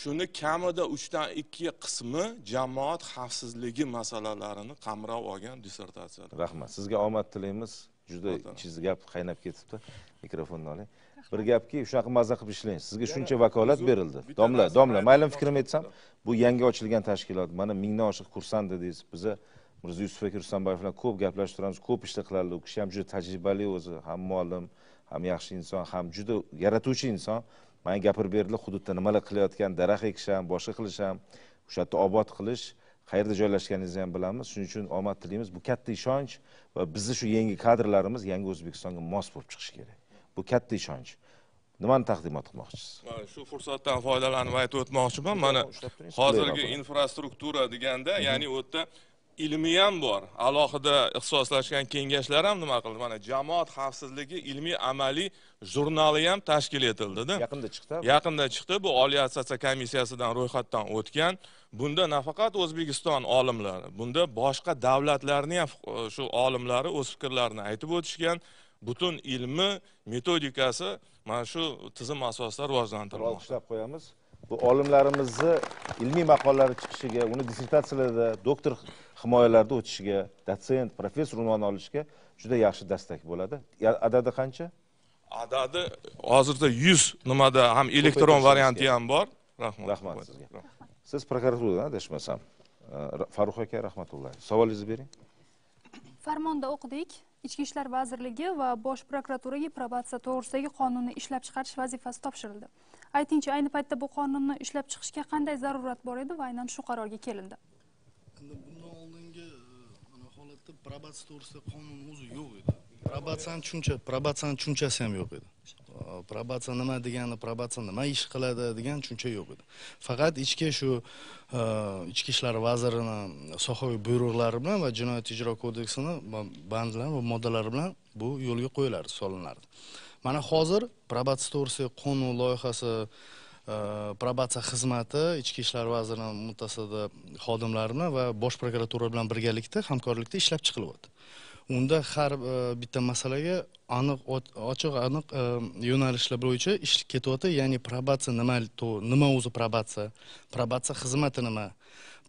shuni kamida uchdan ikki qismi jamoat xavfsizligi masalalarini qamrab olgan dissertatsiyalar rahmat sizga omad tilaymiz juda ichingiz gap qaynab ketibdi mikrofonni oling bir gapki shunaqa maza qilib ishlang sizga shuncha vakolat berildi domla domla mayli fikrimni aytsam bu yangi ochilgan tashkilot mana mingdan oshiq kursant dedingiz biza mirzo yusuf aka rustambayev bilan ko'p gaplashib turamiz ko'p ishlar qiladi u kishi ham juda tajribali o'zi ham muallim ham yaxshi inson ham juda yaratuvchi inson manga gapirib berdilar hududda nimalar qilayotgan daraxt ekish ham boshqa qilish ham o'sha yerda obod qilish qayerda joylashganingizni ham bilamiz shuning uchun omad tilaymiz bu katta ishonch va bizni shu yangi kadrlarimiz yangi o'zbekistonga mos bo'lib chiqishi kerak bu katta ishonch nimani taqdimot qilmoqchisiz mana shu fursatdan foydalanib aytib o'tmoqchiman mana hozirgi infrastruktura deganda ya'ni u yerda ilmi ham bor alohida ixtisoslashgan kengashlar ham nima qildi mana jamoat xavfsizligi ilmiy amaliy jurnali ham tashkil etildida yaqinda chiqdi yaqinda chiqdi bu oliy assotsiya komissiyasidan ro'yxatdan o'tgan bunda nafaqat o'zbekiston olimlari bunda boshqa davlatlarni ham e, shu olimlari o'z fikrlarini aytib o'tishgan butun ilmi metodikasi mana shu tizim asosida rivojlantirilmoqda olqishlab qo'yamiz bu olimlarimizni ilmiy maqolalari chiqishiga uni dissertatsiyalarda doktor himoyalarda o'tishiga dotsent professor unvoni olishga juda yaxshi dastak bo'ladi adadi qancha adadi hozirda yuz nimada ham elektron varianti ham bor rahmat rahmat sizga siz prokuraturadan adashmasam e, farruh aka rahmatulloh savolingizni bering farmonda o'qidik ichki ishlar vazirligi va bosh prokuraturaga probatsiya to'g'risidagi qonunni ishlab chiqarish vazifasi topshirildi aytingchi ayni paytda bu qonunni ishlab chiqishga qanday zarurat bor edi va aynan shu qarorga kelindi probatsia to'g'risida qonun o'zi yo'q edi probatsiyani tushuncha probatsiyani tushunchasi ham yo'q edi probatsiya nima degani probatsiya nima ish qiladi degan tushuncha yo'q edi faqat ichki shu ichki ishlar vazirini sohaviy buyruqlari bilan va jinoyat ijro kodeksini bandlar va moddalari bilan bu yo'lga qo'yilardi solinardi mana hozir probatsiya to'g'risidagi qonun loyihasi probatsiya xizmati ichki ishlar vazirini mutasaddida xodimlarini va bosh prokuratura bilan birgalikda hamkorlikda ishlab chiqilyapti unda har bitta masalaga aniq ochiq aniq yo'nalishlar bo'yicha ish ketyapti ya'ni probatsiya nima nima o'zi probatsiya probatsiya xizmati nima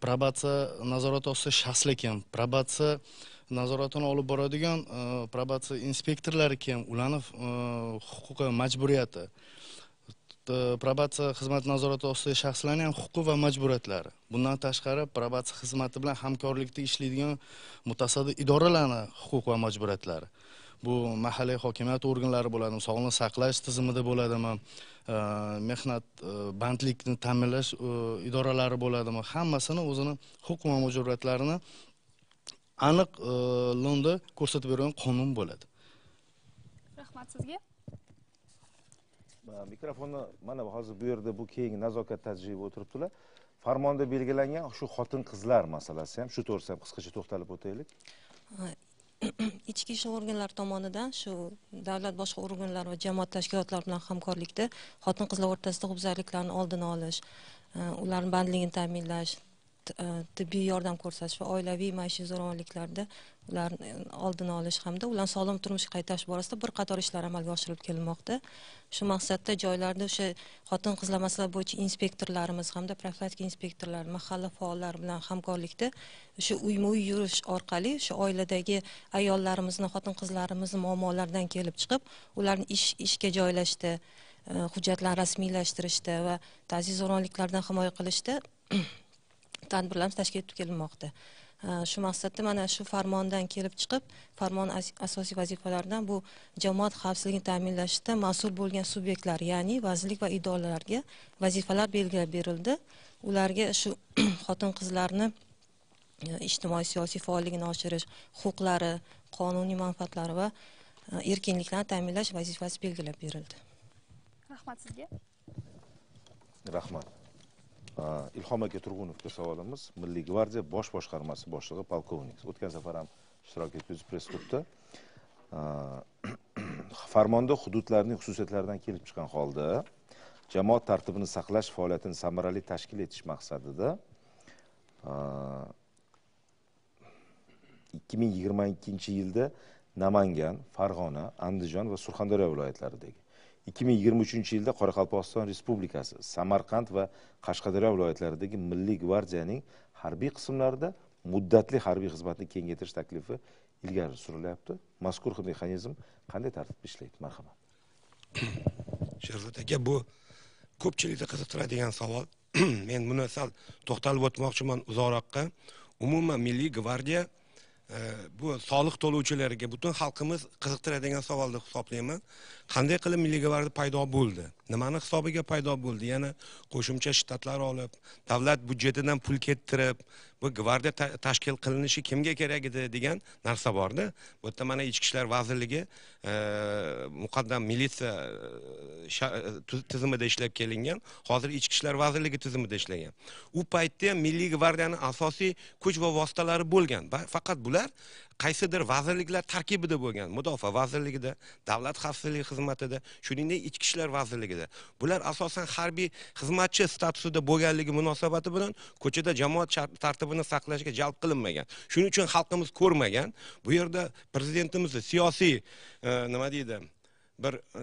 probatsiya nazorati ostida shaxslar kim probatsiya nazoratini olib boradigan probatsiya inspektorlari kim ularni huquqi majburiyati probatsiya xizmati nazorati ostidagi shaxslarning ham huquqi va majburiyatlari bundan tashqari probatsiya xizmati bilan hamkorlikda ishlaydigan mutasaddi idoralarni huquq va majburiyatlari bu mahalliy hokimiyat organlari bo'ladimi sog'liqni saqlash tizimida bo'ladimi mehnat bandlikni ta'minlash idoralari bo'ladimi hammasini o'zini huquq va majburiyatlarini aniq lo'nda ko'rsatib bergan qonun bo'ladi rahmat sizga mikrofonni э, mana hozir bu yerda bu keyingi nazokat tajriba o'tiribdilar farmonda belgilangan shu xotin qizlar masalasi ham shu to'g'risida ham qisqacha to'xtalib o'taylik (clears throat) ichki ishlar organlari tomonidan shu davlat boshqa organlari va jamoat tashkilotlari bilan hamkorlikda xotin qizlar o'rtasida huquqbuzarliklarni oldini olish e, ularni bandligini ta'minlash e, tibbiy yordam ko'rsatish va oilaviy maishiy zo'ravonliklarda ularni oldini olish hamda ularni sog'lom turmushga qaytarish borasida bir qator ishlar amalga oshirilib kelinmoqda shu maqsadda joylarda o'sha xotin qizlar masalasi bo'yicha inspektorlarimiz hamda profilaktika inspektorlari mahalla faollari bilan hamkorlikda o'sha uyma uy yurish orqali o'sha oiladagi ayollarimizni xotin qizlarimizni muammolaridan kelib chiqib ularni ish ishga joylashda e, hujjatlarni rasmiylashtirishda va zo'ronliklardan himoya qilishda (clears throat) tadbirlarimiz tashkil etib kelinmoqda Э, shu maqsadda mana shu farmondan kelib chiqib farmon asosiy vazifalaridan bu jamoat xavfsizligini ta'minlashda mas'ul bo'lgan subyektlar ya'ni vazirlik va idoralarga vazifalar belgilab berildi ularga shu (clears throat) xotin qizlarni e, ijtimoiy siyosiy faolligini oshirish huquqlari qonuniy manfaatlari va e, erkinliklarni ta'minlash vazifasi belgilab berildi rahmat sizga rahmat ilhom aka turg'unovga savolimiz milliy gvardiya bosh boshqarmasi boshlig'i polkovnik o'tgan safar ham ishtirok etdingiz press klubda (clears throat) farmonda hududlarning xususiyatlaridan kelib chiqqan holda jamoat tartibini saqlash faoliyatini samarali tashkil etish maqsadida ikki ming yigirma ikkinchi yilda namangan farg'ona andijon va surxondaryo viloyatlaridagi 2023 yilda qoraqalpog'iston respublikasi samarqand va qashqadaryo viloyatlaridagi milliy gvardiyaning harbiy qismlarida muddatli harbiy xizmatni kengaytirish taklifi ilgari surilyapti mazkur mexanizm qanday tartibda ishlaydi marhamat sherzod aka bu ko'pchilikda qiziqtiradigan savol (clears throat) men buni sal to'xtalib o'tmoqchiman uzoqroqqa umuman milliy gvardiya bu soliq to'lovchilarga butun xalqimiz qiziqtiradigan savol deb hisoblayman qanday qilib milliy gvardiya paydo bo'ldi nimani hisobiga paydo bo'ldi yana qo'shimcha shtatlar olib davlat budjetidan pul kettirib bu gvardiya tashkil qilinishi kimga kerak edi degan narsa borda bu yerda mana ichki ishlar vazirligi e, muqaddam militsiya e, e, tizimida ishlab kelingan hozir ichki ishlar vazirligi tizimida ishlagan u paytda ham milliy gvardiyani asosiy kuch va vositalari bo'lgan faqat bular qaysidir vazirliklar tarkibida bo'lgan mudofaa vazirligida davlat xavfsizligi xizmatida shuningdek ichki ishlar vazirligida bular asosan harbiy xizmatchi statusida bo'lganligi munosabati bilan ko'chada jamoat tartibini saqlashga jalb qilinmagan shuning uchun xalqimiz ko'rmagan bu yerda prezidentimizni siyosiy e, nima deydi bir e,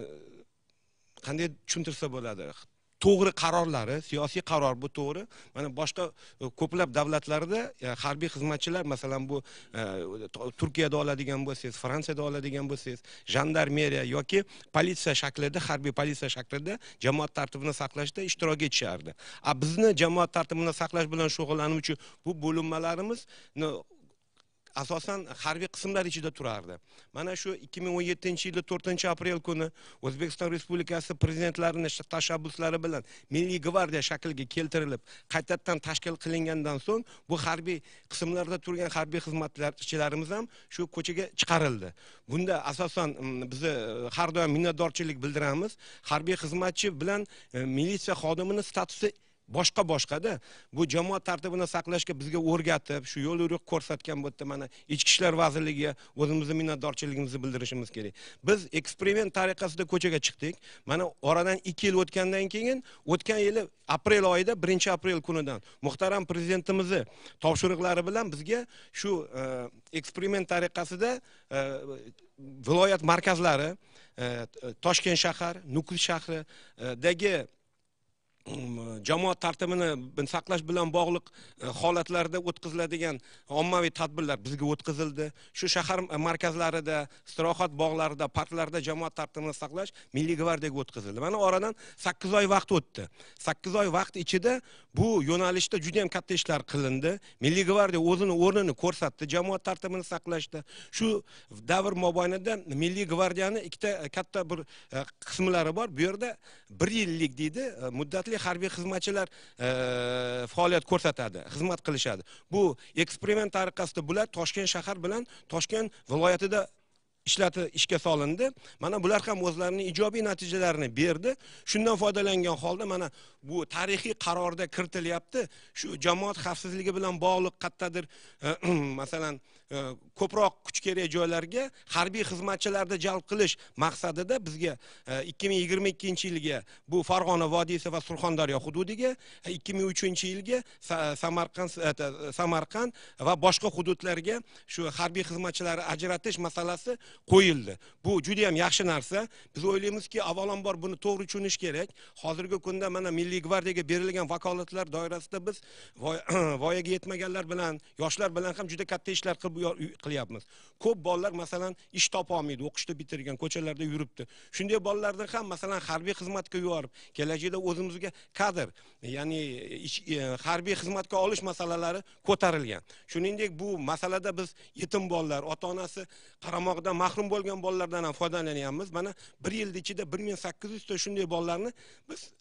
qanday tushuntirsa bo'ladi to'g'ri qarorlari siyosiy qaror bu to'g'ri mana boshqa e, ko'plab davlatlarda e, harbiy xizmatchilar masalan bu e, turkiyada oladigan bo'lsangiz fransiyada oladigan bo'lsangiz jandarmeriya yoki politsiya shaklida harbiy politsiya shaklida jamoat tartibini saqlashda ishtirok etishardi a bizni jamoat tartibini saqlash bilan shug'ullanuvchi bu bo'linmalarimizni asosan harbiy qismlar ichida turardi mana shu 2017 yilda 4 aprel kuni o'zbekiston respublikasi prezidentlarini tashabbuslari bilan milliy gvardiya shaklga keltirilib qaytadan tashkil qilingandan so'ng bu harbiy qismlarda turgan harbiy xizmatchilarimiz ham shu ko'chaga chiqarildi bunda asosan biz e, har doim minnatdorchilik bildiramiz harbiy xizmatchi bilan e, militsiya xodimini statusi boshqa boshqada bu jamoat tartibini saqlashga bizga o'rgatib shu yo'l yo'riq ko'rsatgan bu yerda mana ichki ishlar vazirligiga o'zimizni minnatdorchiligimizni bildirishimiz kerak biz eksperiment tariqasida ko'chaga chiqdik mana oradan ikki yil o'tgandan keyin o'tgan yili aprel oyida birinchi aprel kunidan muhtaram prezidentimizni topshiriqlari bilan bizga shu e, eksperiment tariqasida e, viloyat markazlari e, toshkent shahar nukus shahridagi jamoat tartibini saqlash bilan bog'liq e, holatlarda o'tkaziladigan ommaviy tadbirlar bizga o'tkazildi shu shahar e, markazlarida istirohat bog'larida parklarda jamoat tartibini saqlash milliy gvardiyaga o'tkazildi mana oradan sakkiz oy vaqt o'tdi sakkiz oy vaqt ichida bu yo'nalishda juda yam katta ishlar qilindi milliy gvardiya o'zini o'rnini ko'rsatdi jamoat tartibini saqlashda shu davr mobaynida milliy gvardiyani ikkita e, katta bir qismlari bor bu yerda bir yillik deydi muddatli sifatli harbiy xizmatchilar e, faoliyat ko'rsatadi xizmat qilishadi bu eksperiment tariqasida bular toshkent shahar bilan toshkent viloyatida ishlati ishga solindi mana bular ham o'zlarining ijobiy natijalarini berdi shundan foydalangan holda mana bu tarixiy qarorda kiritilyapti shu jamoat xavfsizligi bilan bog'liq qayerdadir e, (clears throat) masalan Э, ko'proq kuch kerak joylarga harbiy xizmatchilarni jalb qilish maqsadida bizga 2022 e, yilga bu Farg'ona vodiysi va Surxondaryo hududiga 2003 e, yilga Samarqand e, Samarqand va boshqa hududlarga shu harbiy xizmatchilarni ajratish masalasi qo'yildi. Bu juda ham yaxshi narsa. Biz o'ylaymizki, avvalambor buni to'g'ri tushunish kerak. Hozirgi kunda mana Milliy gvardiyaga berilgan vakolatlar doirasida biz (clears throat) voyaga yetmaganlar bilan, yoshlar bilan ham juda katta ishlar qilib qilyapmiz ko'p bolalar masalan ish topa olmaydi o'qishni bitirgan ko'chalarda yuribdi shunday bolalarni ham masalan harbiy xizmatga yuborib kelajakda o'zimizga kadr ya'ni e, harbiy xizmatga olish masalalari ko'tarilgan shuningdek bu masalada biz yetim bolalar ota onasi qaramog'idan mahrum bo'lgan bolalardan ham foydalanyapmiz mana bir yilni ichida bir ming sakkiz yuzta shunday bolalarni biz (clears throat)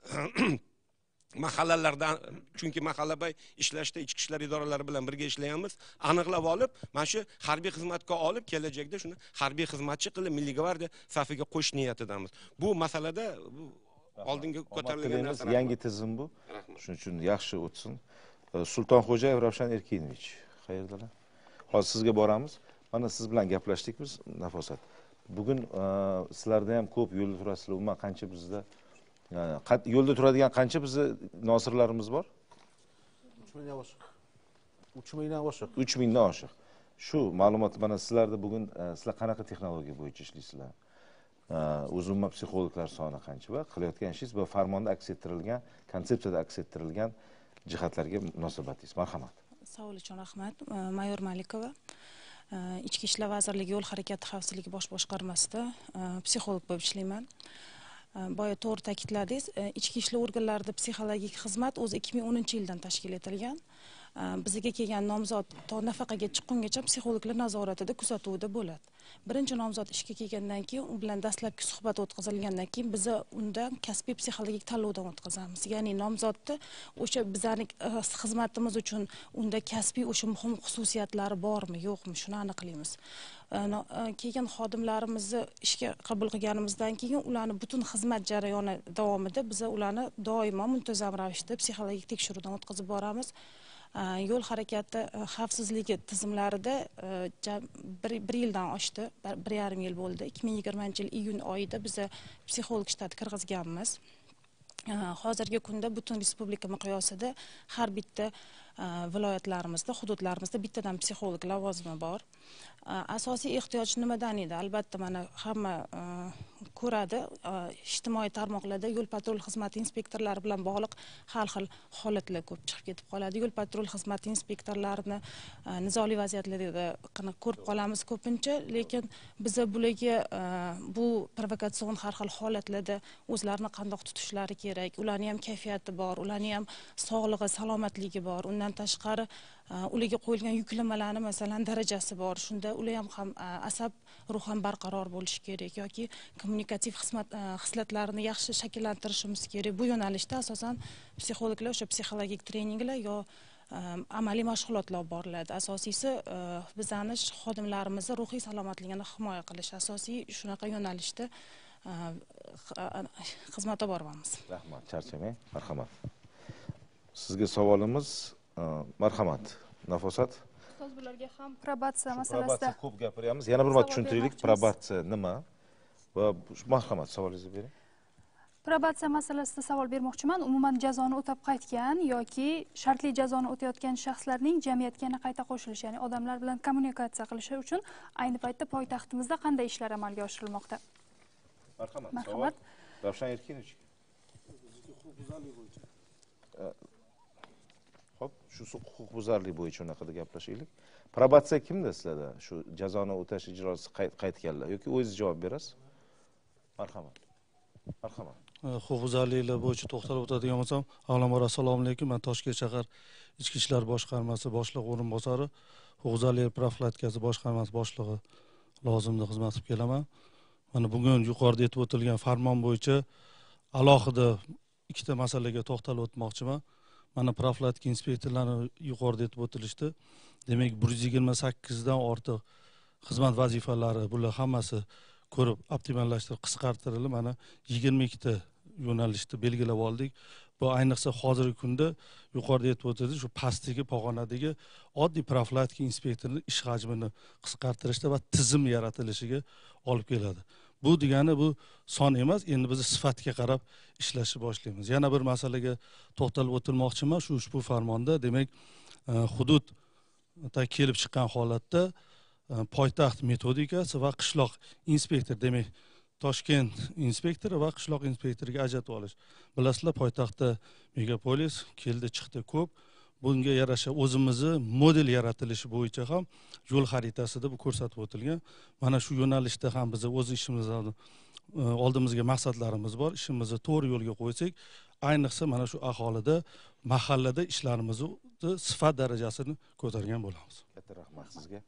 mahallalarda chunki mahalla bay ishlashda ichki ishlar idoralari bilan birga ishlayapmiz aniqlab olib mana shu harbiy xizmatga olib kelajakda shuni harbiy xizmatchi qilib milliy gvardiya safiga qo'yish niyatidamiz bu masalada oldinga ko'tarilgan yangi tizim bu shuning uchun yaxshi o'tsin sultonxo'jayev ravshan erkinovich qayerdalar hozir sizga boramiz mana siz bilan gaplashdik biz nafosat bugun sizlarda ham ko'p yo'lda turasizlar umuman qancha bizda yo'lda turadigan qancha bizni nosirlarimiz bor uch mingdan oshiq uch mingdan oshiq uch mingdan oshiq shu ma'lumot mana sizlarda bugun e, sizlar qanaqa texnologiya bo'yicha ishlaysizlar e, uzunma psixologlar soni qancha va qilayotgan ishingiz va farmonda aks ettirilgan konsepsiyada aks ettirilgan jihatlarga munosabatingiz marhamat savol uchun rahmat e, mayor malikova ichki ishlar vazirligi yo'l harakati xavfsizligi bosh boshqarmasida psixolog bo'lib ishlayman boya to'g'ri ta'kidladingiz ichki ishlar organlarida psixologik xizmat o'zi ikki ming o'ninchi yildan tashkil etilgan Э, bizga kelgan nomzod to nafaqaga chiqqungacha psixologlar nazoratida kuzatuvida bo'ladi birinchi nomzod ishga kelgandan keyin u bilan dastlabki suhbat o'tkazilgandan keyin biza undan kasbiy psixologik tanlovdan o'tkazamiz ya'ni nomzodni o'sha bizani e, xizmatimiz uchun unda kasbiy o'sha muhim xususiyatlari bormi yo'qmi shuni aniqlaymiz e, e, kelgan xodimlarimizni ishga qabul qilganimizdan keyin ularni butun xizmat jarayoni davomida biza ularni doimo muntazam ravishda psixologik tekshiruvdan o'tkazib boramiz Э, yo'l harakati э, xavfsizligi tizimlarida э, bir yildan oshdi bir yarim yil bo'ldi ikki ming yigirmanchi yil iyun oyida biza psixolog shtat kirgizganmiz hozirgi kunda butun respublika miqyosida har bitta viloyatlarimizda hududlarimizda bittadan psixolog lavozimi bor asosiy ehtiyoj nimadan edi albatta mana hamma ko'radi ijtimoiy tarmoqlarda yo'l patrul xizmati inspektorlari bilan bog'liq har xil holatlar ko'p chiqib ketib qoladi yo'l patrul xizmati inspektorlarini nizoli vaziyatlarda ko'rib qolamiz ko'pincha lekin biza bularga bu provokatsion har xil holatlarda o'zlarini qandoq tutishlari kerak ularni ham kayfiyati bor ularni ham sog'lig'i salomatligi bor undan tashqari Э, ularga qo'yilgan yuklamalarni masalan darajasi bor shunda ular ham ham e, asab ruhan barqaror bo'lishi kerak yoki kommunikativ xizmat e, xislatlarini yaxshi shakllantirishimiz kerak bu yo'nalishda asosan psixologlar o'sha psixologik treninglar yo e, amaliy mashg'ulotlar boriladi asosiysi bizani xodimlarimizni ruhiy salomatligini himoya qilish asosiy shunaqa yo'nalishda xizmat olib boryapmiz rahmat charchamang marhamat sizga savolimiz marhamat nafosat ustoz ham probatsiya masalasida ko'p gapiryapmiz yana bir marta tushuntiraylik probatsiya nima va marhamat savolingizni bering probatsiya masalasida savol bermoqchiman umuman jazoni o'tab qaytgan yoki shartli jazoni o'tayotgan shaxslarning jamiyatga yana qayta qo'shilishi ya'ni odamlar bilan kommunikatsiya qilishi uchun ayni paytda poytaxtimizda qanday ishlar amalga oshirilmoqda marhamat marhamat ravshan erkinovich ho'p shu huquqbuzarlik bo'yicha unaqada gaplashaylik probatsiya kimda sizlarda shu jazoni o'tash ijrosi qaytganlar yoki o'zingiz javob berasiz marhamat marhamat huquqbuzarliklar bo'yicha to'xtalib o'tadigan bo'lsam avvalambor assalomu alaykum man toshkent shahar ichki ishlar boshqarmasi boshlig'i o'rinbosari huquqbuzarlik profilaktikasi boshqarmasi boshlig'i lavozimida xizmat qilib kelaman mana bugun yuqorida aytib o'tilgan farmon bo'yicha alohida ikkita masalaga to'xtalib o'tmoqchiman mana profilaktika inspektorlari yuqorida aytib o'tilishdi demak bir yuz yigirma sakkizdan ortiq xizmat vazifalari bular hammasi ko'rib optimallashtirib qisqartirilib mana yigirma ikkita yo'nalishni belgilab oldik bu ayniqsa hozirgi kunda yuqorida aytib o'tildi shu pastdagi pog'onadagi oddiy profilaktika inspektorini ish hajmini qisqartirishda va tizim yaratilishiga olib keladi bu degani bu son emas endi biz sifatga qarab ishlashni boshlaymiz yana bir masalaga to'xtalib o'tilmoqchiman shu ushbu farmonda demak e, hududda kelib chiqqan holatda e, poytaxt metodikasi va qishloq inspektor demak toshkent inspektori va qishloq inspektoriga ajratib olish bilasizlar poytaxtda megapolis keldi chiqdi ko'p bunga yarasha o'zimizni model yaratilishi bo'yicha ham yo'l xaritasi deb ko'rsatib o'tilgan mana shu yo'nalishda ham biz o'z ishimizni e, oldimizga maqsadlarimiz bor ishimizni to'g'ri yo'lga qo'ysak ayniqsa mana shu aholida mahallada ishlarimizni sifat darajasini ko'targan bo'lamiz katta rahmat sizga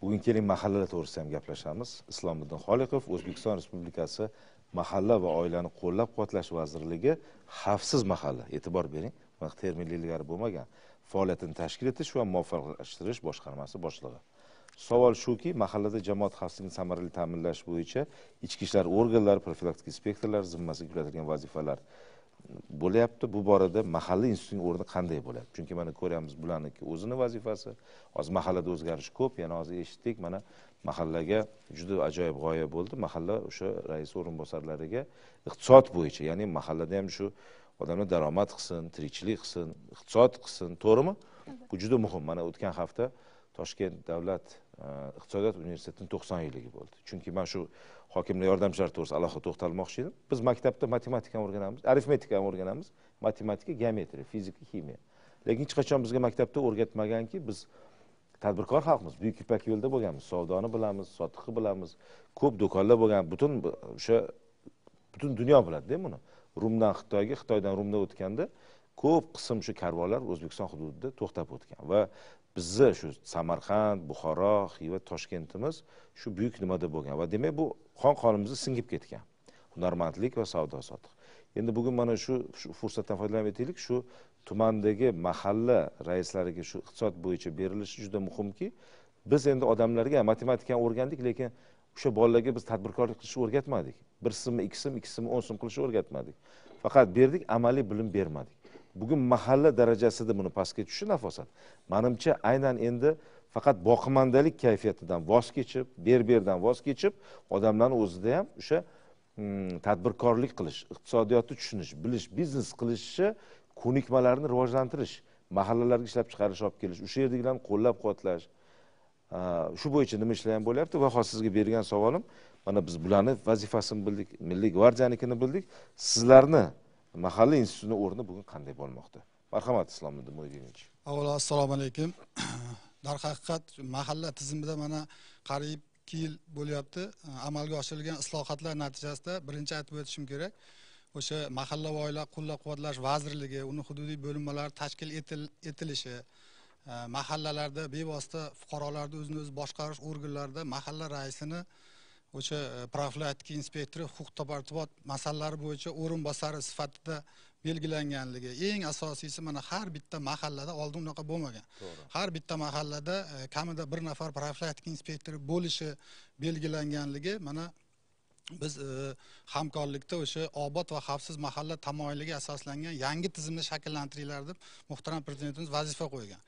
bugun keling mahallalar to'g'risida ham gaplashamiz islomiddin xoliqov o'zbekiston respublikasi mahalla va oilani qo'llab quvvatlash vazirligi xavfsiz mahalla e'tibor bering termin ilgari bo'lmagan faoliyatini tashkil etish va muvofiqlashtirish boshqarmasi boshlig'i savol shuki mahallada jamoat xavfsizligini samarali ta'minlash bo'yicha ichki ishlar organlari profilaktik inspektorlar zimmasiga yuklatilgan vazifalar bo'lyapti bu borada mahalliy institutning o'rni qanday bo'ladi chunki mana ko'ryapmiz bularniki o'zini vazifasi hozir mahallada o'zgarish ko'p yana hozir eshitdik mana mahallaga juda ajoyib g'oya bo'ldi mahalla o'sha rais o'rinbosarlariga iqtisod bo'yicha ya'ni mahallada ham shu odamlar daromad qilsin tirikchilik qilsin iqtisod qilsin to'g'rimi bu juda muhim mana o'tgan hafta toshkent davlat e, iqtisodiyot universitetini to'qson yilligi bo'ldi chunki man shu hokimlar yordamchilari to'g'risida alohida to'xtalmoqchi edim biz maktabda matematikani o'rganamiz arifmetikani o'rganamiz matematika geometriya fizika ximiya lekin hech qachon bizga maktabda o'rgatmaganki biz tadbirkor xalqmiz buyuk ipak yo'lida bo'lganmiz savdoni bilamiz sotiqni bilamiz ko'p do'konlar bo'lgan butun o'sha butun dunyo biladida buni rumdan xitoyga xitoydan rumdan o'tganda ko'p qism shu karvonlar o'zbekiston hududida to'xtab o'tgan va bizni shu samarqand buxoro xiva toshkentimiz shu buyuk nimada bo'lgan va demak bu qon qonimizni singib ketgan hunarmandlik va savdo sotiq endi bugun mana shu fursatdan foydalanib aytaylik shu tumandagi mahalla raislariga shu iqtisod bo'yicha berilishi juda muhimki biz endi odamlarga matematikani o'rgandik lekin o'sha bolalarga biz tadbirkorlik qilishni o'rgatmadik bir simmi ikki sim ikki simmi o'n sim qilishni o'rgatmadik faqat berdik amaliy bilim bermadik bugun mahalla darajasida buni pastga tushishi nafosat manimcha aynan endi faqat boqimandalik kayfiyatidan voz kechib ber berdan voz kechib odamlarni o'zida ham o'sha mm, tadbirkorlik qilish iqtisodiyotni tushunish bilish biznes qilishni ko'nikmalarni rivojlantirish mahallalarga ishlab chiqarish olib kelish o'sha yerdagilarni qo'llab quvvatlash shu bo'yicha nima ishlar ham bo'lyapti va hozir sizga bergan savolim mana biz bularni vazifasini bildik milliy gvardiyanikini bildik sizlarni mahalliy institutni o'rni bugun qanday bo'lmoqda marhamat islomiddin mo'ydinovich avvalo assalomu alaykum (clears throat) darhaqiqat mahalla tizimida mana qariyb ikki yil bo'lyapti amalga oshirilgan islohotlar natijasida birinchi aytib o'tishim kerak o'sha mahalla va oila qo'llab quvvatlash vazirligi uni hududiy bo'linmalari tashkil etilishi etil, Э, mahallalarda bevosita fuqarolarni o'zini o'zi boshqarish organlarida mahalla raisini o'sha e, profilaktika inspektori huquq tartibot masalalari bo'yicha o'rinbosari sifatida belgilanganligi eng asosiysi mana har bitta mahallada oldin unaqa bo'lmagan har bitta mahallada e, kamida bir nafar profilaktika inspektori bo'lishi belgilanganligi mana biz e, hamkorlikda o'sha obod va xavfsiz mahalla tamoyiliga asoslangan yangi tizimni shakllantiringlar deb muhtaram prezidentimiz vazifa qo'ygan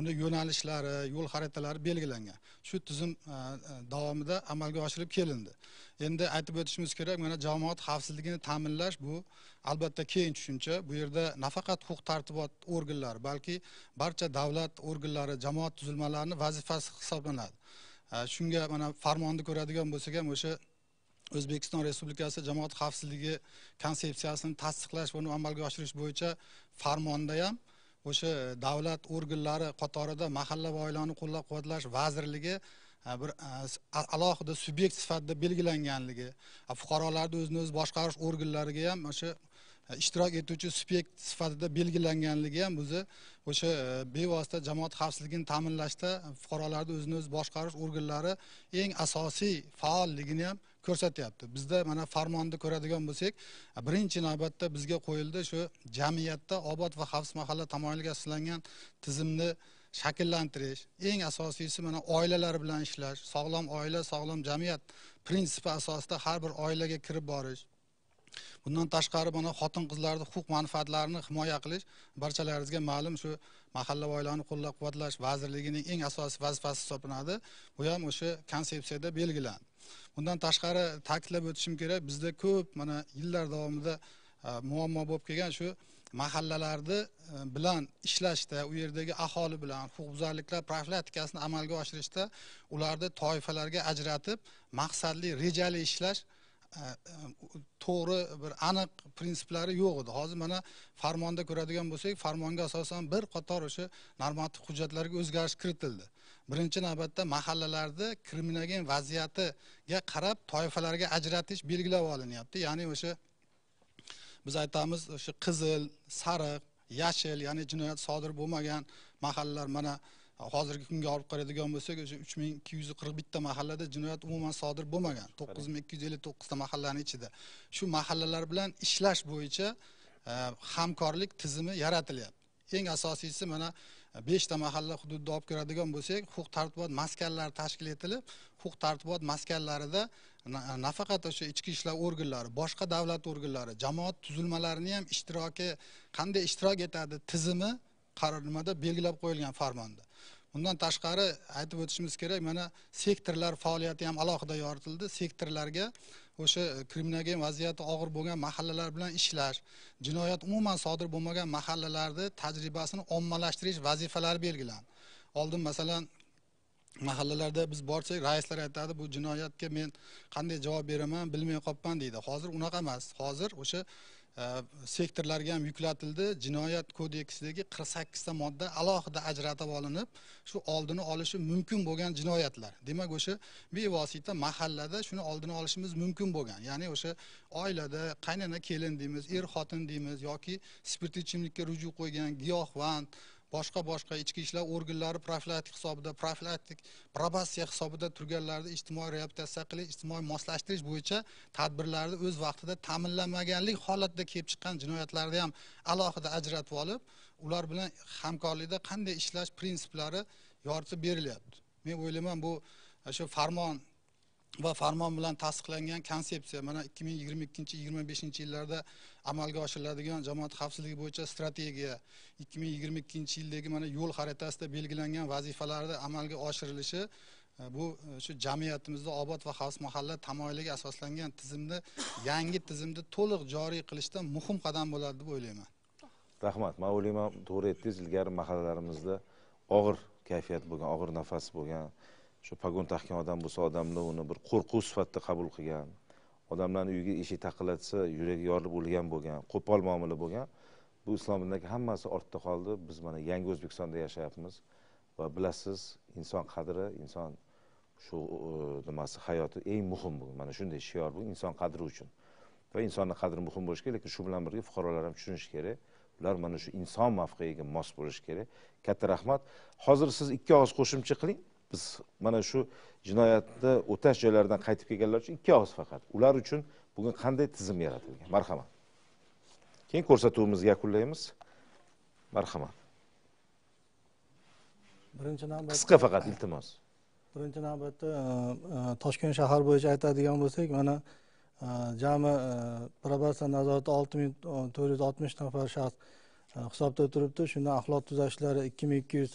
uni yo'nalishlari yo'l xaritalari belgilangan shu tizim e, e, davomida amalga oshirib kelindi endi aytib o'tishimiz kerak mana jamoat xavfsizligini ta'minlash bu albatta keng tushuncha bu yerda nafaqat huquq tartibot organlari balki barcha davlat organlari jamoat tuzilmalarini vazifasi hisoblanadi shunga mana farmonni ko'radigan bo'lsak ham o'sha o'zbekiston respublikasi jamoat xavfsizligi konsepsiyasini tasdiqlash va uni amalga oshirish bo'yicha farmonda ham o'sha davlat organlari qatorida mahalla va oilani qo'llab quvvatlash vazirligi bir alohida subyekt sifatida belgilanganligi fuqarolarni o'zini o'zi boshqarish organlariga ham o'sha ishtirok etuvchi subyekt sifatida belgilanganligi ham o'zi o'sha bevosita jamoat xavfsizligini ta'minlashda fuqarolarni o'zini o'zi boshqarish organlari eng asosiy faolligini ham ko'rsatyapti bizda mana farmonni ko'radigan bo'lsak birinchi navbatda bizga qo'yildi shu jamiyatda obod va xavfsiz mahalla tamoyiliga asoslangan tizimni shakllantirish eng asosiysi mana oilalar bilan ishlash sog'lom oila sog'lom jamiyat prinsipi asosida har bir oilaga kirib borish bundan tashqari mana xotin qizlarni huquq manfaatlarini himoya qilish barchalaringizga ma'lum shu mahalla va oilani qo'llab quvvatlash vazirligining eng asosiy vazifasi hisoblanadi bu ham o'sha konsepsiyada belgilandi bundan tashqari ta'kidlab o'tishim kerak bizda ko'p mana yillar davomida e, muammo bo'lib kelgan shu mahallalarni e, bilan ishlashda u yerdagi aholi bilan huquqbuzarliklar profilaktikasini amalga oshirishda ularni toifalarga ajratib maqsadli rejali ishlash e, to'g'ri bir aniq prinsiplari yo'q edi hozir mana farmonda ko'radigan bo'lsak farmonga asosan bir qator o'sha normativ hujjatlarga o'zgarish kiritildi birinchi navbatda mahallalarni kriminogen vaziyatiga qarab toifalarga ajratish belgilab olinyapti ya'ni o'sha biz aytamiz o'sha qizil sariq yashil ya'ni jinoyat sodir bo'lmagan mahallalar mana hozirgi kunga olib qaraydigan bo'lsak o'sha uch ming ikki yuz qirq bitta mahallada jinoyat umuman sodir bo'lmagan to'qqiz ming ikki yuz ellik to'qqizta mahallani ichida shu mahallalar bilan ishlash bo'yicha e, hamkorlik tizimi yaratilyapti eng asosiysi mana E, beshta mahalla hududida olib keladigan bo'lsak huquq tartibot maskanlari tashkil etilib huquq tartibot maskanlarida e, nafaqat o'sha ichki ishlar organlari boshqa davlat organlari jamoat tuzilmalarini ham ishtiroki qanday ishtirok etadi tizimi qaror nimada belgilab qo'yilgan farmonda bundan tashqari aytib o'tishimiz kerak mana sektorlar faoliyati ham alohida yoritildi sektorlarga o'sha kriminogen vaziyati og'ir bo'lgan mahallalar bilan ishlash jinoyat umuman sodir bo'lmagan mahallalarni tajribasini ommalashtirish vazifalari belgilandi oldin masalan mahallalarda biz borsak raislar aytadi bu jinoyatga men qanday javob beraman bilmay qolibman deydi hozir unaqa emas hozir o'sha sektorlarga э, ham yuklatildi jinoyat kodeksidagi qirq sakkizta modda alohida ajratib olinib shu oldini olishi mumkin bo'lgan jinoyatlar demak o'sha bevosita mahallada shuni oldini olishimiz mumkin bo'lgan ya'ni o'sha oilada qaynona kelin deymiz er xotin deymiz yoki spirtli ichimlikka ruju qo'ygan giyohvand boshqa boshqa ichki ishlar organlari profilaktik hisobida profilaktik probatsiya hisobida turganlarni ijtimoiy reabilitatsiya qilish ijtimoiy moslashtirish bo'yicha tadbirlarni o'z vaqtida ta'minlanmaganlik holatda kelib chiqqan jinoyatlarni ham alohida ajratib olib ular bilan hamkorlikda qanday ishlash prinsiplari yoritib berilyapti men o'ylayman bu shu farmon va farmon bilan tasdiqlangan konsepsiya mana 2022 beshinchi yillarda amalga oshiriladigan jamoat xavfsizligi bo'yicha strategiya 2022 yildagi mana yo'l xaritasida belgilangan vazifalarni amalga oshirilishi e, bu e, shu jamiyatimizda obod va xavfsiz mahalla tamoyiliga asoslangan tizimni yangi tizimni to'liq joriy qilishda muhim qadam bo'ladi deb o'ylayman rahmat man o'ylayman to'g'ri aytdingiz ilgari mahallalarimizda og'ir kayfiyat bo'lgan og'ir nafas bo'lgan shu pogon taqgan odam bo'lsa odamni uni bir qo'rquv sifatida qabul qilgan odamlarni uyiga eshik taqillatsa yuragi yorilib o'lgan bo'lgan qo'pol muomala bo'lgan bu islom dinidagi hammasi ortda qoldi biz mana yangi o'zbekistonda yashayapmiz va bilasiz inson qadri inson shu e, nimasi hayoti eng muhim bu mana shunday shior bu inson qadri uchun va insonni qadri muhim bo'lishi kerak lekin shu bilan birga fuqarolar ham tushunishi kerak ular mana shu inson mavqeiga mos bo'lishi kerak katta rahmat hozir siz ikki og'iz qo'shimcha qiling biz mana shu jinoyatni o'tash joylaridan qaytib kelganlar uchun ikki og'iz faqat ular uchun bugun qanday tizim yaratilgan marhamat keyin ko'rsatuvimizni yakunlaymiz marhamat birinchi navbatda qisqa faqat iltimos birinchi navbatda e, e, toshkent shahar bo'yicha aytadigan bo'lsak mana e, jami probatsiya nazorati olti ming to'rt yuz oltmish nafar shaxs hisobda turibdi shundan axloq tuzatishlari ikki ming ikki yuz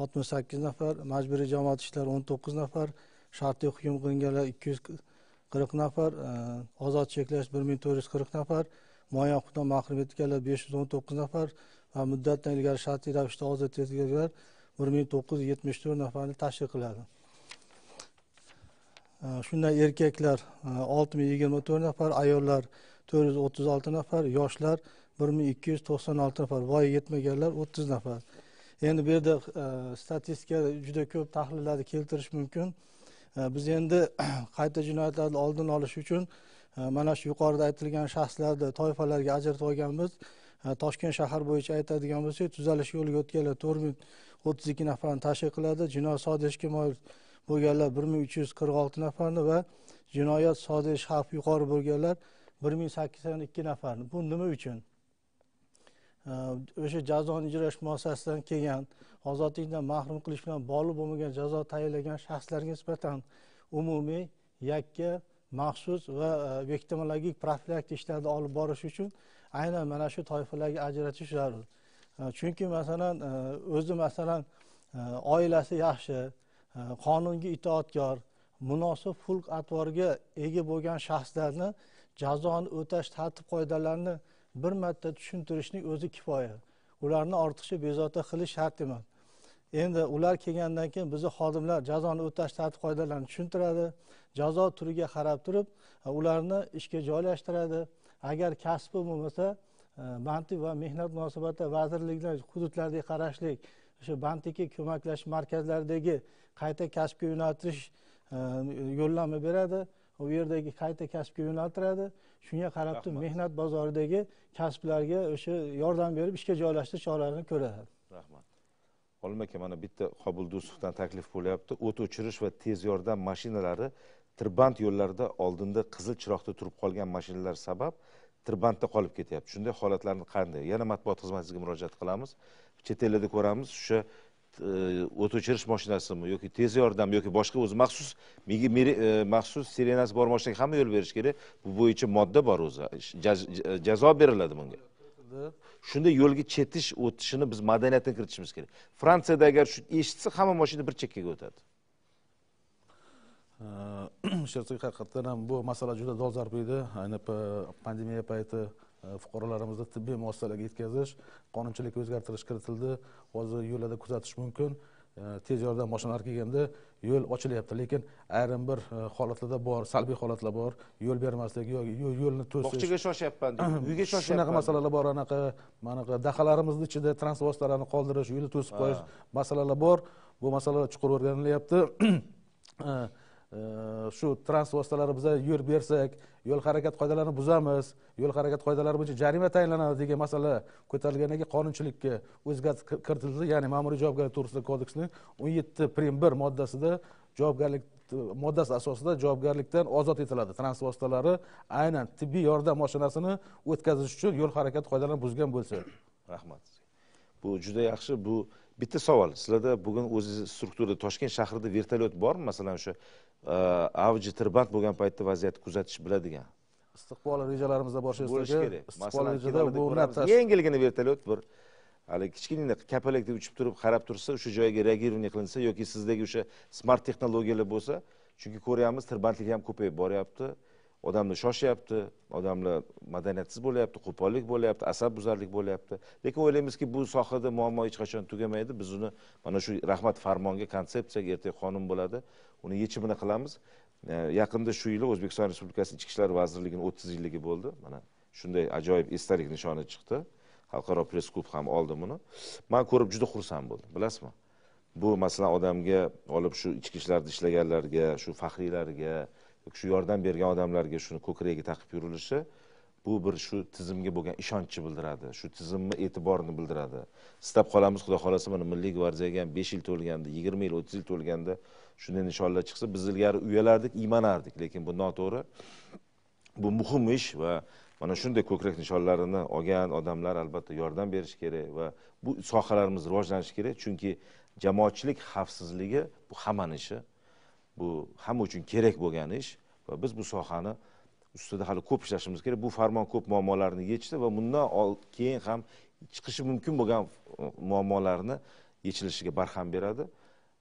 oltmish sakkiz nafar majburiy jamoat ishlari o'n to'qqiz nafar shartiy hukm qilinganlar ikki yuz qirq nafar e, ozod cheklash bir ming to'rt yuz qirq nafar muayyan huquqdan mahrum etganlar besh yuz o'n to'qqiz nafar va muddatdan ilgari shartli ravishda ozod etilganlar bir ming to'qqiz yuz yetmish to'rt nafarni tashkil qiladi e, shundan erkaklar e, olti ming yigirma to'rt nafar ayollar to'rt yuz o'ttiz olti nafar yoshlar bir ming ikki yuz to'qson olti nafar voyaga yetmaganlar o'ttiz nafar endi bu yerda e, statistika juda ko'p tahlillarni keltirish mumkin e, biz endi (clears throat) qayta jinoyatlarni oldini olish uchun e, mana shu yuqorida aytilgan shaxslarni toifalarga ajratib olganmiz toshkent shahar bo'yicha aytadigan bo'lsak tuzalish yo'liga o'tganlar to'rt ming o'ttiz ikki nafarni tashkil qiladi jinoyat sodir etishga moyil bo'lganlar bir ming uch yuz qirq olti nafarni va jinoyat sodir etish xavfi yuqori bo'lganlar bir ming sakson ikki nafarni bu nima uchun o'sha jazoni ijro etish muassasasidan kelgan ozodlikdan mahrum qilish bilan bog'liq bo'lmagan jazo tayinlagan shaxslarga nisbatan umumiy yakka maxsus va viktimologik e, profilaktik ishlarni olib borish uchun aynan mana shu toifalarga ajratish zarur e, chunki masalan e, o'zi masalan oilasi yaxshi qonunga itoatkor munosib xulq atvorga ega bo'lgan shaxslarni jazoni o'tash tartib qoidalarini bir marta tushuntirishning o'zi kifoya ularni ortiqcha bezovta qilish shart emas endi ular kelgandan keyin bizni xodimlar jazoni o'tash tartib qoidalarini tushuntiradi jazo turiga qarab turib e, ularni ishga joylashtiradi agar kasbi bo'lmasa e, bandlik va mehnat munosabatlari vazirligidan hududlardagi qarashlik o'sha bandlikka ko'maklash markazlaridagi qayta kasbga yo'naltirish e, yo'llanma beradi u yerdagi qayta kasbga yo'naltiradi shunga qarab turib mehnat bozoridagi kasblarga o'sha yordam berib ishga joylashtirish choralarini ko'radi rahmat olim aka mana bitta qobildo'sovdan taklif bo'lyapti o't o'chirish va tez yordam mashinalari tirband yo'llarda oldinda qizil chiroqda turib qolgan mashinalar sabab tirbandda qolib ketyapti shunday holatlarni qanday yana matbuot xizmatingizga murojaat qilamiz chet ellarda ko'ramiz o'sha E, o't o'chirish moshinasimi yoki tez yordam yoki boshqa o'zi maxsus e, maxsus sirenasi bor mashinaga hamma yo'l berish kerak bu bo'yicha modda bor o'zi e, jazo beriladi bunga shunday yo'lga chetish o'tishini biz madaniyatini kiritishimiz kerak fransiyada agar shu eshitsa hamma mashina bir chekkaga o'tadi sherzod haqiqatdan ham bu masala juda dolzarb edi ayni pandemiya payti Э, fuqarolarimizni tibbiy muassasalarga yetkazish qonunchilikka o'zgartirish kiritildi hozir yo'llarda kuzatish mumkin э, tez yordam mashinalari kelganda yo'l ochilyapti lekin ayrim bir э, holatlarda bor salbiy holatlar bor yo'l bermaslik yoki yo'lni to'sish bog'chaga shoshyapman (clears throat) uyga shoshyapman shunaqa masalalar bor anaqa manaqa dahalarimizni ichida transport vositalarini qoldirish yo'lni to'sib qo'yish masalalar bor bu masalalar chuqur o'rganilyapti (clears throat) shu transport vositalari biza yo'l bersak yo'l harakati qoidalarini buzamiz yo'l harakati qoidalari bo'yicha jarima tayinlanadi degan masala ko'tarilgandan keyin qonunchilikka o'zgartirish kiritildi ya'ni ma'muriy javobgarlik to'g'risidagi kodeksning o'n yetti prim bir moddasida javobgarlik moddasi asosida javobgarlikdan ozod etiladi transport vositalari aynan tibbiy yordam mashinasini o'tkazish uchun yo'l harakati qoidalarini buzgan bo'lsa rahmat bu juda yaxshi bu bitta savol sizlarda bugun o'zingizni strukturada toshkent shahrida vertolyot bormi masalan o'sha Э, avji tirband bo'lgan paytda vaziyatni kuzatish biladigan istiqbol rejalarimizda boshingizda bo'lishi kerak bu yengilgina vertolyot bir haligi kichkinagina kapalakdek uchib turib qarab tursa o'sha joyga reagирование qilinsa yoki sizdagi o'sha smart texnologiyalar bo'lsa chunki ko'ryapmiz tirbandlik ham ko'payib boryapti odamlar shoshyapti odamlar madaniyatsiz bo'lyapti qo'pollik bo'lyapti asabbuzarlik bo'lyapti lekin o'ylaymizki bu sohada muammo hech qachon tugamaydi biz uni mana shu rahmat farmonga konsepsiyaga ertaga qonun bo'ladi uni yechimini qilamiz e, yaqinda shu yili o'zbekiston respublikasi ichki ishlar vazirligini o'ttiz yilligi bo'ldi mana shunday ajoyib esdalik nishoni chiqdi xalqaro press klub ham oldi buni man ko'rib juda xursand bo'ldim bilasizmi bu masalan odamga olib shu ichki ishlarda ishlaganlarga shu faxriylarga shu yordam bergan odamlarga shuni ko'kragiga taqib yurilishi bu bir shu tizimga bo'lgan ishonchni bildiradi shu tizimni e'tiborini bildiradi istab qolamiz xudo xohlasa mana milliy gvardiyaga ham besh yil to'lganda yigirma yil o'ttiz yil to'lganda shunday nishonlar chiqsa biz ilgari uyalardik iymanardik lekin bu noto'g'ri bu muhim ish va mana shunday ko'krak nishonlarini olgan odamlar albatta yordam berishi kerak va bu sohalarimiz rivojlanishi kerak chunki jamoatchilik xavfsizligi bu hammani ishi bu hamma uchun kerak bo'lgan ish va biz bu sohani ustida hali ko'p ishlashimiz kerak bu farmon ko'p muammolarni yechdi va bundan keyin ham chiqishi mumkin bo'lgan muammolarni yechilishiga barham beradi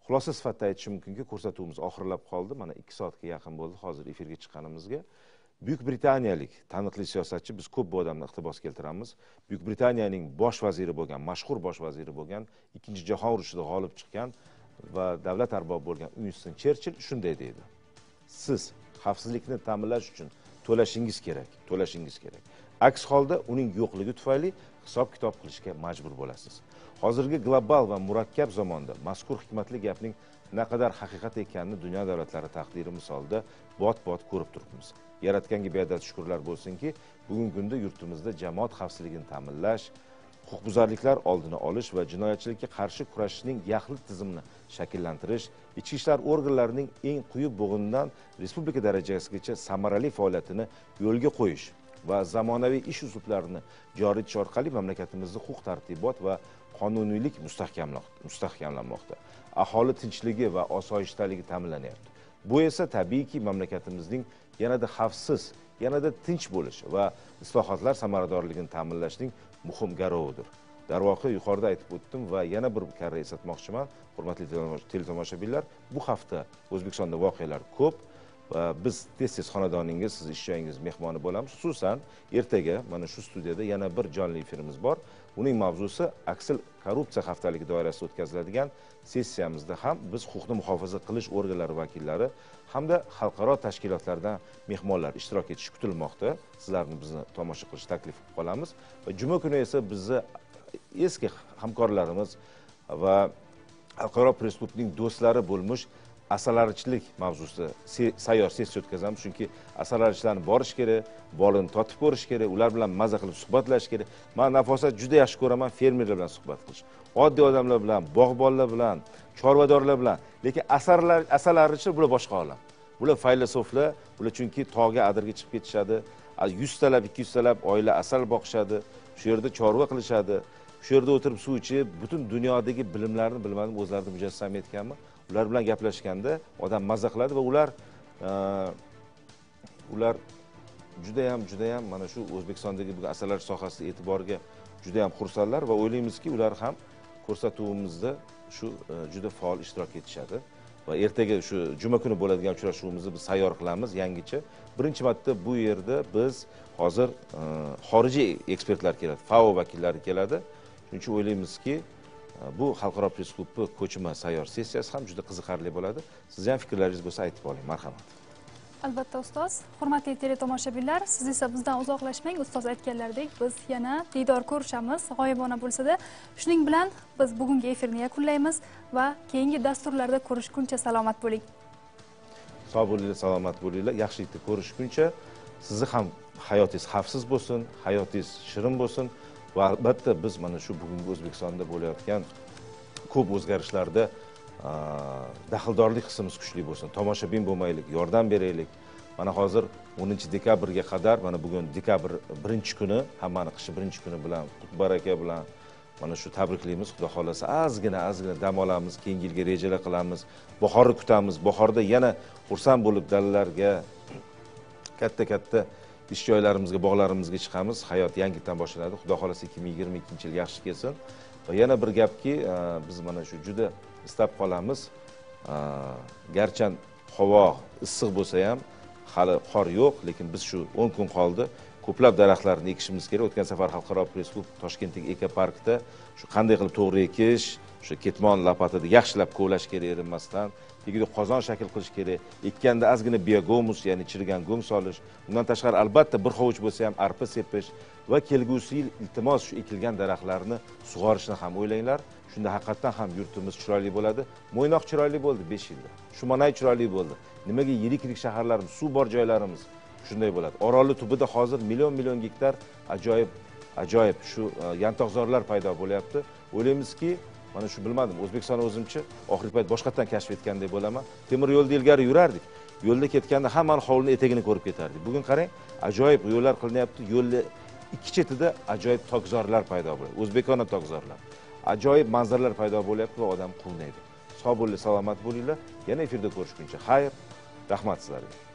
xulosa sifatida aytishim mumkinki ko'rsatuvimiz oxirlab qoldi mana ikki soatga yaqin bo'ldi hozir efirga chiqqanimizga buyuk britaniyalik taniqli siyosatchi biz ko'p bu odamni iqtibos keltiramiz buyuk britaniyaning bosh vaziri bo'lgan mashhur bosh vaziri bo'lgan ikkinchi jahon urushida g'olib chiqqan va davlat arbobi bo'lgan uinston cherchill shunday deydi siz xavfsizlikni ta'minlash uchun to'lashingiz kerak to'lashingiz kerak aks holda uning yo'qligi tufayli hisob kitob qilishga majbur bo'lasiz hozirgi global va murakkab zamonda mazkur hikmatli gapning naqadar haqiqat ekanini dunyo davlatlari taqdiri misolida bot bot ko'rib turibmiz yaratganga beadad shukurlar bo'lsinki bugungi kunda yurtimizda jamoat xavfsizligini ta'minlash huquqbuzarliklar oldini olish va jinoyatchilikka qarshi kurashishning yaxlit tizimini shakllantirish ichki ishlar organlarining eng quyi bo'g'inidan respublika darajasigacha samarali faoliyatini yo'lga qo'yish va zamonaviy ish uslublarini joriy etish orqali mamlakatimizda huquq tartibot va qonuniylik mustahkamlanmoqda aholi tinchligi va osoyishtaligi ta'minlanyapti bu esa tabiiyki mamlakatimizning yanada xavfsiz yanada tinch bo'lish va islohotlar samaradorligini ta'minlashning muhim garovidir darvoqe yuqorida aytib o'tdim va yana bir karra eslatmoqchiman hurmatli teletomoshabinlar bu hafta o'zbekistonda voqealar ko'p Э, biz tez tez xonadoningiz siz ish joyingiz mehmoni bo'lamiz xususan ertaga mana shu studiyada yana bir jonli efirimiz bor uning mavzusi aksil korrupsiya haftaligi doirasida o'tkaziladigan sessiyamizda ham biz huquqni muhofaza qilish organlari vakillari hamda xalqaro tashkilotlardan mehmonlar ishtirok etishi kutilmoqda sizlarni bizni tomosha qilish taklif qilib qolamiz va juma kuni esa bizni eski hamkorlarimiz va xalqaro press klubning do'stlari bo'lmish asalarichilik mavzusida sayyor sessiya o'tkazamiz chunki asalarichilarni borish kerak bolini totib ko'rish kerak ular bilan maza qilib suhbatlashish kerak man nafosat juda yaxshi ko'raman fermerlar bilan suhbat qilish oddiy odamlar bilan bog'bonlar bilan chorvadorlar bilan lekin asarlar asalarichi bular boshqa olam bular faylasoflar bular chunki tog'ga adirga chiqib ketishadi yuztalab ikki yuztalab oila asal boqishadi shu yerda chorva qilishadi shu yerda o'tirib suv ichib butun dunyodagi bilimlarni bilmadim o'zlarini mujassam etganmi ular bilan gaplashganda odam mazza qiladi va ular e, ular judayam judayam mana shu o'zbekistondagi bu asarlar sohasi e'tiboriga judayam xursandlar va o'ylaymizki ular ham ko'rsatuvimizda shu e, juda faol ishtirok etishadi va ertaga shu juma kuni bo'ladigan uchrashuvimizni biz sayyor qilamiz yangicha birinchi marta bu yerda biz hozir e, xorijiy ekspertlar keladi fao vakillari keladi shuning uchun o'ylaymizki bu xalqaro press klubi ko'chma sayyor sessiyasi ham juda qiziqarli bo'ladi sizni ham fikrlaringiz bo'lsa aytib oling marhamat albatta ustoz hurmatli teletomoshabinlar siz esa bizdan uzoqlashmang ustoz aytganlaridek biz yana diydor ko'rishamiz g'oyibona bo'lsada shuning bilan biz bugungi efirni yakunlaymiz va keyingi dasturlarda ko'rishguncha salomat bo'ling sog' bo'linglar salomat bo'linglar yaxshilikda ko'rishguncha sizni ham hayotingiz xavfsiz bo'lsin hayotingiz shirin bo'lsin va albatta biz mana shu bugungi o'zbekistonda bo'layotgan ko'p o'zgarishlarda daxldorlik hissimiz kuchli bo'lsin tomoshabin bo'lmaylik yordam beraylik mana hozir o'ninchi dekabrga qadar mana bugun dekabr birinchi kuni hammani qishi birinchi kuni bilan qutlug' baraka bilan mana shu tabriklaymiz xudo xohlasa ozgina ozgina dam olamiz keyingi yilga rejalar qilamiz bahorni kutamiz bahorda yana xursand bo'lib dalalarga katta katta ish joylarimizga bog'larimizga chiqamiz hayot yangitdan boshlanadi xudo xohlasa ikki ming yigirma ikkinchi yil yaxshi kelsin va yana bir gapki e, biz mana shu juda istab qolamiz e, garchan havo issiq bo'lsa ham hali qor yo'q lekin biz shu o'n kun qoldi ko'plab daraxtlarni ekishimiz kerak o'tgan safar xalqaro press klub toshkentdagi ekoparkda shu qanday qilib to'g'ri ekish o'sha ketmon lapatida yaxshilab kovlash kerak erinmasdan egri qozon shakl qilish kerak ekkanda ozgina biogomus ya'ni chirgan go'm solish undan tashqari albatta bir hovuch bo'lsa ham arpa sepish va kelgusi yil iltimos shu ekilgan daraxtlarni sug'orishni ham o'ylanglar shunda haqiqatdan ham yurtimiz chiroyli bo'ladi mo'ynoq chiroyli bo'ldi besh yilda shumanay chiroyli bo'ldi nimaga yirik yirik shaharlarimiz suv bor joylarimiz shunday bo'ladi orolni tubida hozir million million gektar ajoyib ajoyib shu e, yantoqzorlar paydo bo'lyapti o'ylaymizki mana shu bilmadim o'zbekiston o'zimchi oxirgi payt boshqatdan kashf etgandek bo'laman temir yo'lda ilgari yurardik yo'lda ketganda hammani hovlini etagini ko'rib ketardik bugun qarang ajoyib yo'llar qilinyapti yo'lni ikki chetida ajoyib tokzorlar paydo bo'ladi. o'zbekona tokzorlar ajoyib manzaralar paydo bo'lyapti va odam quvnaydi sog' bo'linglar salomat bo'linglar yana efirda ko'rishguncha xayr rahmat sizlarga